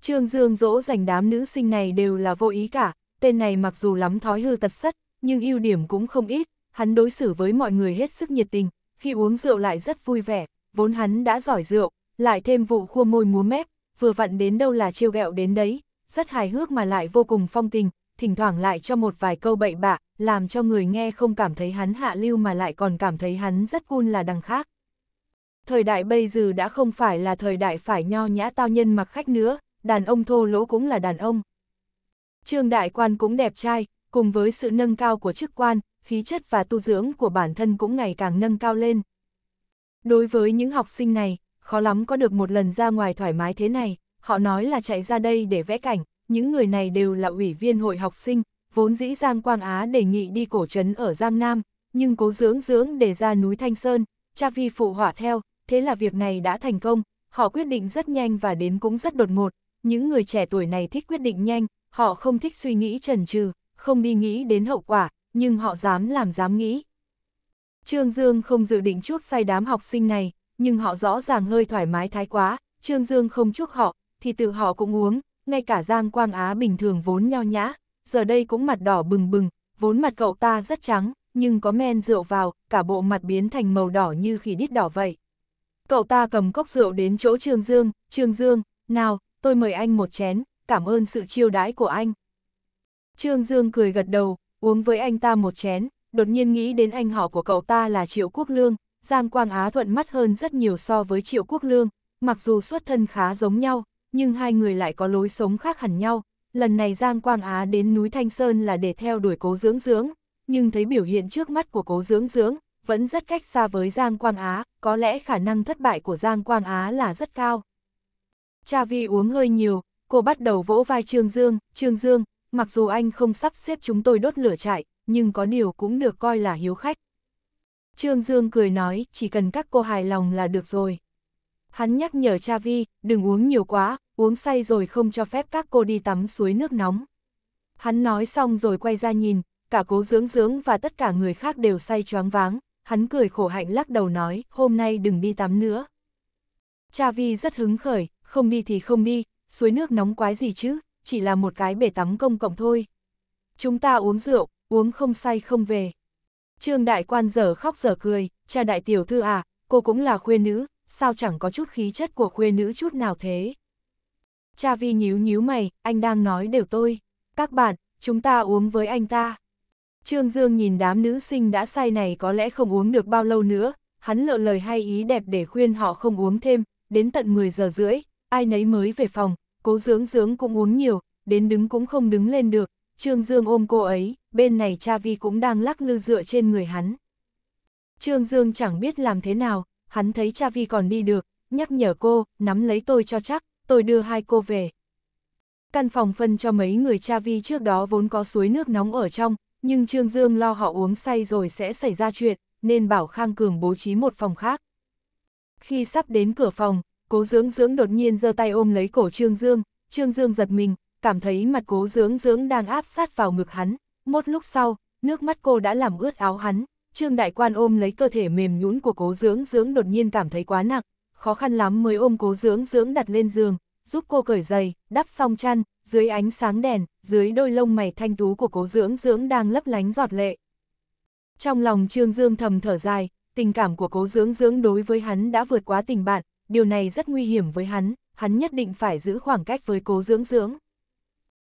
Trương Dương dỗ dành đám nữ sinh này đều là vô ý cả, tên này mặc dù lắm thói hư tật sất, nhưng ưu điểm cũng không ít, hắn đối xử với mọi người hết sức nhiệt tình, khi uống rượu lại rất vui vẻ, vốn hắn đã giỏi rượu, lại thêm vụ khua môi múa mép, vừa vặn đến đâu là chiêu gẹo đến đấy, rất hài hước mà lại vô cùng phong tình, thỉnh thoảng lại cho một vài câu bậy bạ, làm cho người nghe không cảm thấy hắn hạ lưu mà lại còn cảm thấy hắn rất cun là đằng khác. Thời đại bây giờ đã không phải là thời đại phải nho nhã tao nhân mặc khách nữa, đàn ông thô lỗ cũng là đàn ông. Trương đại quan cũng đẹp trai, cùng với sự nâng cao của chức quan, khí chất và tu dưỡng của bản thân cũng ngày càng nâng cao lên. Đối với những học sinh này, khó lắm có được một lần ra ngoài thoải mái thế này, họ nói là chạy ra đây để vẽ cảnh, những người này đều là ủy viên hội học sinh, vốn dĩ Giang Quang Á đề nghị đi cổ trấn ở Giang Nam, nhưng cố dưỡng dưỡng để ra núi Thanh Sơn, cha vi phụ hỏa theo, thế là việc này đã thành công, họ quyết định rất nhanh và đến cũng rất đột ngột, những người trẻ tuổi này thích quyết định nhanh, họ không thích suy nghĩ trần trừ, không đi nghĩ đến hậu quả, nhưng họ dám làm dám nghĩ. Trương Dương không dự định chuốc say đám học sinh này, nhưng họ rõ ràng hơi thoải mái thái quá, Trương Dương không chuốc họ, thì tự họ cũng uống, ngay cả Giang Quang Á bình thường vốn nho nhã, giờ đây cũng mặt đỏ bừng bừng, vốn mặt cậu ta rất trắng, nhưng có men rượu vào, cả bộ mặt biến thành màu đỏ như khỉ đít đỏ vậy. Cậu ta cầm cốc rượu đến chỗ Trương Dương, Trương Dương, nào, tôi mời anh một chén, cảm ơn sự chiêu đãi của anh. Trương Dương cười gật đầu, uống với anh ta một chén, đột nhiên nghĩ đến anh họ của cậu ta là Triệu Quốc Lương, Giang Quang Á thuận mắt hơn rất nhiều so với Triệu Quốc Lương, mặc dù xuất thân khá giống nhau, nhưng hai người lại có lối sống khác hẳn nhau. Lần này Giang Quang Á đến núi Thanh Sơn là để theo đuổi cố dưỡng dưỡng, nhưng thấy biểu hiện trước mắt của cố dưỡng dưỡng, vẫn rất cách xa với Giang Quang Á, có lẽ khả năng thất bại của Giang Quang Á là rất cao. Cha Vi uống hơi nhiều, cô bắt đầu vỗ vai Trương Dương, Trương Dương, mặc dù anh không sắp xếp chúng tôi đốt lửa trại, nhưng có điều cũng được coi là hiếu khách. Trương Dương cười nói, chỉ cần các cô hài lòng là được rồi. Hắn nhắc nhở Cha Vi, đừng uống nhiều quá, uống say rồi không cho phép các cô đi tắm suối nước nóng. Hắn nói xong rồi quay ra nhìn, cả cố dưỡng dưỡng và tất cả người khác đều say choáng váng, hắn cười khổ hạnh lắc đầu nói, hôm nay đừng đi tắm nữa. Cha Vi rất hứng khởi, không đi thì không đi, suối nước nóng quái gì chứ, chỉ là một cái bể tắm công cộng thôi. Chúng ta uống rượu, uống không say không về. Trương đại quan dở khóc dở cười, cha đại tiểu thư à, cô cũng là khuê nữ, sao chẳng có chút khí chất của khuê nữ chút nào thế. Cha Vi nhíu nhíu mày, anh đang nói đều tôi. Các bạn, chúng ta uống với anh ta. Trương Dương nhìn đám nữ sinh đã say này có lẽ không uống được bao lâu nữa, hắn lựa lời hay ý đẹp để khuyên họ không uống thêm, đến tận 10 giờ rưỡi, ai nấy mới về phòng, cố dưỡng dưỡng cũng uống nhiều, đến đứng cũng không đứng lên được, Trương Dương ôm cô ấy, bên này cha vi cũng đang lắc lư dựa trên người hắn. Trương Dương chẳng biết làm thế nào, hắn thấy cha vi còn đi được, nhắc nhở cô, nắm lấy tôi cho chắc, tôi đưa hai cô về. Căn phòng phân cho mấy người cha vi trước đó vốn có suối nước nóng ở trong, nhưng Trương Dương lo họ uống say rồi sẽ xảy ra chuyện, nên bảo Khang Cường bố trí một phòng khác. Khi sắp đến cửa phòng, Cố Dưỡng Dưỡng đột nhiên giơ tay ôm lấy cổ Trương Dương, Trương Dương giật mình, cảm thấy mặt Cố Dưỡng Dưỡng đang áp sát vào ngực hắn, một lúc sau, nước mắt cô đã làm ướt áo hắn, Trương Đại Quan ôm lấy cơ thể mềm nhũn của Cố Dưỡng Dưỡng đột nhiên cảm thấy quá nặng, khó khăn lắm mới ôm Cố Dưỡng Dưỡng đặt lên giường, giúp cô cởi giày, đắp xong chăn, dưới ánh sáng đèn, dưới đôi lông mày thanh tú của cố dưỡng dưỡng đang lấp lánh giọt lệ. Trong lòng Trương Dương thầm thở dài, tình cảm của cố dưỡng dưỡng đối với hắn đã vượt quá tình bạn, điều này rất nguy hiểm với hắn, hắn nhất định phải giữ khoảng cách với cố dưỡng dưỡng.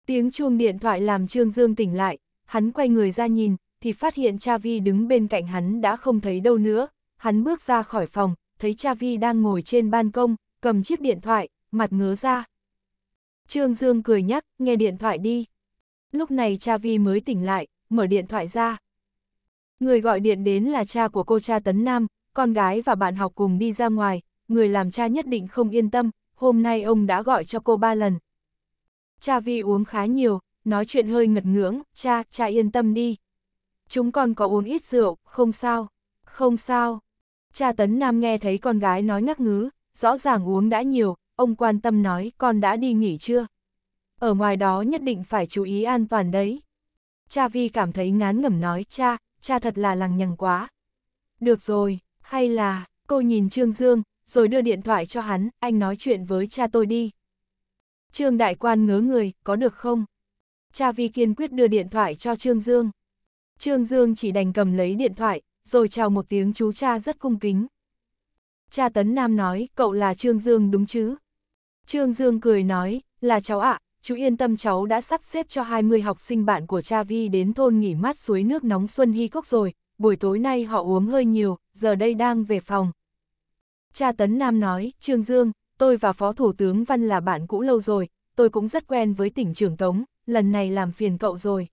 Tiếng chuông điện thoại làm Trương Dương tỉnh lại, hắn quay người ra nhìn, thì phát hiện cha Vi đứng bên cạnh hắn đã không thấy đâu nữa, hắn bước ra khỏi phòng, thấy cha Vi đang ngồi trên ban công, cầm chiếc điện thoại, mặt ngớ ra. Trương Dương cười nhắc, nghe điện thoại đi. Lúc này cha Vi mới tỉnh lại, mở điện thoại ra. Người gọi điện đến là cha của cô cha Tấn Nam, con gái và bạn học cùng đi ra ngoài, người làm cha nhất định không yên tâm, hôm nay ông đã gọi cho cô ba lần. Cha Vi uống khá nhiều, nói chuyện hơi ngật ngưỡng, cha, cha yên tâm đi. Chúng con có uống ít rượu, không sao, không sao. Cha Tấn Nam nghe thấy con gái nói ngắc ngứ, rõ ràng uống đã nhiều, ông quan tâm nói con đã đi nghỉ chưa? Ở ngoài đó nhất định phải chú ý an toàn đấy. Cha Vi cảm thấy ngán ngẩm nói cha, cha thật là lằng nhằng quá. Được rồi, hay là, cô nhìn Trương Dương, rồi đưa điện thoại cho hắn, anh nói chuyện với cha tôi đi. Trương Đại Quan ngớ người, có được không? Cha Vi kiên quyết đưa điện thoại cho Trương Dương. Trương Dương chỉ đành cầm lấy điện thoại, rồi chào một tiếng chú cha rất cung kính. Cha Tấn Nam nói, cậu là Trương Dương đúng chứ? Trương Dương cười nói, là cháu ạ, chú yên tâm cháu đã sắp xếp cho 20 học sinh bạn của cha Vi đến thôn nghỉ mát suối nước nóng Xuân Hy Cốc rồi, buổi tối nay họ uống hơi nhiều, giờ đây đang về phòng. Cha Tấn Nam nói, Trương Dương, tôi và Phó Thủ tướng Văn là bạn cũ lâu rồi, tôi cũng rất quen với tỉnh trưởng Tống, lần này làm phiền cậu rồi.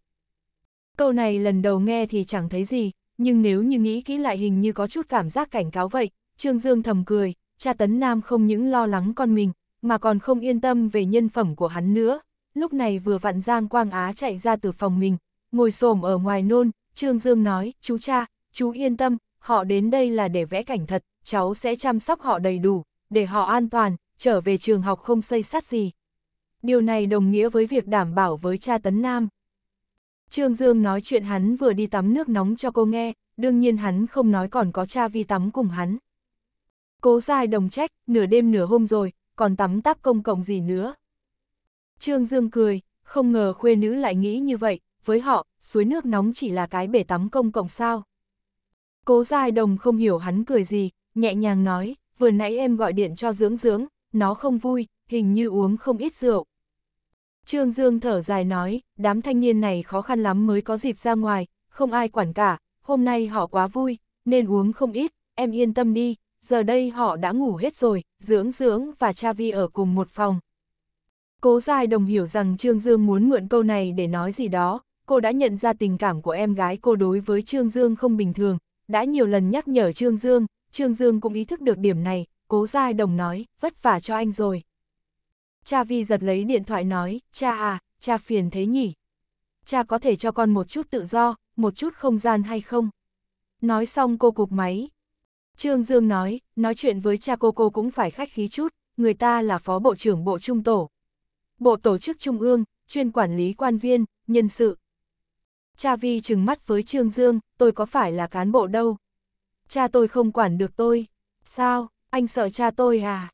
Câu này lần đầu nghe thì chẳng thấy gì, nhưng nếu như nghĩ kỹ lại hình như có chút cảm giác cảnh cáo vậy, Trương Dương thầm cười, cha Tấn Nam không những lo lắng con mình, mà còn không yên tâm về nhân phẩm của hắn nữa. Lúc này vừa vặn Giang Quang Á chạy ra từ phòng mình, ngồi xổm ở ngoài nôn, Trương Dương nói, chú cha, chú yên tâm, họ đến đây là để vẽ cảnh thật, cháu sẽ chăm sóc họ đầy đủ, để họ an toàn, trở về trường học không xây sát gì. Điều này đồng nghĩa với việc đảm bảo với cha Tấn Nam. Trương Dương nói chuyện hắn vừa đi tắm nước nóng cho cô nghe, đương nhiên hắn không nói còn có cha vi tắm cùng hắn. Cố dài đồng trách, nửa đêm nửa hôm rồi, còn tắm táp công cộng gì nữa. Trương Dương cười, không ngờ khuê nữ lại nghĩ như vậy, với họ, suối nước nóng chỉ là cái bể tắm công cộng sao. Cố Giai Đồng không hiểu hắn cười gì, nhẹ nhàng nói, vừa nãy em gọi điện cho dưỡng dưỡng, nó không vui, hình như uống không ít rượu. Trương Dương thở dài nói, đám thanh niên này khó khăn lắm mới có dịp ra ngoài, không ai quản cả, hôm nay họ quá vui, nên uống không ít, em yên tâm đi, giờ đây họ đã ngủ hết rồi, dưỡng dưỡng và cha vi ở cùng một phòng. Cố dài đồng hiểu rằng Trương Dương muốn mượn câu này để nói gì đó, cô đã nhận ra tình cảm của em gái cô đối với Trương Dương không bình thường, đã nhiều lần nhắc nhở Trương Dương, Trương Dương cũng ý thức được điểm này, cố dài đồng nói, vất vả cho anh rồi. Cha Vi giật lấy điện thoại nói, cha à, cha phiền thế nhỉ? Cha có thể cho con một chút tự do, một chút không gian hay không? Nói xong cô cục máy, Trương Dương nói, nói chuyện với cha cô cô cũng phải khách khí chút, người ta là phó bộ trưởng bộ trung tổ. Bộ tổ chức trung ương, chuyên quản lý quan viên, nhân sự. Cha Vi trừng mắt với Trương Dương, tôi có phải là cán bộ đâu. Cha tôi không quản được tôi. Sao, anh sợ cha tôi à?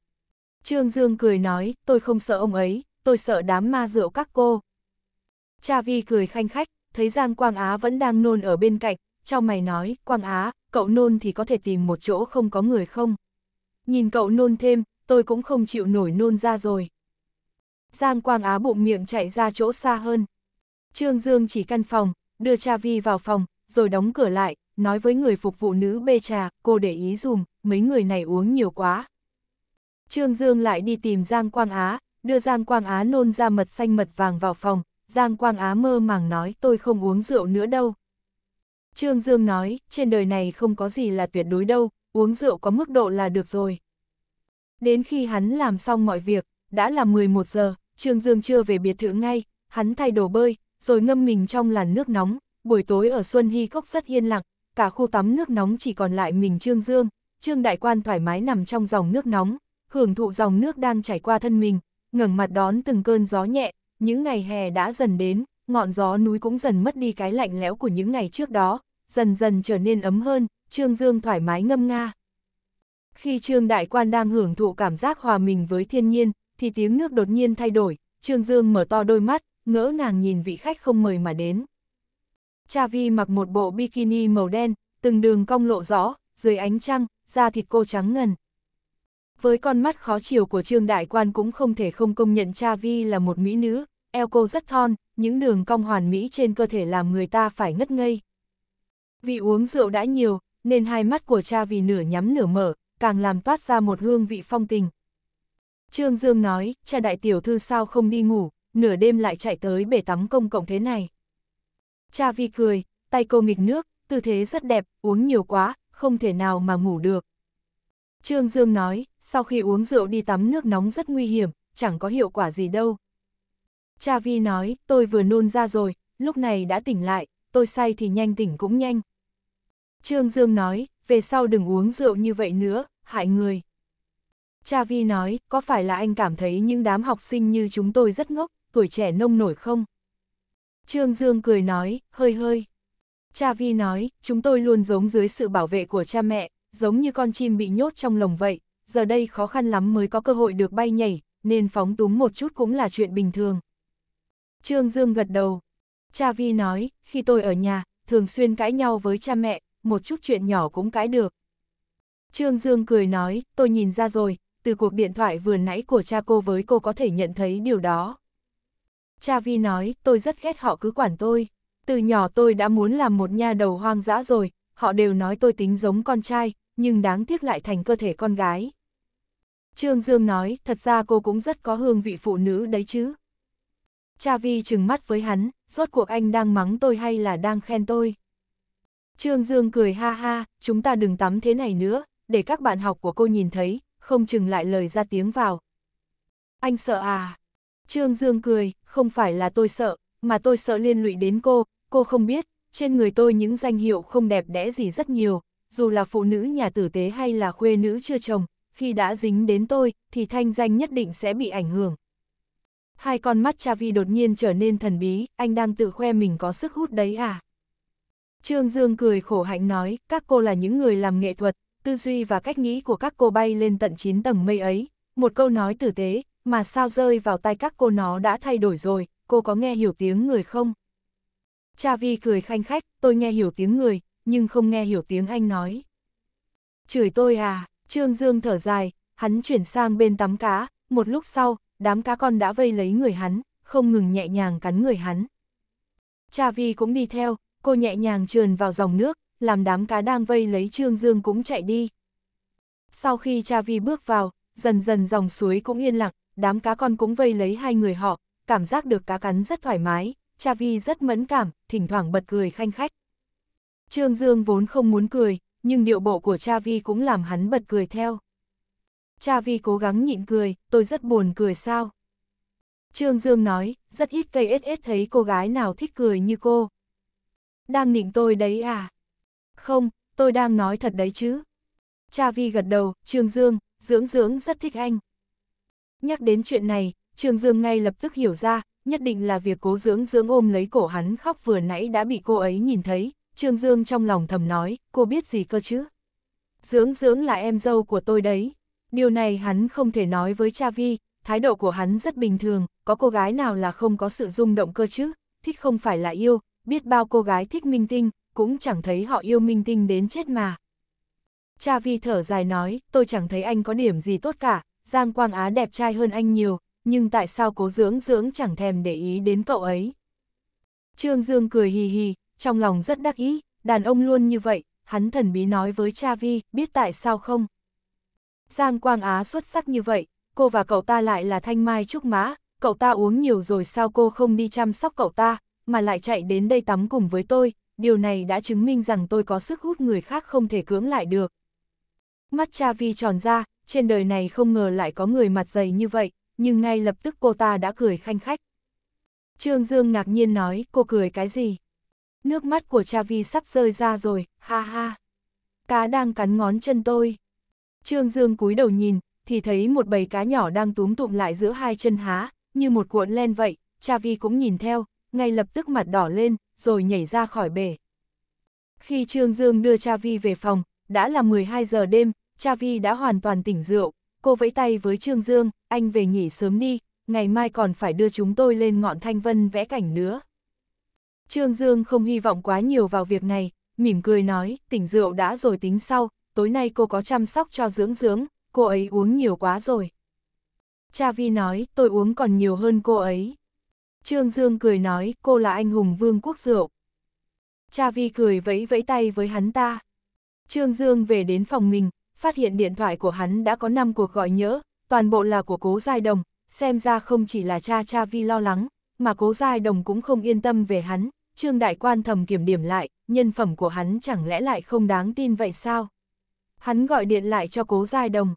Trương Dương cười nói, tôi không sợ ông ấy, tôi sợ đám ma rượu các cô. Cha Vi cười khanh khách, thấy Giang Quang Á vẫn đang nôn ở bên cạnh, cho mày nói, Quang Á, cậu nôn thì có thể tìm một chỗ không có người không? Nhìn cậu nôn thêm, tôi cũng không chịu nổi nôn ra rồi. Giang Quang Á bụng miệng chạy ra chỗ xa hơn. Trương Dương chỉ căn phòng, đưa cha Vi vào phòng, rồi đóng cửa lại, nói với người phục vụ nữ bê trà, cô để ý dùm, mấy người này uống nhiều quá. Trương Dương lại đi tìm Giang Quang Á, đưa Giang Quang Á nôn ra mật xanh mật vàng vào phòng, Giang Quang Á mơ màng nói tôi không uống rượu nữa đâu, Trương Dương nói, trên đời này không có gì là tuyệt đối đâu, uống rượu có mức độ là được rồi. Đến khi hắn làm xong mọi việc, đã là 11 giờ, Trương Dương chưa về biệt thự ngay, hắn thay đồ bơi, rồi ngâm mình trong làn nước nóng, buổi tối ở Xuân Hy Cốc rất yên lặng, cả khu tắm nước nóng chỉ còn lại mình Trương Dương, Trương Đại Quan thoải mái nằm trong dòng nước nóng, hưởng thụ dòng nước đang chảy qua thân mình, ngẩng mặt đón từng cơn gió nhẹ, những ngày hè đã dần đến, ngọn gió núi cũng dần mất đi cái lạnh lẽo của những ngày trước đó, dần dần trở nên ấm hơn, Trương Dương thoải mái ngâm nga. Khi Trương Đại Quan đang hưởng thụ cảm giác hòa mình với thiên nhiên, thì tiếng nước đột nhiên thay đổi, Trương Dương mở to đôi mắt, ngỡ ngàng nhìn vị khách không mời mà đến. Cha Vi mặc một bộ bikini màu đen, từng đường cong lộ rõ, dưới ánh trăng, da thịt cô trắng ngần. Với con mắt khó chiều của Trương Đại Quan cũng không thể không công nhận Cha Vi là một mỹ nữ, eo cô rất thon, những đường cong hoàn mỹ trên cơ thể làm người ta phải ngất ngây. Vì uống rượu đã nhiều, nên hai mắt của cha vì nửa nhắm nửa mở, càng làm toát ra một hương vị phong tình. Trương Dương nói, cha đại tiểu thư sao không đi ngủ, nửa đêm lại chạy tới bể tắm công cộng thế này. Cha vi cười, tay cô nghịch nước, tư thế rất đẹp, uống nhiều quá, không thể nào mà ngủ được. Trương Dương nói, sau khi uống rượu đi tắm nước nóng rất nguy hiểm, chẳng có hiệu quả gì đâu. Cha Vi nói, tôi vừa nôn ra rồi, lúc này đã tỉnh lại, tôi say thì nhanh tỉnh cũng nhanh. Trương Dương nói, về sau đừng uống rượu như vậy nữa, hại người. Cha Vi nói, có phải là anh cảm thấy những đám học sinh như chúng tôi rất ngốc, tuổi trẻ nông nổi không? Trương Dương cười nói, hơi hơi. Cha Vi nói, chúng tôi luôn giống dưới sự bảo vệ của cha mẹ, giống như con chim bị nhốt trong lồng vậy, giờ đây khó khăn lắm mới có cơ hội được bay nhảy, nên phóng túng một chút cũng là chuyện bình thường. Trương Dương gật đầu. Cha Vi nói, khi tôi ở nhà, thường xuyên cãi nhau với cha mẹ, một chút chuyện nhỏ cũng cãi được. Trương Dương cười nói, tôi nhìn ra rồi, từ cuộc điện thoại vừa nãy của cha cô với cô có thể nhận thấy điều đó. Cha Vi nói, tôi rất ghét họ cứ quản tôi. Từ nhỏ tôi đã muốn làm một nha đầu hoang dã rồi, họ đều nói tôi tính giống con trai, nhưng đáng tiếc lại thành cơ thể con gái. Trương Dương nói, thật ra cô cũng rất có hương vị phụ nữ đấy chứ. Cha Vi trừng mắt với hắn, rốt cuộc anh đang mắng tôi hay là đang khen tôi. Trương Dương cười ha ha, chúng ta đừng tắm thế này nữa, để các bạn học của cô nhìn thấy, không chừng lại lời ra tiếng vào. Anh sợ à? Trương Dương cười, không phải là tôi sợ, mà tôi sợ liên lụy đến cô, cô không biết, trên người tôi những danh hiệu không đẹp đẽ gì rất nhiều, dù là phụ nữ nhà tử tế hay là khuê nữ chưa chồng, khi đã dính đến tôi, thì thanh danh nhất định sẽ bị ảnh hưởng. Hai con mắt Chavi đột nhiên trở nên thần bí, anh đang tự khoe mình có sức hút đấy à? Trương Dương cười khổ hạnh nói, các cô là những người làm nghệ thuật, tư duy và cách nghĩ của các cô bay lên tận 9 tầng mây ấy. Một câu nói tử tế, mà sao rơi vào tay các cô nó đã thay đổi rồi, cô có nghe hiểu tiếng người không? Cha Vi cười khanh khách, tôi nghe hiểu tiếng người, nhưng không nghe hiểu tiếng anh nói. Chửi tôi à, Trương Dương thở dài, hắn chuyển sang bên tắm cá, một lúc sau, đám cá con đã vây lấy người hắn, không ngừng nhẹ nhàng cắn người hắn. Cha Vi cũng đi theo, cô nhẹ nhàng trườn vào dòng nước, làm đám cá đang vây lấy Trương Dương cũng chạy đi. Sau khi cha vi bước vào, dần dần dòng suối cũng yên lặng, đám cá con cũng vây lấy hai người họ, cảm giác được cá cắn rất thoải mái, cha vi rất mẫn cảm, thỉnh thoảng bật cười khanh khách. Trương Dương vốn không muốn cười, nhưng điệu bộ của cha vi cũng làm hắn bật cười theo. Cha vi cố gắng nhịn cười, tôi rất buồn cười sao. Trương Dương nói, rất ít cây SS thấy cô gái nào thích cười như cô đang nịnh tôi đấy à? Không, tôi đang nói thật đấy chứ. Cha Vi gật đầu, Trương Dương, dưỡng dưỡng rất thích anh. Nhắc đến chuyện này, Trương Dương ngay lập tức hiểu ra, nhất định là việc cố dưỡng dưỡng ôm lấy cổ hắn khóc vừa nãy đã bị cô ấy nhìn thấy. Trương Dương trong lòng thầm nói, cô biết gì cơ chứ? Dưỡng dưỡng là em dâu của tôi đấy. Điều này hắn không thể nói với cha Vi, thái độ của hắn rất bình thường, có cô gái nào là không có sự rung động cơ chứ, thích không phải là yêu, biết bao cô gái thích minh tinh, cũng chẳng thấy họ yêu minh tinh đến chết mà. Cha Vi thở dài nói, tôi chẳng thấy anh có điểm gì tốt cả, Giang Quang Á đẹp trai hơn anh nhiều, nhưng tại sao cố dưỡng dưỡng chẳng thèm để ý đến cậu ấy. Trương Dương cười hì hì, trong lòng rất đắc ý, đàn ông luôn như vậy, hắn thần bí nói với cha Vi, biết tại sao không. Giang Quang Á xuất sắc như vậy, cô và cậu ta lại là thanh mai trúc mã, cậu ta uống nhiều rồi sao cô không đi chăm sóc cậu ta, mà lại chạy đến đây tắm cùng với tôi, điều này đã chứng minh rằng tôi có sức hút người khác không thể cưỡng lại được. Mắt cha vi tròn ra, trên đời này không ngờ lại có người mặt dày như vậy, nhưng ngay lập tức cô ta đã cười khanh khách. Trương Dương ngạc nhiên nói, cô cười cái gì? Nước mắt của cha vi sắp rơi ra rồi, ha ha. Cá đang cắn ngón chân tôi. Trương Dương cúi đầu nhìn, thì thấy một bầy cá nhỏ đang túm tụm lại giữa hai chân há, như một cuộn len vậy, cha vi cũng nhìn theo, ngay lập tức mặt đỏ lên, rồi nhảy ra khỏi bể. Khi Trương Dương đưa Cha Vi về phòng, đã là 12 giờ đêm, Cha Vi đã hoàn toàn tỉnh rượu, cô vẫy tay với Trương Dương, anh về nghỉ sớm đi, ngày mai còn phải đưa chúng tôi lên ngọn Thanh Vân vẽ cảnh nữa. Trương Dương không hy vọng quá nhiều vào việc này, mỉm cười nói, tỉnh rượu đã rồi tính sau, tối nay cô có chăm sóc cho dưỡng dưỡng, cô ấy uống nhiều quá rồi. Cha Vi nói, tôi uống còn nhiều hơn cô ấy. Trương Dương cười nói, cô là anh hùng vương quốc rượu. Cha Vi cười vẫy vẫy tay với hắn ta. Trương Dương về đến phòng mình, phát hiện điện thoại của hắn đã có 5 cuộc gọi nhớ, toàn bộ là của cố giai đồng, xem ra không chỉ là cha cha Vi lo lắng, mà cố giai đồng cũng không yên tâm về hắn, Trương Đại Quan thầm kiểm điểm lại, nhân phẩm của hắn chẳng lẽ lại không đáng tin vậy sao? Hắn gọi điện lại cho cố giai đồng.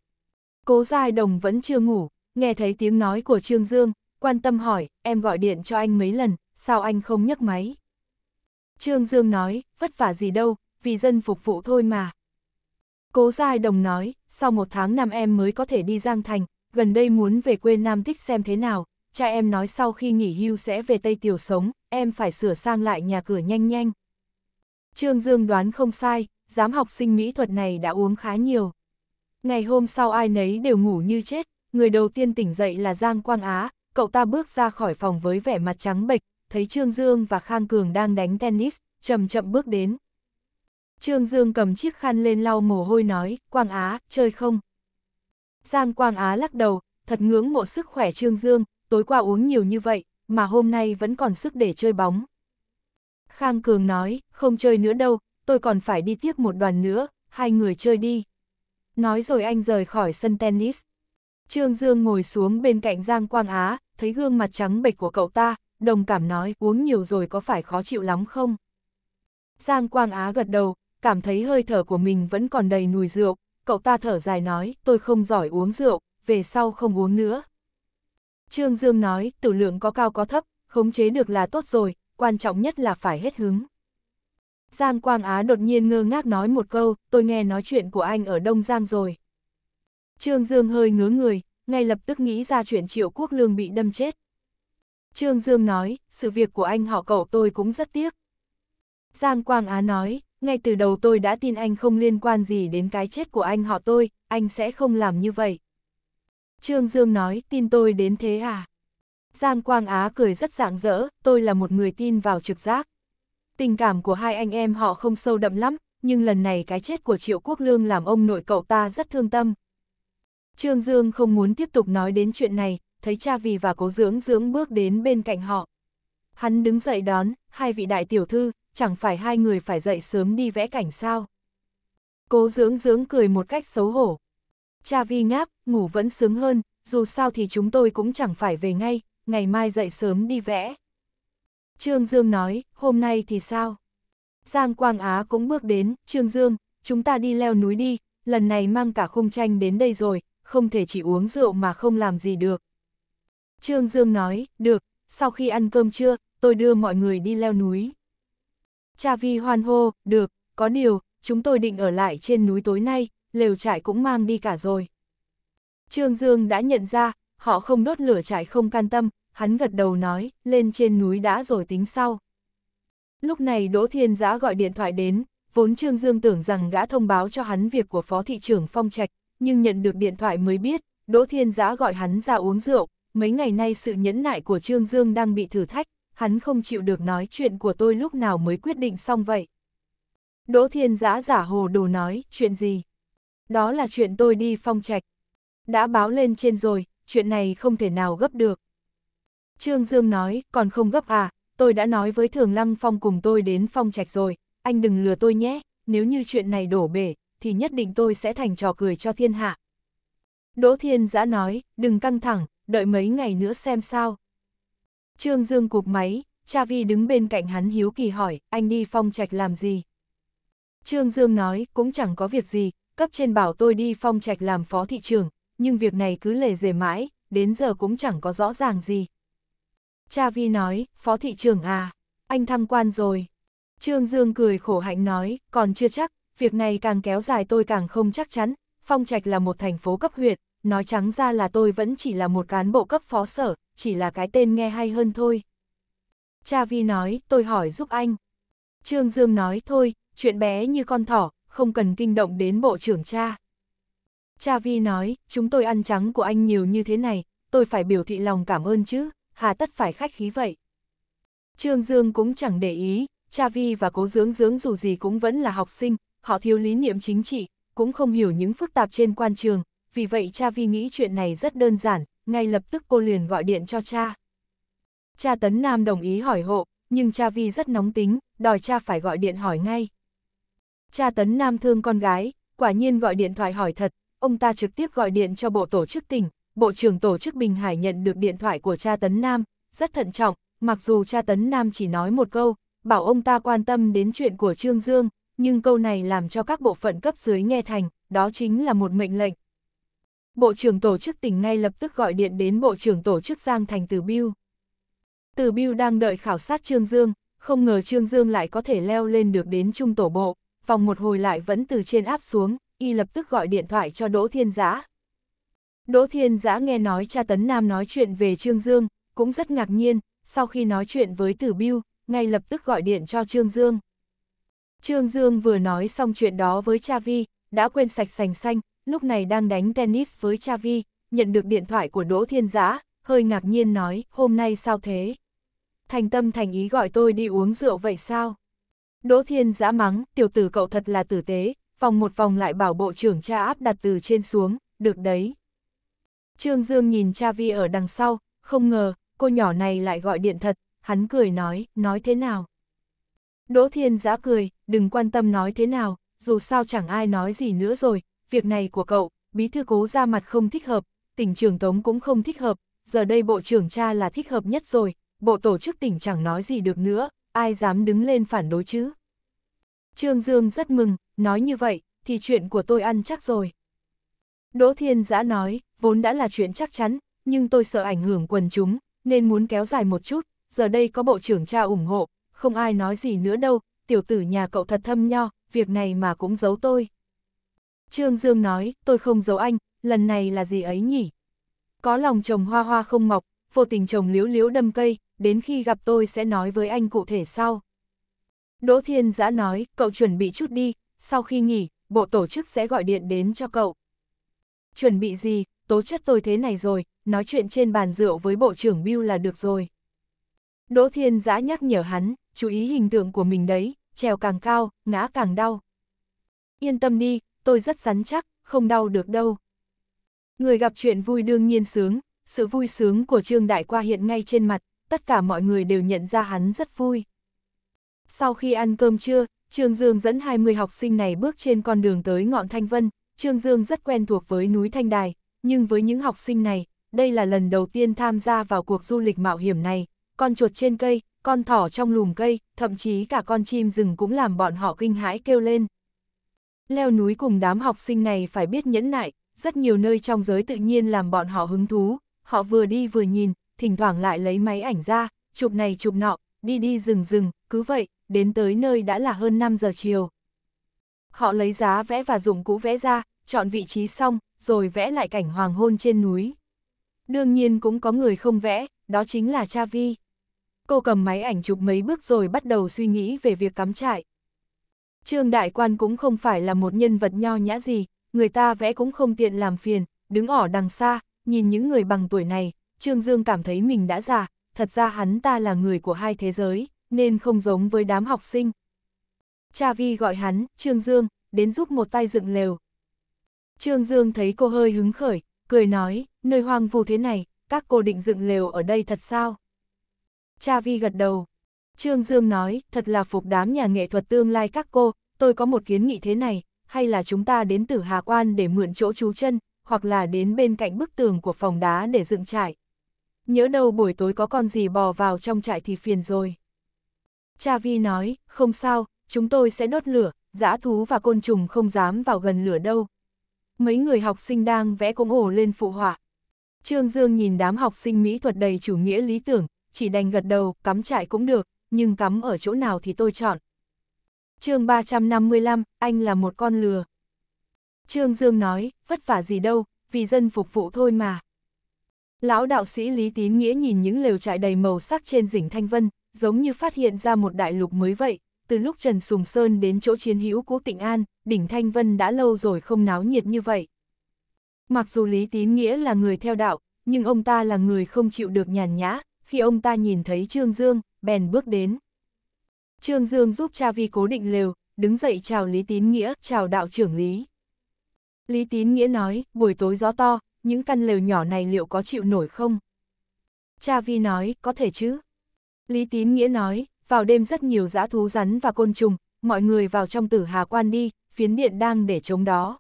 Cố giai đồng vẫn chưa ngủ, nghe thấy tiếng nói của Trương Dương, quan tâm hỏi, em gọi điện cho anh mấy lần, sao anh không nhấc máy? Trương Dương nói, vất vả gì đâu, vì dân phục vụ thôi mà. Cố Giai Đồng nói, sau một tháng năm em mới có thể đi Giang Thành, gần đây muốn về quê Nam Tích xem thế nào, cha em nói sau khi nghỉ hưu sẽ về Tây Tiểu sống, em phải sửa sang lại nhà cửa nhanh nhanh. Trương Dương đoán không sai, giám học sinh mỹ thuật này đã uống khá nhiều. Ngày hôm sau ai nấy đều ngủ như chết, người đầu tiên tỉnh dậy là Giang Quang Á, cậu ta bước ra khỏi phòng với vẻ mặt trắng bệch, thấy Trương Dương và Khang Cường đang đánh tennis, chậm chậm bước đến. Trương Dương cầm chiếc khăn lên lau mồ hôi nói, Quang Á, chơi không? Giang Quang Á lắc đầu, thật ngưỡng mộ sức khỏe Trương Dương, tối qua uống nhiều như vậy, mà hôm nay vẫn còn sức để chơi bóng. Khang Cường nói, không chơi nữa đâu, tôi còn phải đi tiếp một đoàn nữa, hai người chơi đi. Nói rồi anh rời khỏi sân tennis. Trương Dương ngồi xuống bên cạnh Giang Quang Á, thấy gương mặt trắng bệch của cậu ta, đồng cảm nói uống nhiều rồi có phải khó chịu lắm không? Giang Quang Á gật đầu, cảm thấy hơi thở của mình vẫn còn đầy nùi rượu, cậu ta thở dài nói tôi không giỏi uống rượu, về sau không uống nữa. Trương Dương nói tử lượng có cao có thấp, khống chế được là tốt rồi, quan trọng nhất là phải hết hứng. Giang Quang Á đột nhiên ngơ ngác nói một câu, tôi nghe nói chuyện của anh ở Đông Giang rồi. Trương Dương hơi ngứa người, ngay lập tức nghĩ ra chuyện triệu quốc lương bị đâm chết. Trương Dương nói, sự việc của anh họ cậu tôi cũng rất tiếc. Giang Quang Á nói, ngay từ đầu tôi đã tin anh không liên quan gì đến cái chết của anh họ tôi, anh sẽ không làm như vậy. Trương Dương nói, tin tôi đến thế à? Giang Quang Á cười rất rạng rỡ, tôi là một người tin vào trực giác. Tình cảm của hai anh em họ không sâu đậm lắm, nhưng lần này cái chết của Triệu Quốc Lương làm ông nội cậu ta rất thương tâm. Trương Dương không muốn tiếp tục nói đến chuyện này, thấy cha vì và cố dưỡng dưỡng bước đến bên cạnh họ. Hắn đứng dậy đón, hai vị đại tiểu thư, chẳng phải hai người phải dậy sớm đi vẽ cảnh sao. Cố dưỡng dưỡng cười một cách xấu hổ. Cha vi ngáp, ngủ vẫn sướng hơn, dù sao thì chúng tôi cũng chẳng phải về ngay, ngày mai dậy sớm đi vẽ. Trương Dương nói, hôm nay thì sao? Giang Quang Á cũng bước đến, Trương Dương, chúng ta đi leo núi đi, lần này mang cả khung tranh đến đây rồi, không thể chỉ uống rượu mà không làm gì được. Trương Dương nói, được, sau khi ăn cơm trưa, tôi đưa mọi người đi leo núi. Cha Vi hoan hô, được, có điều, chúng tôi định ở lại trên núi tối nay, lều trại cũng mang đi cả rồi. Trương Dương đã nhận ra, họ không đốt lửa trại không can tâm, hắn gật đầu nói, lên trên núi đã rồi tính sau. Lúc này Đỗ Thiên Giã gọi điện thoại đến, vốn Trương Dương tưởng rằng gã thông báo cho hắn việc của phó thị trưởng Phong Trạch, nhưng nhận được điện thoại mới biết, Đỗ Thiên Giã gọi hắn ra uống rượu, mấy ngày nay sự nhẫn nại của Trương Dương đang bị thử thách, hắn không chịu được nói chuyện của tôi lúc nào mới quyết định xong vậy. Đỗ Thiên Giã giả hồ đồ nói, chuyện gì? Đó là chuyện tôi đi phong trạch. Đã báo lên trên rồi, chuyện này không thể nào gấp được. Trương Dương nói, còn không gấp à, tôi đã nói với Thường Lăng Phong cùng tôi đến phong trạch rồi, anh đừng lừa tôi nhé, nếu như chuyện này đổ bể, thì nhất định tôi sẽ thành trò cười cho thiên hạ. Đỗ Thiên Giã nói, đừng căng thẳng, đợi mấy ngày nữa xem sao. Trương Dương cụp máy, Cha Vi đứng bên cạnh hắn hiếu kỳ hỏi, anh đi phong trạch làm gì? Trương Dương nói, cũng chẳng có việc gì, cấp trên bảo tôi đi phong trạch làm phó thị trường, nhưng việc này cứ lề rề mãi, đến giờ cũng chẳng có rõ ràng gì. Cha Vi nói, phó thị trường à, anh thăng quan rồi. Trương Dương cười khổ hạnh nói, còn chưa chắc, việc này càng kéo dài tôi càng không chắc chắn, Phong Trạch là một thành phố cấp huyện, nói trắng ra là tôi vẫn chỉ là một cán bộ cấp phó sở, chỉ là cái tên nghe hay hơn thôi. Cha Vi nói, tôi hỏi giúp anh. Trương Dương nói thôi, chuyện bé như con thỏ, không cần kinh động đến bộ trưởng cha. Cha Vi nói, chúng tôi ăn trắng của anh nhiều như thế này, tôi phải biểu thị lòng cảm ơn chứ, hà tất phải khách khí vậy. Trương Dương cũng chẳng để ý, Cha Vi và Cố Dưỡng Dưỡng dù gì cũng vẫn là học sinh, họ thiếu lý niệm chính trị, cũng không hiểu những phức tạp trên quan trường, vì vậy cha Vi nghĩ chuyện này rất đơn giản, ngay lập tức cô liền gọi điện cho cha. Cha Tấn Nam đồng ý hỏi hộ, nhưng cha Vi rất nóng tính, đòi cha phải gọi điện hỏi ngay. Cha Tấn Nam thương con gái, quả nhiên gọi điện thoại hỏi thật, ông ta trực tiếp gọi điện cho bộ tổ chức tỉnh, bộ trưởng tổ chức Bình Hải nhận được điện thoại của cha Tấn Nam, rất thận trọng, mặc dù cha Tấn Nam chỉ nói một câu, bảo ông ta quan tâm đến chuyện của Trương Dương, nhưng câu này làm cho các bộ phận cấp dưới nghe thành, đó chính là một mệnh lệnh. Bộ trưởng tổ chức tỉnh ngay lập tức gọi điện đến Bộ trưởng tổ chức Giang Thành Từ Biêu. Từ Biêu đang đợi khảo sát Trương Dương, không ngờ Trương Dương lại có thể leo lên được đến trung tổ bộ, vòng một hồi lại vẫn từ trên áp xuống, y lập tức gọi điện thoại cho Đỗ Thiên Giã. Đỗ Thiên Giã nghe nói cha Tấn Nam nói chuyện về Trương Dương, cũng rất ngạc nhiên, sau khi nói chuyện với từ Biêu, ngay lập tức gọi điện cho Trương Dương. Trương Dương vừa nói xong chuyện đó với cha Vi, đã quên sạch sành xanh, lúc này đang đánh tennis với cha Vi, nhận được điện thoại của Đỗ Thiên Giã, hơi ngạc nhiên nói, hôm nay sao thế? Thành tâm thành ý gọi tôi đi uống rượu vậy sao? Đỗ Thiên Giã mắng, tiểu tử cậu thật là tử tế, vòng một vòng lại bảo bộ trưởng cha áp đặt từ trên xuống, được đấy. Trương Dương nhìn cha Vi ở đằng sau, không ngờ, cô nhỏ này lại gọi điện thật, hắn cười nói, nói thế nào? Đỗ Thiên giã cười, đừng quan tâm nói thế nào, dù sao chẳng ai nói gì nữa rồi, việc này của cậu, bí thư cố ra mặt không thích hợp, tỉnh trưởng Tống cũng không thích hợp, giờ đây bộ trưởng cha là thích hợp nhất rồi, bộ tổ chức tỉnh chẳng nói gì được nữa, ai dám đứng lên phản đối chứ. Trương Dương rất mừng, nói như vậy, thì chuyện của tôi ăn chắc rồi. Đỗ Thiên Giã nói, vốn đã là chuyện chắc chắn, nhưng tôi sợ ảnh hưởng quần chúng, nên muốn kéo dài một chút, giờ đây có bộ trưởng cha ủng hộ, không ai nói gì nữa đâu, tiểu tử nhà cậu thật thâm nho, việc này mà cũng giấu tôi. Trương Dương nói, tôi không giấu anh, lần này là gì ấy nhỉ? Có lòng trồng hoa hoa không ngọc, vô tình trồng liếu liếu đâm cây, đến khi gặp tôi sẽ nói với anh cụ thể sau. Đỗ Thiên Giã nói, cậu chuẩn bị chút đi, sau khi nghỉ, bộ tổ chức sẽ gọi điện đến cho cậu. Chuẩn bị gì, tố chất tôi thế này rồi, nói chuyện trên bàn rượu với bộ trưởng Bill là được rồi. Đỗ Thiên Giã nhắc nhở hắn, chú ý hình tượng của mình đấy, trèo càng cao, ngã càng đau. Yên tâm đi, tôi rất rắn chắc, không đau được đâu. Người gặp chuyện vui đương nhiên sướng, sự vui sướng của Trương Đại qua hiện ngay trên mặt, tất cả mọi người đều nhận ra hắn rất vui. Sau khi ăn cơm trưa, Trương Dương dẫn 20 học sinh này bước trên con đường tới ngọn Thanh Vân, Trương Dương rất quen thuộc với núi Thanh Đài, nhưng với những học sinh này, đây là lần đầu tiên tham gia vào cuộc du lịch mạo hiểm này, con chuột trên cây, con thỏ trong lùm cây, thậm chí cả con chim rừng cũng làm bọn họ kinh hãi kêu lên. Leo núi cùng đám học sinh này phải biết nhẫn nại, rất nhiều nơi trong giới tự nhiên làm bọn họ hứng thú, họ vừa đi vừa nhìn, thỉnh thoảng lại lấy máy ảnh ra, chụp này chụp nọ, đi đi rừng rừng, cứ vậy, đến tới nơi đã là hơn 5 giờ chiều. Họ lấy giá vẽ và dụng cũ vẽ ra, chọn vị trí xong, rồi vẽ lại cảnh hoàng hôn trên núi. Đương nhiên cũng có người không vẽ, đó chính là Cha Vi cô cầm máy ảnh chụp mấy bước rồi bắt đầu suy nghĩ về việc cắm trại. Trương Đại Quan cũng không phải là một nhân vật nho nhã gì, người ta vẽ cũng không tiện làm phiền, đứng ở đằng xa, nhìn những người bằng tuổi này, Trương Dương cảm thấy mình đã già, thật ra hắn ta là người của hai thế giới, nên không giống với đám học sinh. Cha Vi gọi hắn, Trương Dương, đến giúp một tay dựng lều. Trương Dương thấy cô hơi hứng khởi, cười nói, nơi hoang vu thế này, các cô định dựng lều ở đây thật sao? Cha Vi gật đầu. Trương Dương nói, thật là phục đám nhà nghệ thuật tương lai các cô, tôi có một kiến nghị thế này, hay là chúng ta đến tử Hà Quan để mượn chỗ trú chân, hoặc là đến bên cạnh bức tường của phòng đá để dựng trại. Nhớ đâu buổi tối có con gì bò vào trong trại thì phiền rồi. Cha Vi nói, không sao, chúng tôi sẽ đốt lửa, dã thú và côn trùng không dám vào gần lửa đâu. Mấy người học sinh đang vẽ cũng ổ lên phụ họa. Trương Dương nhìn đám học sinh mỹ thuật đầy chủ nghĩa lý tưởng, chỉ đành gật đầu, cắm trại cũng được, nhưng cắm ở chỗ nào thì tôi chọn. chương 355, anh là một con lừa. Trương Dương nói, vất vả gì đâu, vì dân phục vụ thôi mà. Lão đạo sĩ Lý Tín Nghĩa nhìn những lều trại đầy màu sắc trên đỉnh Thanh Vân, giống như phát hiện ra một đại lục mới vậy, từ lúc Trần Sùng Sơn đến chỗ chiến hữu của Tịnh An, đỉnh Thanh Vân đã lâu rồi không náo nhiệt như vậy. Mặc dù Lý Tín Nghĩa là người theo đạo, nhưng ông ta là người không chịu được nhàn nhã, khi ông ta nhìn thấy Trương Dương, bèn bước đến. Trương Dương giúp cha vi cố định lều, đứng dậy chào Lý Tín Nghĩa, chào đạo trưởng Lý. Lý Tín Nghĩa nói, buổi tối gió to, những căn lều nhỏ này liệu có chịu nổi không? Cha vi nói, có thể chứ. Lý Tín Nghĩa nói, vào đêm rất nhiều dã thú rắn và côn trùng, mọi người vào trong tử hà quan đi, phiến điện đang để chống đó.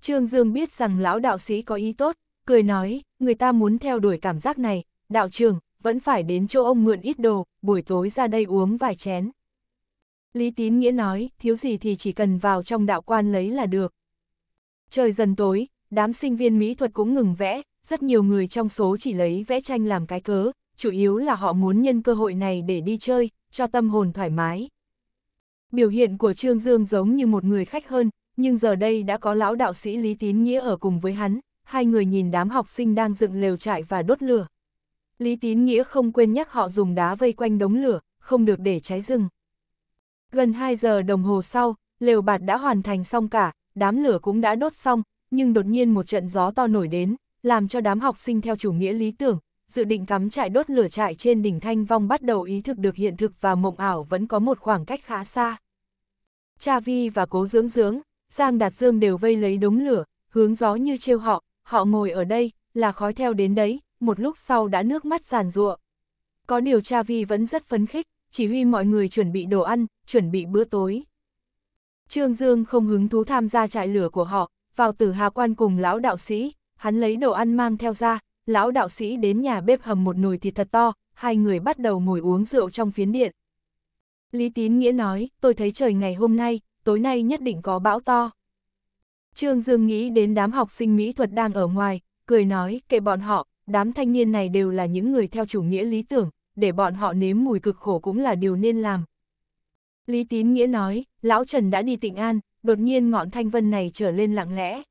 Trương Dương biết rằng lão đạo sĩ có ý tốt, cười nói, người ta muốn theo đuổi cảm giác này, đạo trưởng, vẫn phải đến chỗ ông mượn ít đồ, buổi tối ra đây uống vài chén. Lý Tín Nghĩa nói, thiếu gì thì chỉ cần vào trong đạo quan lấy là được. Trời dần tối, đám sinh viên mỹ thuật cũng ngừng vẽ, rất nhiều người trong số chỉ lấy vẽ tranh làm cái cớ, chủ yếu là họ muốn nhân cơ hội này để đi chơi, cho tâm hồn thoải mái. Biểu hiện của Trương Dương giống như một người khách hơn, nhưng giờ đây đã có lão đạo sĩ Lý Tín Nghĩa ở cùng với hắn, hai người nhìn đám học sinh đang dựng lều trại và đốt lửa, Lý Tín Nghĩa không quên nhắc họ dùng đá vây quanh đống lửa, không được để cháy rừng. Gần 2 giờ đồng hồ sau, lều bạt đã hoàn thành xong cả, đám lửa cũng đã đốt xong, nhưng đột nhiên một trận gió to nổi đến, làm cho đám học sinh theo chủ nghĩa lý tưởng, dự định cắm trại đốt lửa trại trên đỉnh Thanh Vong bắt đầu ý thức được hiện thực và mộng ảo vẫn có một khoảng cách khá xa. Cha Vi và Cố Dưỡng Dưỡng, Giang Đạt Dương đều vây lấy đống lửa, hướng gió như trêu họ, họ ngồi ở đây, là khói theo đến đấy, một lúc sau đã nước mắt giàn ruộng. Có điều cha vi vẫn rất phấn khích, chỉ huy mọi người chuẩn bị đồ ăn, chuẩn bị bữa tối. Trương Dương không hứng thú tham gia trại lửa của họ, vào tử hà quan cùng lão đạo sĩ, hắn lấy đồ ăn mang theo ra, lão đạo sĩ đến nhà bếp hầm một nồi thịt thật to, hai người bắt đầu ngồi uống rượu trong phiến điện. Lý Tín Nghĩa nói, tôi thấy trời ngày hôm nay, tối nay nhất định có bão to. Trương Dương nghĩ đến đám học sinh mỹ thuật đang ở ngoài, cười nói, kệ bọn họ, đám thanh niên này đều là những người theo chủ nghĩa lý tưởng, để bọn họ nếm mùi cực khổ cũng là điều nên làm. Lý Tín Nghĩa nói, Lão Trần đã đi tịnh an, đột nhiên ngọn thanh vân này trở lên lặng lẽ.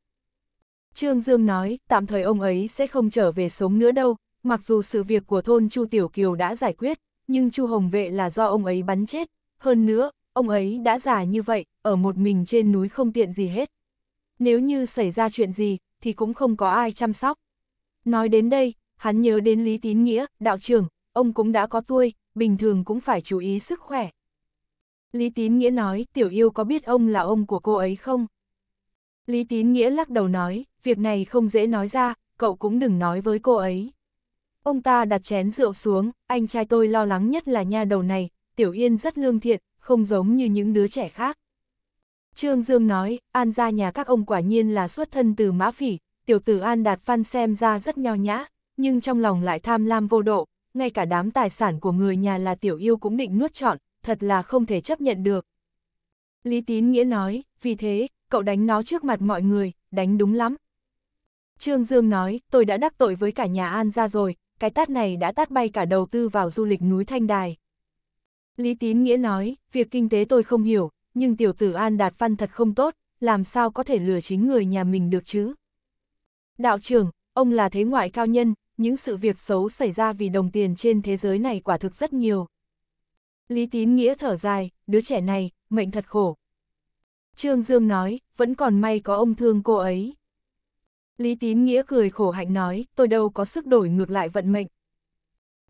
Trương Dương nói, tạm thời ông ấy sẽ không trở về sống nữa đâu, mặc dù sự việc của thôn Chu Tiểu Kiều đã giải quyết, nhưng Chu Hồng Vệ là do ông ấy bắn chết, hơn nữa, ông ấy đã già như vậy, ở một mình trên núi không tiện gì hết. Nếu như xảy ra chuyện gì, thì cũng không có ai chăm sóc. Nói đến đây, hắn nhớ đến Lý Tín Nghĩa, đạo trưởng, ông cũng đã có tuổi, bình thường cũng phải chú ý sức khỏe. Lý Tín Nghĩa nói, tiểu yêu có biết ông là ông của cô ấy không? Lý Tín Nghĩa lắc đầu nói, việc này không dễ nói ra, cậu cũng đừng nói với cô ấy. Ông ta đặt chén rượu xuống, anh trai tôi lo lắng nhất là nha đầu này, Tiểu Yên rất lương thiện, không giống như những đứa trẻ khác. Trương Dương nói, An gia nhà các ông quả nhiên là xuất thân từ Mã Phỉ, tiểu tử An Đạt Phan xem ra rất nho nhã, nhưng trong lòng lại tham lam vô độ, ngay cả đám tài sản của người nhà là tiểu yêu cũng định nuốt trọn, thật là không thể chấp nhận được. Lý Tín Nghĩa nói, vì thế, cậu đánh nó trước mặt mọi người, đánh đúng lắm. Trương Dương nói, tôi đã đắc tội với cả nhà An ra rồi, cái tát này đã tát bay cả đầu tư vào du lịch núi Thanh Đài. Lý Tín Nghĩa nói, việc kinh tế tôi không hiểu, nhưng tiểu tử An Đạt Phan thật không tốt, làm sao có thể lừa chính người nhà mình được chứ? Đạo trưởng, ông là thế ngoại cao nhân, những sự việc xấu xảy ra vì đồng tiền trên thế giới này quả thực rất nhiều. Lý Tín Nghĩa thở dài, đứa trẻ này, mệnh thật khổ. Trương Dương nói, vẫn còn may có ông thương cô ấy. Lý Tín Nghĩa cười khổ hạnh nói, tôi đâu có sức đổi ngược lại vận mệnh.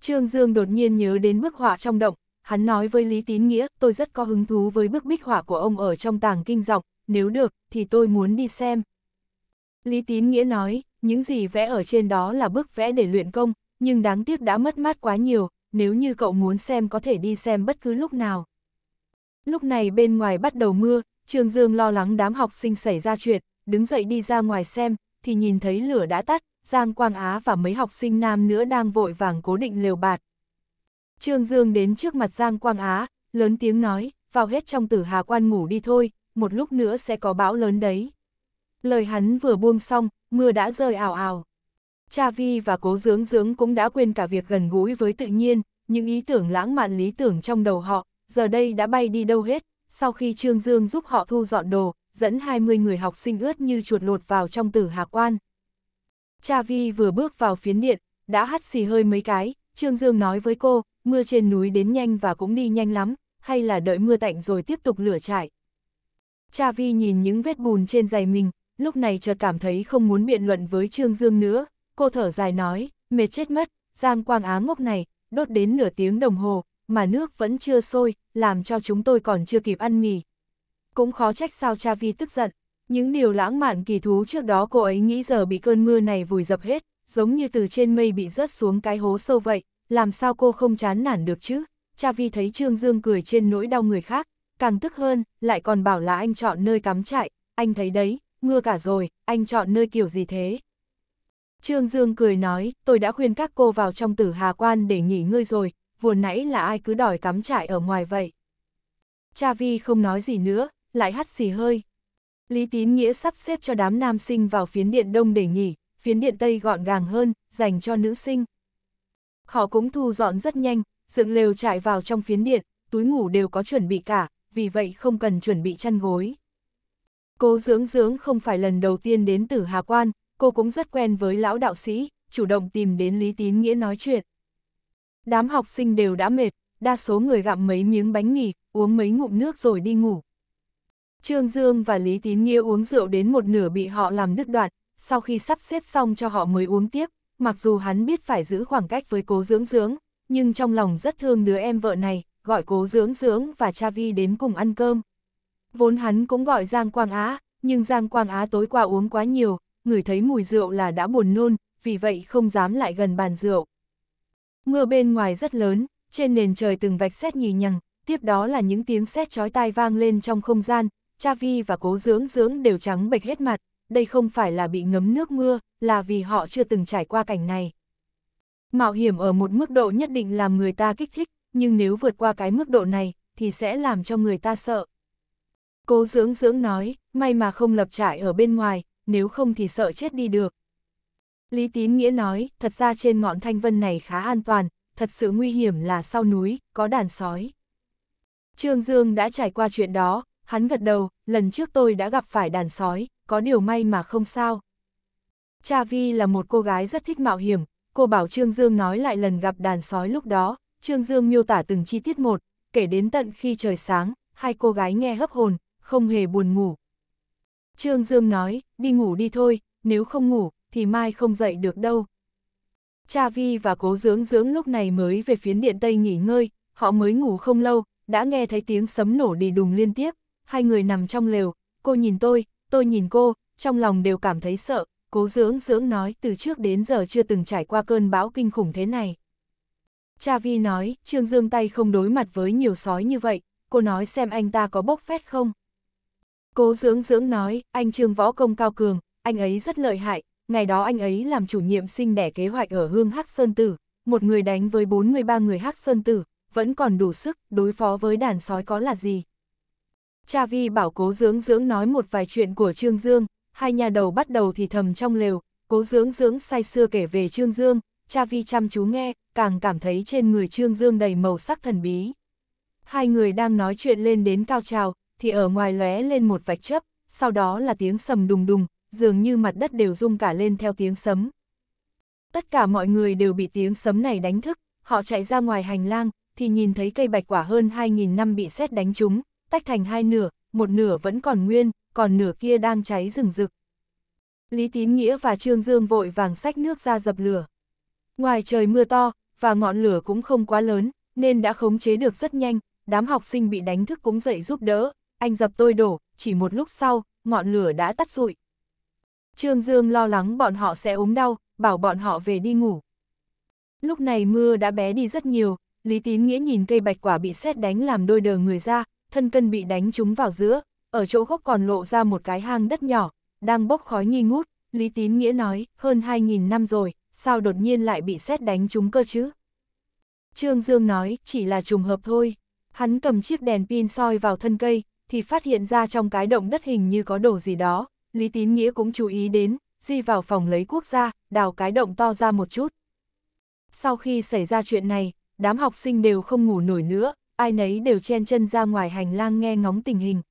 Trương Dương đột nhiên nhớ đến bức họa trong động, hắn nói với Lý Tín Nghĩa, tôi rất có hứng thú với bức bích họa của ông ở trong tàng kinh dọc, nếu được, thì tôi muốn đi xem. Lý Tín Nghĩa nói, những gì vẽ ở trên đó là bức vẽ để luyện công, nhưng đáng tiếc đã mất mát quá nhiều, nếu như cậu muốn xem có thể đi xem bất cứ lúc nào. Lúc này bên ngoài bắt đầu mưa, Trương Dương lo lắng đám học sinh xảy ra chuyện, đứng dậy đi ra ngoài xem, thì nhìn thấy lửa đã tắt, Giang Quang Á và mấy học sinh nam nữa đang vội vàng cố định lều bạt. Trương Dương đến trước mặt Giang Quang Á, lớn tiếng nói, vào hết trong tử hà quan ngủ đi thôi, một lúc nữa sẽ có bão lớn đấy. Lời hắn vừa buông xong, mưa đã rơi ảo ảo. Cha Vi và cố dưỡng dưỡng cũng đã quên cả việc gần gũi với tự nhiên, những ý tưởng lãng mạn lý tưởng trong đầu họ, giờ đây đã bay đi đâu hết, sau khi Trương Dương giúp họ thu dọn đồ, dẫn 20 người học sinh ướt như chuột lột vào trong tử hạ quan. Cha Vi vừa bước vào phiến điện, đã hắt xì hơi mấy cái, Trương Dương nói với cô, mưa trên núi đến nhanh và cũng đi nhanh lắm, hay là đợi mưa tạnh rồi tiếp tục lửa trại? Cha Vi nhìn những vết bùn trên giày mình, lúc này chợt cảm thấy không muốn biện luận với Trương Dương nữa, cô thở dài nói, mệt chết mất, Giang Quang Á ngốc này, đốt đến nửa tiếng đồng hồ, mà nước vẫn chưa sôi, làm cho chúng tôi còn chưa kịp ăn mì. Cũng khó trách sao cha Vi tức giận, những điều lãng mạn kỳ thú trước đó cô ấy nghĩ giờ bị cơn mưa này vùi dập hết, giống như từ trên mây bị rớt xuống cái hố sâu vậy, làm sao cô không chán nản được chứ? Cha Vi thấy Trương Dương cười trên nỗi đau người khác, càng tức hơn, lại còn bảo là anh chọn nơi cắm trại, anh thấy đấy, ngưa cả rồi, anh chọn nơi kiểu gì thế? Trương Dương cười nói, tôi đã khuyên các cô vào trong tử hà quan để nghỉ ngơi rồi, vừa nãy là ai cứ đòi cắm trại ở ngoài vậy. Cha Vi không nói gì nữa, lại hắt xì hơi. Lý Tín Nghĩa sắp xếp cho đám nam sinh vào phiến điện đông để nghỉ, phiến điện tây gọn gàng hơn, dành cho nữ sinh. Họ cũng thu dọn rất nhanh, dựng lều trại vào trong phiến điện, túi ngủ đều có chuẩn bị cả, vì vậy không cần chuẩn bị chăn gối. Cô dưỡng dưỡng không phải lần đầu tiên đến tử Hà Quan, cô cũng rất quen với lão đạo sĩ, chủ động tìm đến Lý Tín Nghĩa nói chuyện. Đám học sinh đều đã mệt, đa số người gặm mấy miếng bánh mì, uống mấy ngụm nước rồi đi ngủ. Trương Dương và Lý Tín Nghĩa uống rượu đến một nửa bị họ làm đứt đoạn, sau khi sắp xếp xong cho họ mới uống tiếp, mặc dù hắn biết phải giữ khoảng cách với cố dưỡng dưỡng, nhưng trong lòng rất thương đứa em vợ này, gọi cố dưỡng dưỡng và cha vi đến cùng ăn cơm. Vốn hắn cũng gọi Giang Quang Á, nhưng Giang Quang Á tối qua uống quá nhiều, người thấy mùi rượu là đã buồn nôn, vì vậy không dám lại gần bàn rượu. Mưa bên ngoài rất lớn, trên nền trời từng vạch sét nhì nhằng, tiếp đó là những tiếng sét chói tai vang lên trong không gian, Cha Vi và Cố Dưỡng Dưỡng đều trắng bệch hết mặt, đây không phải là bị ngấm nước mưa, là vì họ chưa từng trải qua cảnh này. Mạo hiểm ở một mức độ nhất định làm người ta kích thích, nhưng nếu vượt qua cái mức độ này, thì sẽ làm cho người ta sợ. Cố dưỡng dưỡng nói, may mà không lập trại ở bên ngoài, nếu không thì sợ chết đi được. Lý Tín Nghĩa nói, thật ra trên ngọn thanh vân này khá an toàn, thật sự nguy hiểm là sau núi, có đàn sói. Trương Dương đã trải qua chuyện đó, hắn gật đầu, lần trước tôi đã gặp phải đàn sói, có điều may mà không sao. Cha Vi là một cô gái rất thích mạo hiểm, cô bảo Trương Dương nói lại lần gặp đàn sói lúc đó, Trương Dương miêu tả từng chi tiết một, kể đến tận khi trời sáng, hai cô gái nghe hấp hồn, không hề buồn ngủ. Trương Dương nói, đi ngủ đi thôi, nếu không ngủ, thì mai không dậy được đâu. Cha Vi và cố dưỡng dưỡng lúc này mới về phiến điện Tây nghỉ ngơi, họ mới ngủ không lâu, đã nghe thấy tiếng sấm nổ đi đùng liên tiếp, hai người nằm trong lều, cô nhìn tôi, tôi nhìn cô, trong lòng đều cảm thấy sợ, cố dưỡng dưỡng nói từ trước đến giờ chưa từng trải qua cơn bão kinh khủng thế này. Cha Vi nói, Trương Dương tay không đối mặt với nhiều sói như vậy, cô nói xem anh ta có bốc phét không. Cố dưỡng dưỡng nói, anh Trương võ công cao cường, anh ấy rất lợi hại, ngày đó anh ấy làm chủ nhiệm sinh đẻ kế hoạch ở hương Hắc Sơn Tử, một người đánh với 43 người Hắc Sơn Tử, vẫn còn đủ sức đối phó với đàn sói có là gì. Cha Vi bảo cố dưỡng dưỡng nói một vài chuyện của Trương Dương, hai nhà đầu bắt đầu thì thầm trong lều, cố dưỡng dưỡng say xưa kể về Trương Dương, cha Vi chăm chú nghe, càng cảm thấy trên người Trương Dương đầy màu sắc thần bí. Hai người đang nói chuyện lên đến cao trào, thì ở ngoài lóe lên một vạch chấp, sau đó là tiếng sầm đùng đùng, dường như mặt đất đều rung cả lên theo tiếng sấm. Tất cả mọi người đều bị tiếng sấm này đánh thức, họ chạy ra ngoài hành lang, thì nhìn thấy cây bạch quả hơn 2.000 năm bị sét đánh trúng, tách thành hai nửa, một nửa vẫn còn nguyên, còn nửa kia đang cháy rừng rực. Lý Tín Nghĩa và Trương Dương vội vàng xách nước ra dập lửa. Ngoài trời mưa to, và ngọn lửa cũng không quá lớn, nên đã khống chế được rất nhanh, đám học sinh bị đánh thức cũng dậy giúp đỡ, anh dập tôi đổ, chỉ một lúc sau, ngọn lửa đã tắt rụi. Trương Dương lo lắng bọn họ sẽ ốm đau, bảo bọn họ về đi ngủ. Lúc này mưa đã bé đi rất nhiều, Lý Tín Nghĩa nhìn cây bạch quả bị sét đánh làm đôi đờ người ra, thân cân bị đánh trúng vào giữa, ở chỗ gốc còn lộ ra một cái hang đất nhỏ, đang bốc khói nghi ngút, Lý Tín Nghĩa nói, hơn 2.000 năm rồi, sao đột nhiên lại bị sét đánh trúng cơ chứ? Trương Dương nói, chỉ là trùng hợp thôi. Hắn cầm chiếc đèn pin soi vào thân cây, thì phát hiện ra trong cái động đất hình như có đồ gì đó, Lý Tín Nghĩa cũng chú ý đến, di vào phòng lấy quốc gia, đào cái động to ra một chút. Sau khi xảy ra chuyện này, đám học sinh đều không ngủ nổi nữa, ai nấy đều chen chân ra ngoài hành lang nghe ngóng tình hình.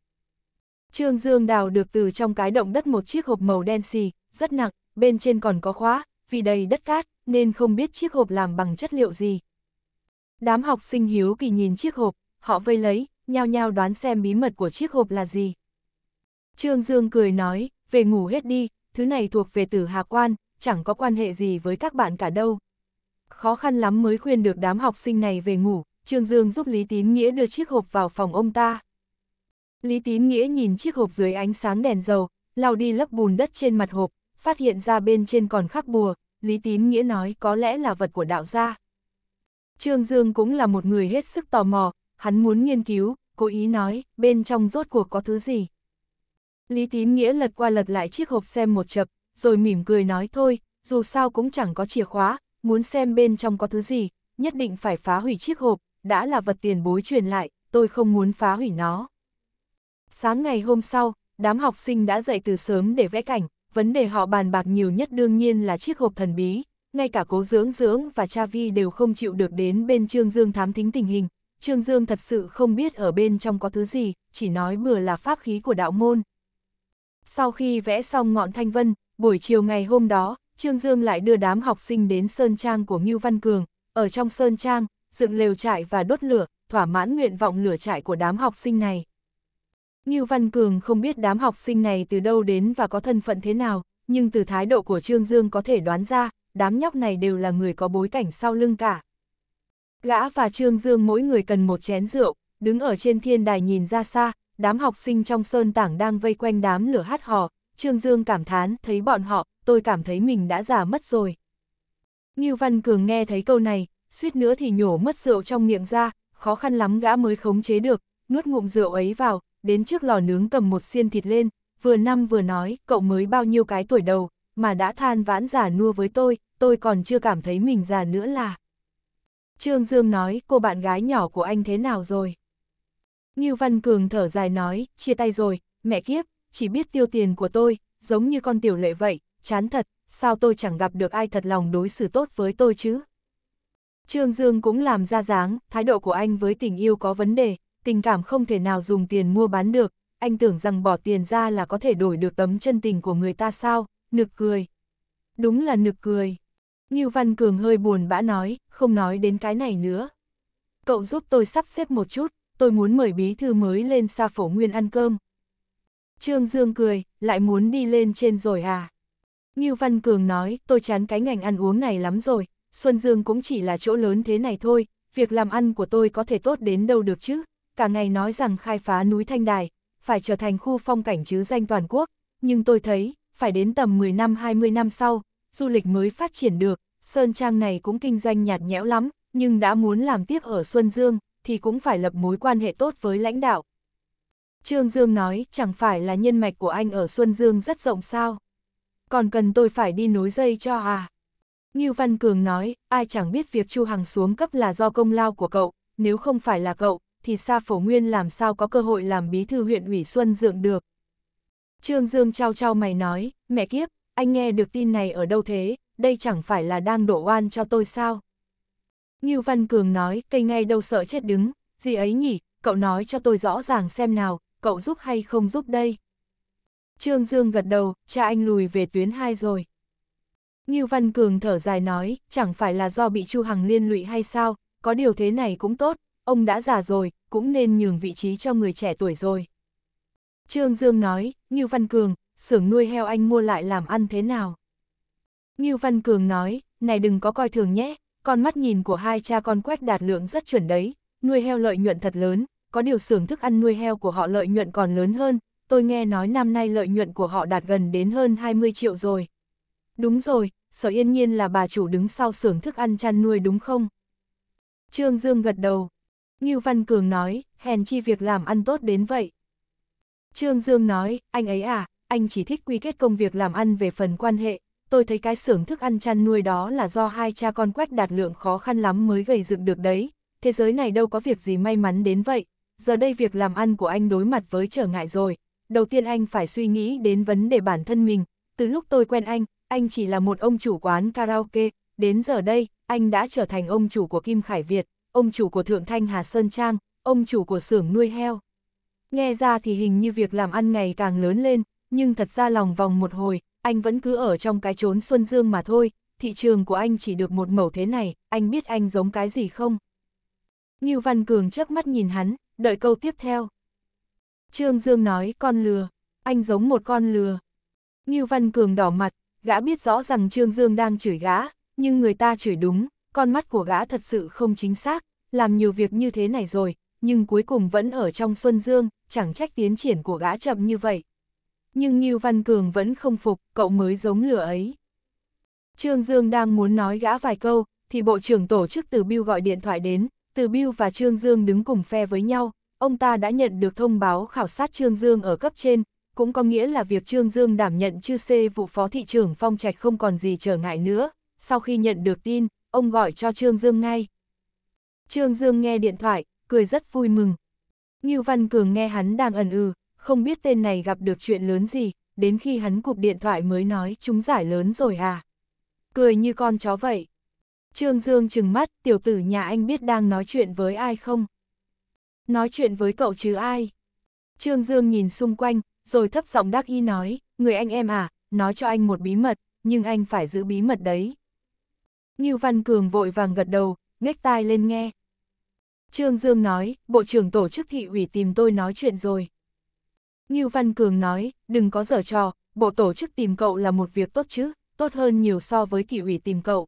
Trương Dương đào được từ trong cái động đất một chiếc hộp màu đen xì, rất nặng, bên trên còn có khóa, vì đầy đất cát, nên không biết chiếc hộp làm bằng chất liệu gì. Đám học sinh hiếu kỳ nhìn chiếc hộp, họ vây lấy, nhao nhao đoán xem bí mật của chiếc hộp là gì. Trương Dương cười nói, về ngủ hết đi, thứ này thuộc về tử hạ quan, chẳng có quan hệ gì với các bạn cả đâu. Khó khăn lắm mới khuyên được đám học sinh này về ngủ, Trương Dương giúp Lý Tín Nghĩa đưa chiếc hộp vào phòng ông ta. Lý Tín Nghĩa nhìn chiếc hộp dưới ánh sáng đèn dầu, lau đi lớp bùn đất trên mặt hộp, phát hiện ra bên trên còn khắc bùa, Lý Tín Nghĩa nói có lẽ là vật của đạo gia. Trương Dương cũng là một người hết sức tò mò, hắn muốn nghiên cứu, cố ý nói, bên trong rốt cuộc có thứ gì. Lý Tín Nghĩa lật qua lật lại chiếc hộp xem một chập, rồi mỉm cười nói thôi, dù sao cũng chẳng có chìa khóa, muốn xem bên trong có thứ gì, nhất định phải phá hủy chiếc hộp, đã là vật tiền bối truyền lại, tôi không muốn phá hủy nó. Sáng ngày hôm sau, đám học sinh đã dậy từ sớm để vẽ cảnh, vấn đề họ bàn bạc nhiều nhất đương nhiên là chiếc hộp thần bí, ngay cả cố dưỡng dưỡng và cha vi đều không chịu được đến bên Trương Dương thám thính tình hình, Trương Dương thật sự không biết ở bên trong có thứ gì, chỉ nói bừa là pháp khí của đạo môn. Sau khi vẽ xong ngọn thanh vân, buổi chiều ngày hôm đó, Trương Dương lại đưa đám học sinh đến Sơn Trang của Ngưu Văn Cường. Ở trong Sơn Trang, dựng lều trại và đốt lửa, thỏa mãn nguyện vọng lửa trại của đám học sinh này. Ngưu Văn Cường không biết đám học sinh này từ đâu đến và có thân phận thế nào, nhưng từ thái độ của Trương Dương có thể đoán ra, đám nhóc này đều là người có bối cảnh sau lưng cả. Gã và Trương Dương mỗi người cần một chén rượu, đứng ở trên thiên đài nhìn ra xa, đám học sinh trong sơn tảng đang vây quanh đám lửa hát hò, Trương Dương cảm thán, thấy bọn họ, tôi cảm thấy mình đã già mất rồi. Ngưu Văn Cường nghe thấy câu này, suýt nữa thì nhổ mất rượu trong miệng ra, khó khăn lắm gã mới khống chế được, nuốt ngụm rượu ấy vào, đến trước lò nướng cầm một xiên thịt lên, vừa năm vừa nói, cậu mới bao nhiêu cái tuổi đầu, mà đã than vãn già nua với tôi, tôi còn chưa cảm thấy mình già nữa là. Trương Dương nói cô bạn gái nhỏ của anh thế nào rồi? Như Văn Cường thở dài nói, chia tay rồi, mẹ kiếp, chỉ biết tiêu tiền của tôi, giống như con tiểu lệ vậy, chán thật, sao tôi chẳng gặp được ai thật lòng đối xử tốt với tôi chứ? Trương Dương cũng làm ra dáng, thái độ của anh với tình yêu có vấn đề, tình cảm không thể nào dùng tiền mua bán được, anh tưởng rằng bỏ tiền ra là có thể đổi được tấm chân tình của người ta sao, nực cười. Đúng là nực cười. Ngưu Văn Cường hơi buồn bã nói, không nói đến cái này nữa. Cậu giúp tôi sắp xếp một chút, tôi muốn mời bí thư mới lên xa phổ nguyên ăn cơm. Trương Dương cười, lại muốn đi lên trên rồi à? Ngưu Văn Cường nói, tôi chán cái ngành ăn uống này lắm rồi, Xuân Dương cũng chỉ là chỗ lớn thế này thôi, việc làm ăn của tôi có thể tốt đến đâu được chứ, cả ngày nói rằng khai phá núi Thanh Đài, phải trở thành khu phong cảnh chứ danh toàn quốc, nhưng tôi thấy, phải đến tầm 10 năm 20 năm sau, du lịch mới phát triển được, Sơn Trang này cũng kinh doanh nhạt nhẽo lắm, nhưng đã muốn làm tiếp ở Xuân Dương, thì cũng phải lập mối quan hệ tốt với lãnh đạo. Trương Dương nói, chẳng phải là nhân mạch của anh ở Xuân Dương rất rộng sao? Còn cần tôi phải đi nối dây cho à? Như Văn Cường nói, ai chẳng biết việc Chu Hằng xuống cấp là do công lao của cậu, nếu không phải là cậu, thì Sa Phổ Nguyên làm sao có cơ hội làm bí thư huyện ủy Xuân Dương được. Trương Dương trao trao mày nói, mẹ kiếp, anh nghe được tin này ở đâu thế, đây chẳng phải là đang đổ oan cho tôi sao? Ngưu Văn Cường nói, cây ngay đâu sợ chết đứng, gì ấy nhỉ, cậu nói cho tôi rõ ràng xem nào, cậu giúp hay không giúp đây? Trương Dương gật đầu, cha anh lùi về tuyến 2 rồi. Ngưu Văn Cường thở dài nói, chẳng phải là do bị Chu Hằng liên lụy hay sao, có điều thế này cũng tốt, ông đã già rồi, cũng nên nhường vị trí cho người trẻ tuổi rồi. Trương Dương nói, Ngưu Văn Cường, xưởng nuôi heo anh mua lại làm ăn thế nào? Ngưu Văn Cường nói, này đừng có coi thường nhé, con mắt nhìn của hai cha con quét đạt lượng rất chuẩn đấy, nuôi heo lợi nhuận thật lớn, có điều xưởng thức ăn nuôi heo của họ lợi nhuận còn lớn hơn, tôi nghe nói năm nay lợi nhuận của họ đạt gần đến hơn 20 triệu rồi. Đúng rồi, sở yên nhiên là bà chủ đứng sau xưởng thức ăn chăn nuôi đúng không? Trương Dương gật đầu. Ngưu Văn Cường nói, hèn chi việc làm ăn tốt đến vậy. Trương Dương nói, anh ấy à, anh chỉ thích quy kết công việc làm ăn về phần quan hệ, tôi thấy cái xưởng thức ăn chăn nuôi đó là do hai cha con quách đạt lượng khó khăn lắm mới gây dựng được đấy, thế giới này đâu có việc gì may mắn đến vậy, giờ đây việc làm ăn của anh đối mặt với trở ngại rồi, đầu tiên anh phải suy nghĩ đến vấn đề bản thân mình, từ lúc tôi quen anh, anh chỉ là một ông chủ quán karaoke, đến giờ đây, anh đã trở thành ông chủ của Kim Khải Việt, ông chủ của Thượng Thanh Hà Sơn Trang, ông chủ của xưởng nuôi heo. Nghe ra thì hình như việc làm ăn ngày càng lớn lên, nhưng thật ra lòng vòng một hồi, anh vẫn cứ ở trong cái trốn Xuân Dương mà thôi, thị trường của anh chỉ được một mẫu thế này, anh biết anh giống cái gì không? Như Văn Cường chớp mắt nhìn hắn, đợi câu tiếp theo. Trương Dương nói con lừa, anh giống một con lừa. Như Văn Cường đỏ mặt, gã biết rõ rằng Trương Dương đang chửi gã, nhưng người ta chửi đúng, con mắt của gã thật sự không chính xác, làm nhiều việc như thế này rồi, nhưng cuối cùng vẫn ở trong Xuân Dương, chẳng trách tiến triển của gã chậm như vậy nhưng Ngưu Văn Cường vẫn không phục, cậu mới giống lửa ấy. Trương Dương đang muốn nói gã vài câu, thì Bộ trưởng Tổ chức Từ Biêu gọi điện thoại đến, Từ Biêu và Trương Dương đứng cùng phe với nhau, ông ta đã nhận được thông báo khảo sát Trương Dương ở cấp trên, cũng có nghĩa là việc Trương Dương đảm nhận chư xê vụ phó thị trưởng Phong Trạch không còn gì trở ngại nữa. Sau khi nhận được tin, ông gọi cho Trương Dương ngay. Trương Dương nghe điện thoại, cười rất vui mừng. Ngưu Văn Cường nghe hắn đang ẩn ừ, không biết tên này gặp được chuyện lớn gì, đến khi hắn cụp điện thoại mới nói chúng giải lớn rồi à. Cười như con chó vậy. Trương Dương trừng mắt, tiểu tử nhà anh biết đang nói chuyện với ai không? Nói chuyện với cậu chứ ai? Trương Dương nhìn xung quanh, rồi thấp giọng đắc y nói, người anh em à, nói cho anh một bí mật, nhưng anh phải giữ bí mật đấy. như Văn Cường vội vàng gật đầu, nghếch tai lên nghe. Trương Dương nói, Bộ trưởng Tổ chức Thị ủy tìm tôi nói chuyện rồi. Ngưu Văn Cường nói, đừng có dở trò, bộ tổ chức tìm cậu là một việc tốt chứ, tốt hơn nhiều so với kỷ ủy tìm cậu.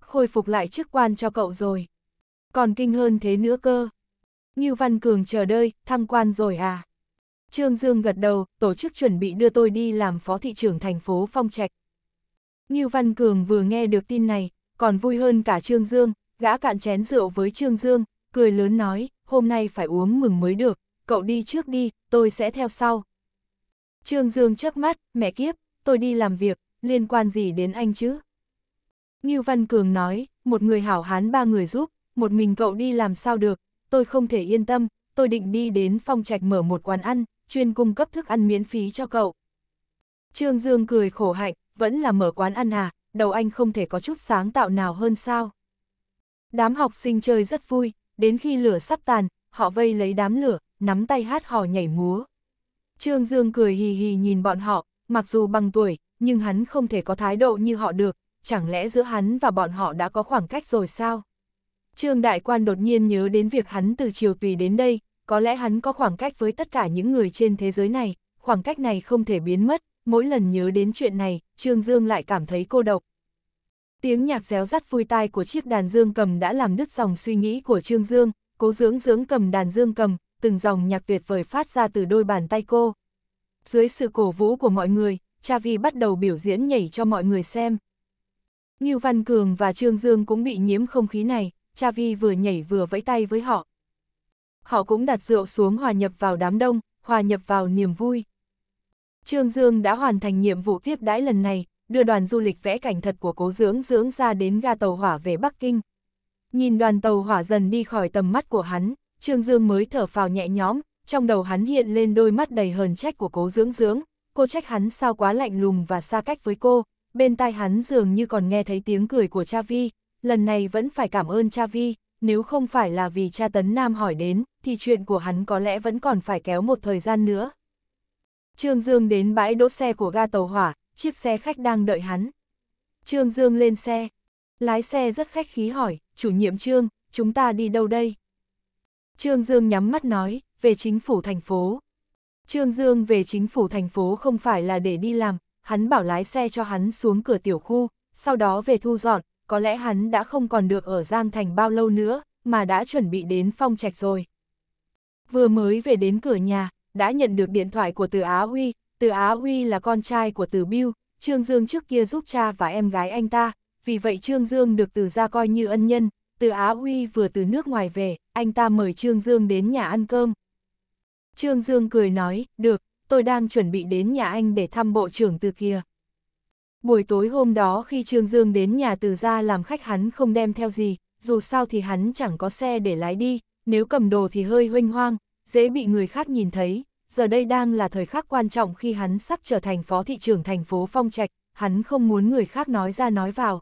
Khôi phục lại chức quan cho cậu rồi. Còn kinh hơn thế nữa cơ. Ngưu Văn Cường chờ đợi, thăng quan rồi à? Trương Dương gật đầu, tổ chức chuẩn bị đưa tôi đi làm phó thị trưởng thành phố Phong Trạch. Ngưu Văn Cường vừa nghe được tin này, còn vui hơn cả Trương Dương, gã cạn chén rượu với Trương Dương, cười lớn nói, hôm nay phải uống mừng mới được, cậu đi trước đi, tôi sẽ theo sau. Trương Dương chớp mắt, mẹ kiếp, tôi đi làm việc, liên quan gì đến anh chứ? Ngưu Văn Cường nói, một người hảo hán ba người giúp, một mình cậu đi làm sao được, tôi không thể yên tâm, tôi định đi đến phong trạch mở một quán ăn, chuyên cung cấp thức ăn miễn phí cho cậu. Trương Dương cười khổ hạnh, vẫn là mở quán ăn à, đầu anh không thể có chút sáng tạo nào hơn sao. Đám học sinh chơi rất vui, đến khi lửa sắp tàn, họ vây lấy đám lửa, nắm tay hát hò nhảy múa. Trương Dương cười hì hì nhìn bọn họ, mặc dù bằng tuổi, nhưng hắn không thể có thái độ như họ được, chẳng lẽ giữa hắn và bọn họ đã có khoảng cách rồi sao? Trương Đại Quan đột nhiên nhớ đến việc hắn từ Triều Tùy đến đây, có lẽ hắn có khoảng cách với tất cả những người trên thế giới này, khoảng cách này không thể biến mất, mỗi lần nhớ đến chuyện này, Trương Dương lại cảm thấy cô độc. Tiếng nhạc réo rắt vui tai của chiếc đàn dương cầm đã làm đứt dòng suy nghĩ của Trương Dương, cố dưỡng dưỡng cầm đàn dương cầm, từng dòng nhạc tuyệt vời phát ra từ đôi bàn tay cô. Dưới sự cổ vũ của mọi người, Chavi bắt đầu biểu diễn nhảy cho mọi người xem. như Văn Cường và Trương Dương cũng bị nhiễm không khí này, Chavi vừa nhảy vừa vẫy tay với họ. Họ cũng đặt rượu xuống hòa nhập vào đám đông, hòa nhập vào niềm vui. Trương Dương đã hoàn thành nhiệm vụ tiếp đãi lần này, đưa đoàn du lịch vẽ cảnh thật của cố dưỡng dưỡng ra đến ga tàu hỏa về Bắc Kinh. Nhìn đoàn tàu hỏa dần đi khỏi tầm mắt của hắn, Trương Dương mới thở phào nhẹ nhõm, trong đầu hắn hiện lên đôi mắt đầy hờn trách của cố dưỡng dưỡng, cô trách hắn sao quá lạnh lùng và xa cách với cô, bên tai hắn dường như còn nghe thấy tiếng cười của cha vi, lần này vẫn phải cảm ơn cha vi, nếu không phải là vì cha tấn nam hỏi đến, thì chuyện của hắn có lẽ vẫn còn phải kéo một thời gian nữa. Trương Dương đến bãi đỗ xe của ga tàu hỏa, chiếc xe khách đang đợi hắn. Trương Dương lên xe, lái xe rất khách khí hỏi, chủ nhiệm Trương, chúng ta đi đâu đây? Trương Dương nhắm mắt nói, về chính phủ thành phố. Trương Dương về chính phủ thành phố không phải là để đi làm, hắn bảo lái xe cho hắn xuống cửa tiểu khu, sau đó về thu dọn, có lẽ hắn đã không còn được ở Giang Thành bao lâu nữa, mà đã chuẩn bị đến phong trạch rồi. Vừa mới về đến cửa nhà, đã nhận được điện thoại của Từ Á Huy, Từ Á Huy là con trai của Từ Biêu, Trương Dương trước kia giúp cha và em gái anh ta, vì vậy Trương Dương được Từ ra coi như ân nhân, từ Á Huy vừa từ nước ngoài về, anh ta mời Trương Dương đến nhà ăn cơm. Trương Dương cười nói, được, tôi đang chuẩn bị đến nhà anh để thăm bộ trưởng từ kia. Buổi tối hôm đó khi Trương Dương đến nhà từ ra làm khách hắn không đem theo gì, dù sao thì hắn chẳng có xe để lái đi, nếu cầm đồ thì hơi huynh hoang, dễ bị người khác nhìn thấy. Giờ đây đang là thời khắc quan trọng khi hắn sắp trở thành phó thị trưởng thành phố Phong Trạch, hắn không muốn người khác nói ra nói vào,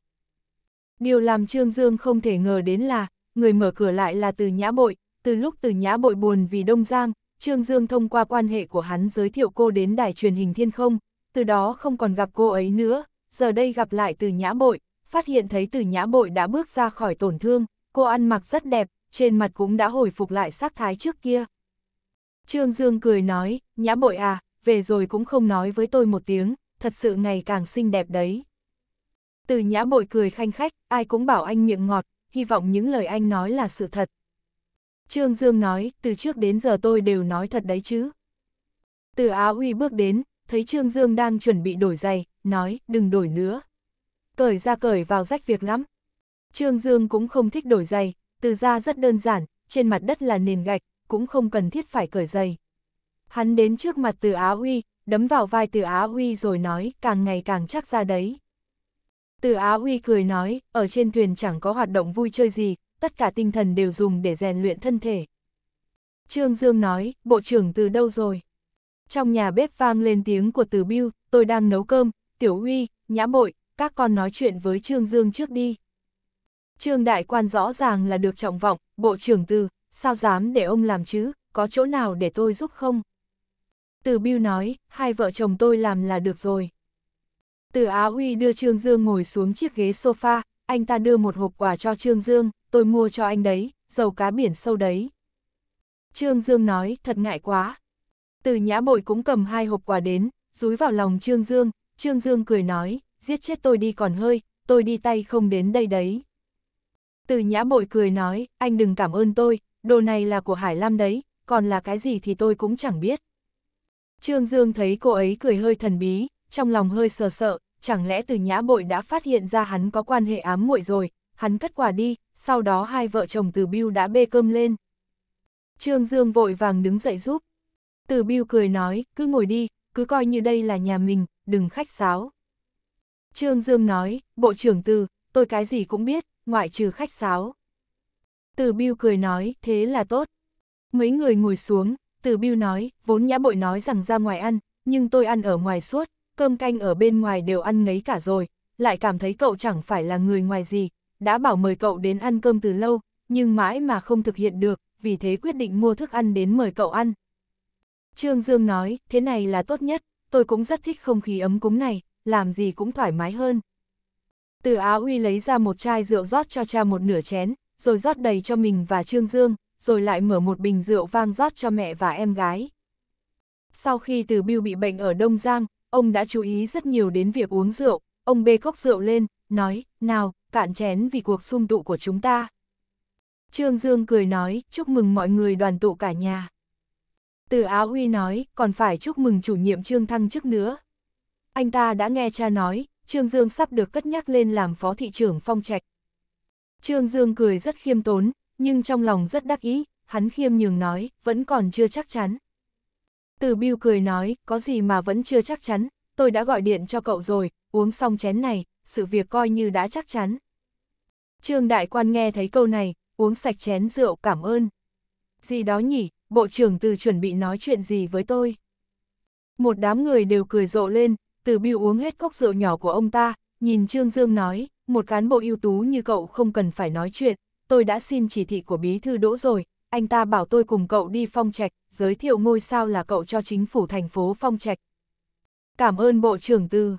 Điều làm Trương Dương không thể ngờ đến là, người mở cửa lại là từ nhã bội, từ lúc từ nhã bội buồn vì Đông Giang, Trương Dương thông qua quan hệ của hắn giới thiệu cô đến đài truyền hình thiên không, từ đó không còn gặp cô ấy nữa, giờ đây gặp lại từ nhã bội, phát hiện thấy từ nhã bội đã bước ra khỏi tổn thương, cô ăn mặc rất đẹp, trên mặt cũng đã hồi phục lại sắc thái trước kia. Trương Dương cười nói, nhã bội à, về rồi cũng không nói với tôi một tiếng, thật sự ngày càng xinh đẹp đấy. Từ nhã bội cười khanh khách, ai cũng bảo anh miệng ngọt, hy vọng những lời anh nói là sự thật. Trương Dương nói, từ trước đến giờ tôi đều nói thật đấy chứ. Từ Á Uy bước đến, thấy Trương Dương đang chuẩn bị đổi giày, nói, đừng đổi nữa. Cởi ra cởi vào rách việc lắm. Trương Dương cũng không thích đổi giày, từ ra rất đơn giản, trên mặt đất là nền gạch, cũng không cần thiết phải cởi giày. Hắn đến trước mặt từ Á Uy, đấm vào vai từ Á Uy rồi nói, càng ngày càng chắc ra đấy. Từ Á Huy cười nói, ở trên thuyền chẳng có hoạt động vui chơi gì, tất cả tinh thần đều dùng để rèn luyện thân thể. Trương Dương nói, bộ trưởng từ đâu rồi? Trong nhà bếp vang lên tiếng của Từ Biêu, tôi đang nấu cơm, Tiểu Huy, Nhã Bội, các con nói chuyện với Trương Dương trước đi. Trương Đại Quan rõ ràng là được trọng vọng, bộ trưởng Từ, sao dám để ông làm chứ, có chỗ nào để tôi giúp không? Từ Biêu nói, hai vợ chồng tôi làm là được rồi. Từ Á Huy đưa Trương Dương ngồi xuống chiếc ghế sofa, anh ta đưa một hộp quà cho Trương Dương, tôi mua cho anh đấy, dầu cá biển sâu đấy. Trương Dương nói, thật ngại quá. Từ nhã bội cũng cầm hai hộp quà đến, rúi vào lòng Trương Dương, Trương Dương cười nói, giết chết tôi đi còn hơi, tôi đi tay không đến đây đấy. Từ nhã bội cười nói, anh đừng cảm ơn tôi, đồ này là của Hải Lam đấy, còn là cái gì thì tôi cũng chẳng biết. Trương Dương thấy cô ấy cười hơi thần bí, trong lòng hơi sờ sợ, chẳng lẽ từ nhã bội đã phát hiện ra hắn có quan hệ ám muội rồi, hắn cất quả đi, sau đó hai vợ chồng từ Biêu đã bê cơm lên. Trương Dương vội vàng đứng dậy giúp. Từ Biêu cười nói, cứ ngồi đi, cứ coi như đây là nhà mình, đừng khách sáo. Trương Dương nói, Bộ trưởng Từ, tôi cái gì cũng biết, ngoại trừ khách sáo. Từ Biêu cười nói, thế là tốt. Mấy người ngồi xuống, Từ Biêu nói, vốn nhã bội nói rằng ra ngoài ăn, nhưng tôi ăn ở ngoài suốt, cơm canh ở bên ngoài đều ăn ngấy cả rồi, lại cảm thấy cậu chẳng phải là người ngoài gì, đã bảo mời cậu đến ăn cơm từ lâu, nhưng mãi mà không thực hiện được, vì thế quyết định mua thức ăn đến mời cậu ăn. Trương Dương nói, thế này là tốt nhất, tôi cũng rất thích không khí ấm cúng này, làm gì cũng thoải mái hơn. Từ Á Huy lấy ra một chai rượu rót cho cha một nửa chén, rồi rót đầy cho mình và Trương Dương, rồi lại mở một bình rượu vang rót cho mẹ và em gái. Sau khi từ Biêu bị bệnh ở Đông Giang, ông đã chú ý rất nhiều đến việc uống rượu, ông bê cốc rượu lên, nói, nào, cạn chén vì cuộc xung tụ của chúng ta. Trương Dương cười nói, chúc mừng mọi người đoàn tụ cả nhà. Từ Áo Huy nói, còn phải chúc mừng chủ nhiệm Trương Thăng trước nữa. Anh ta đã nghe cha nói, Trương Dương sắp được cất nhắc lên làm phó thị trưởng phong trạch. Trương Dương cười rất khiêm tốn, nhưng trong lòng rất đắc ý, hắn khiêm nhường nói, vẫn còn chưa chắc chắn. Từ Biêu cười nói, có gì mà vẫn chưa chắc chắn, tôi đã gọi điện cho cậu rồi, uống xong chén này, sự việc coi như đã chắc chắn. Trương Đại Quan nghe thấy câu này, uống sạch chén rượu cảm ơn. Gì đó nhỉ, Bộ trưởng từ chuẩn bị nói chuyện gì với tôi. Một đám người đều cười rộ lên, từ Biêu uống hết cốc rượu nhỏ của ông ta, nhìn Trương Dương nói, một cán bộ ưu tú như cậu không cần phải nói chuyện, tôi đã xin chỉ thị của bí thư đỗ rồi, anh ta bảo tôi cùng cậu đi phong trạch, giới thiệu ngôi sao là cậu cho chính phủ thành phố phong trạch. Cảm ơn Bộ trưởng Tư.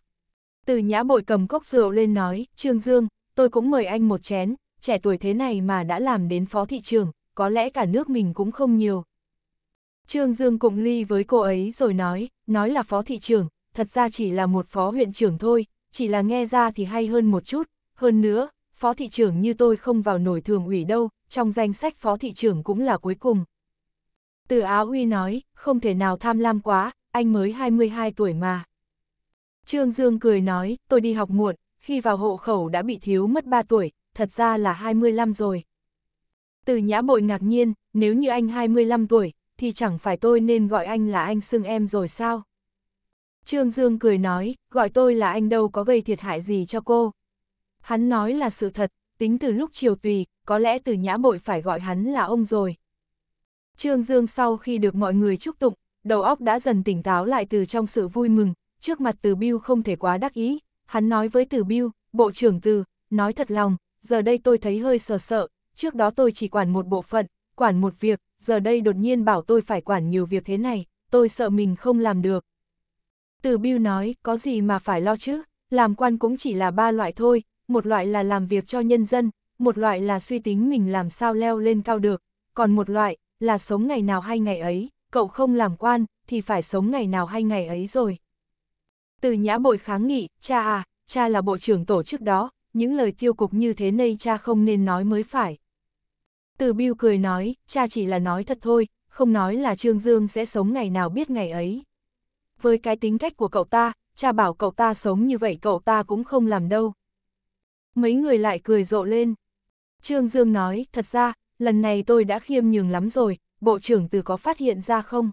Từ nhã bội cầm cốc rượu lên nói, Trương Dương, tôi cũng mời anh một chén, trẻ tuổi thế này mà đã làm đến phó thị trường, có lẽ cả nước mình cũng không nhiều. Trương Dương cùng ly với cô ấy rồi nói, nói là phó thị trưởng, thật ra chỉ là một phó huyện trưởng thôi, chỉ là nghe ra thì hay hơn một chút, hơn nữa, phó thị trưởng như tôi không vào nổi thường ủy đâu, trong danh sách phó thị trưởng cũng là cuối cùng. Từ Áo Huy nói, không thể nào tham lam quá, anh mới 22 tuổi mà. Trương Dương cười nói, tôi đi học muộn, khi vào hộ khẩu đã bị thiếu mất 3 tuổi, thật ra là 25 rồi. Từ nhã bội ngạc nhiên, nếu như anh 25 tuổi, thì chẳng phải tôi nên gọi anh là anh xưng em rồi sao? Trương Dương cười nói, gọi tôi là anh đâu có gây thiệt hại gì cho cô. Hắn nói là sự thật, tính từ lúc chiều tùy, có lẽ từ nhã bội phải gọi hắn là ông rồi. Trương Dương sau khi được mọi người chúc tụng, đầu óc đã dần tỉnh táo lại từ trong sự vui mừng, trước mặt từ Biêu không thể quá đắc ý, hắn nói với từ Biêu, bộ trưởng từ, nói thật lòng, giờ đây tôi thấy hơi sợ sợ, trước đó tôi chỉ quản một bộ phận, quản một việc, giờ đây đột nhiên bảo tôi phải quản nhiều việc thế này, tôi sợ mình không làm được. Từ Biêu nói, có gì mà phải lo chứ, làm quan cũng chỉ là ba loại thôi, một loại là làm việc cho nhân dân, một loại là suy tính mình làm sao leo lên cao được, còn một loại là sống ngày nào hay ngày ấy, cậu không làm quan thì phải sống ngày nào hay ngày ấy rồi. Từ nhã bội kháng nghị, cha à, cha là bộ trưởng tổ chức đó, những lời tiêu cực như thế này cha không nên nói mới phải. Từ Biêu cười nói, cha chỉ là nói thật thôi, không nói là Trương Dương sẽ sống ngày nào biết ngày ấy. Với cái tính cách của cậu ta, cha bảo cậu ta sống như vậy cậu ta cũng không làm đâu mấy người lại cười rộ lên. Trương Dương nói, thật ra, lần này tôi đã khiêm nhường lắm rồi, Bộ trưởng từ có phát hiện ra không?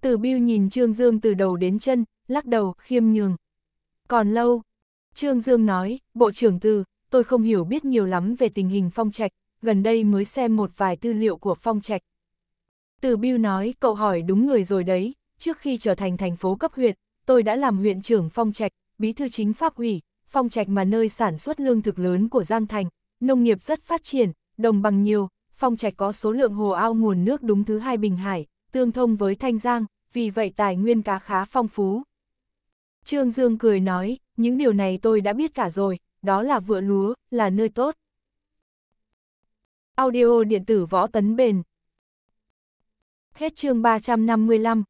Từ Biêu nhìn Trương Dương từ đầu đến chân, lắc đầu, khiêm nhường. Còn lâu, Trương Dương nói, Bộ trưởng từ, tôi không hiểu biết nhiều lắm về tình hình phong trạch, gần đây mới xem một vài tư liệu của phong trạch. Từ Biêu nói, cậu hỏi đúng người rồi đấy, trước khi trở thành thành phố cấp huyện, tôi đã làm huyện trưởng phong trạch, bí thư chính pháp ủy, phong trạch mà nơi sản xuất lương thực lớn của Giang Thành, nông nghiệp rất phát triển, đồng bằng nhiều, phong trạch có số lượng hồ ao nguồn nước đúng thứ hai Bình Hải, tương thông với Thanh Giang, vì vậy tài nguyên cá khá phong phú. Trương Dương cười nói, những điều này tôi đã biết cả rồi, đó là vựa lúa, là nơi tốt. Audio điện tử võ tấn bền Hết chương 355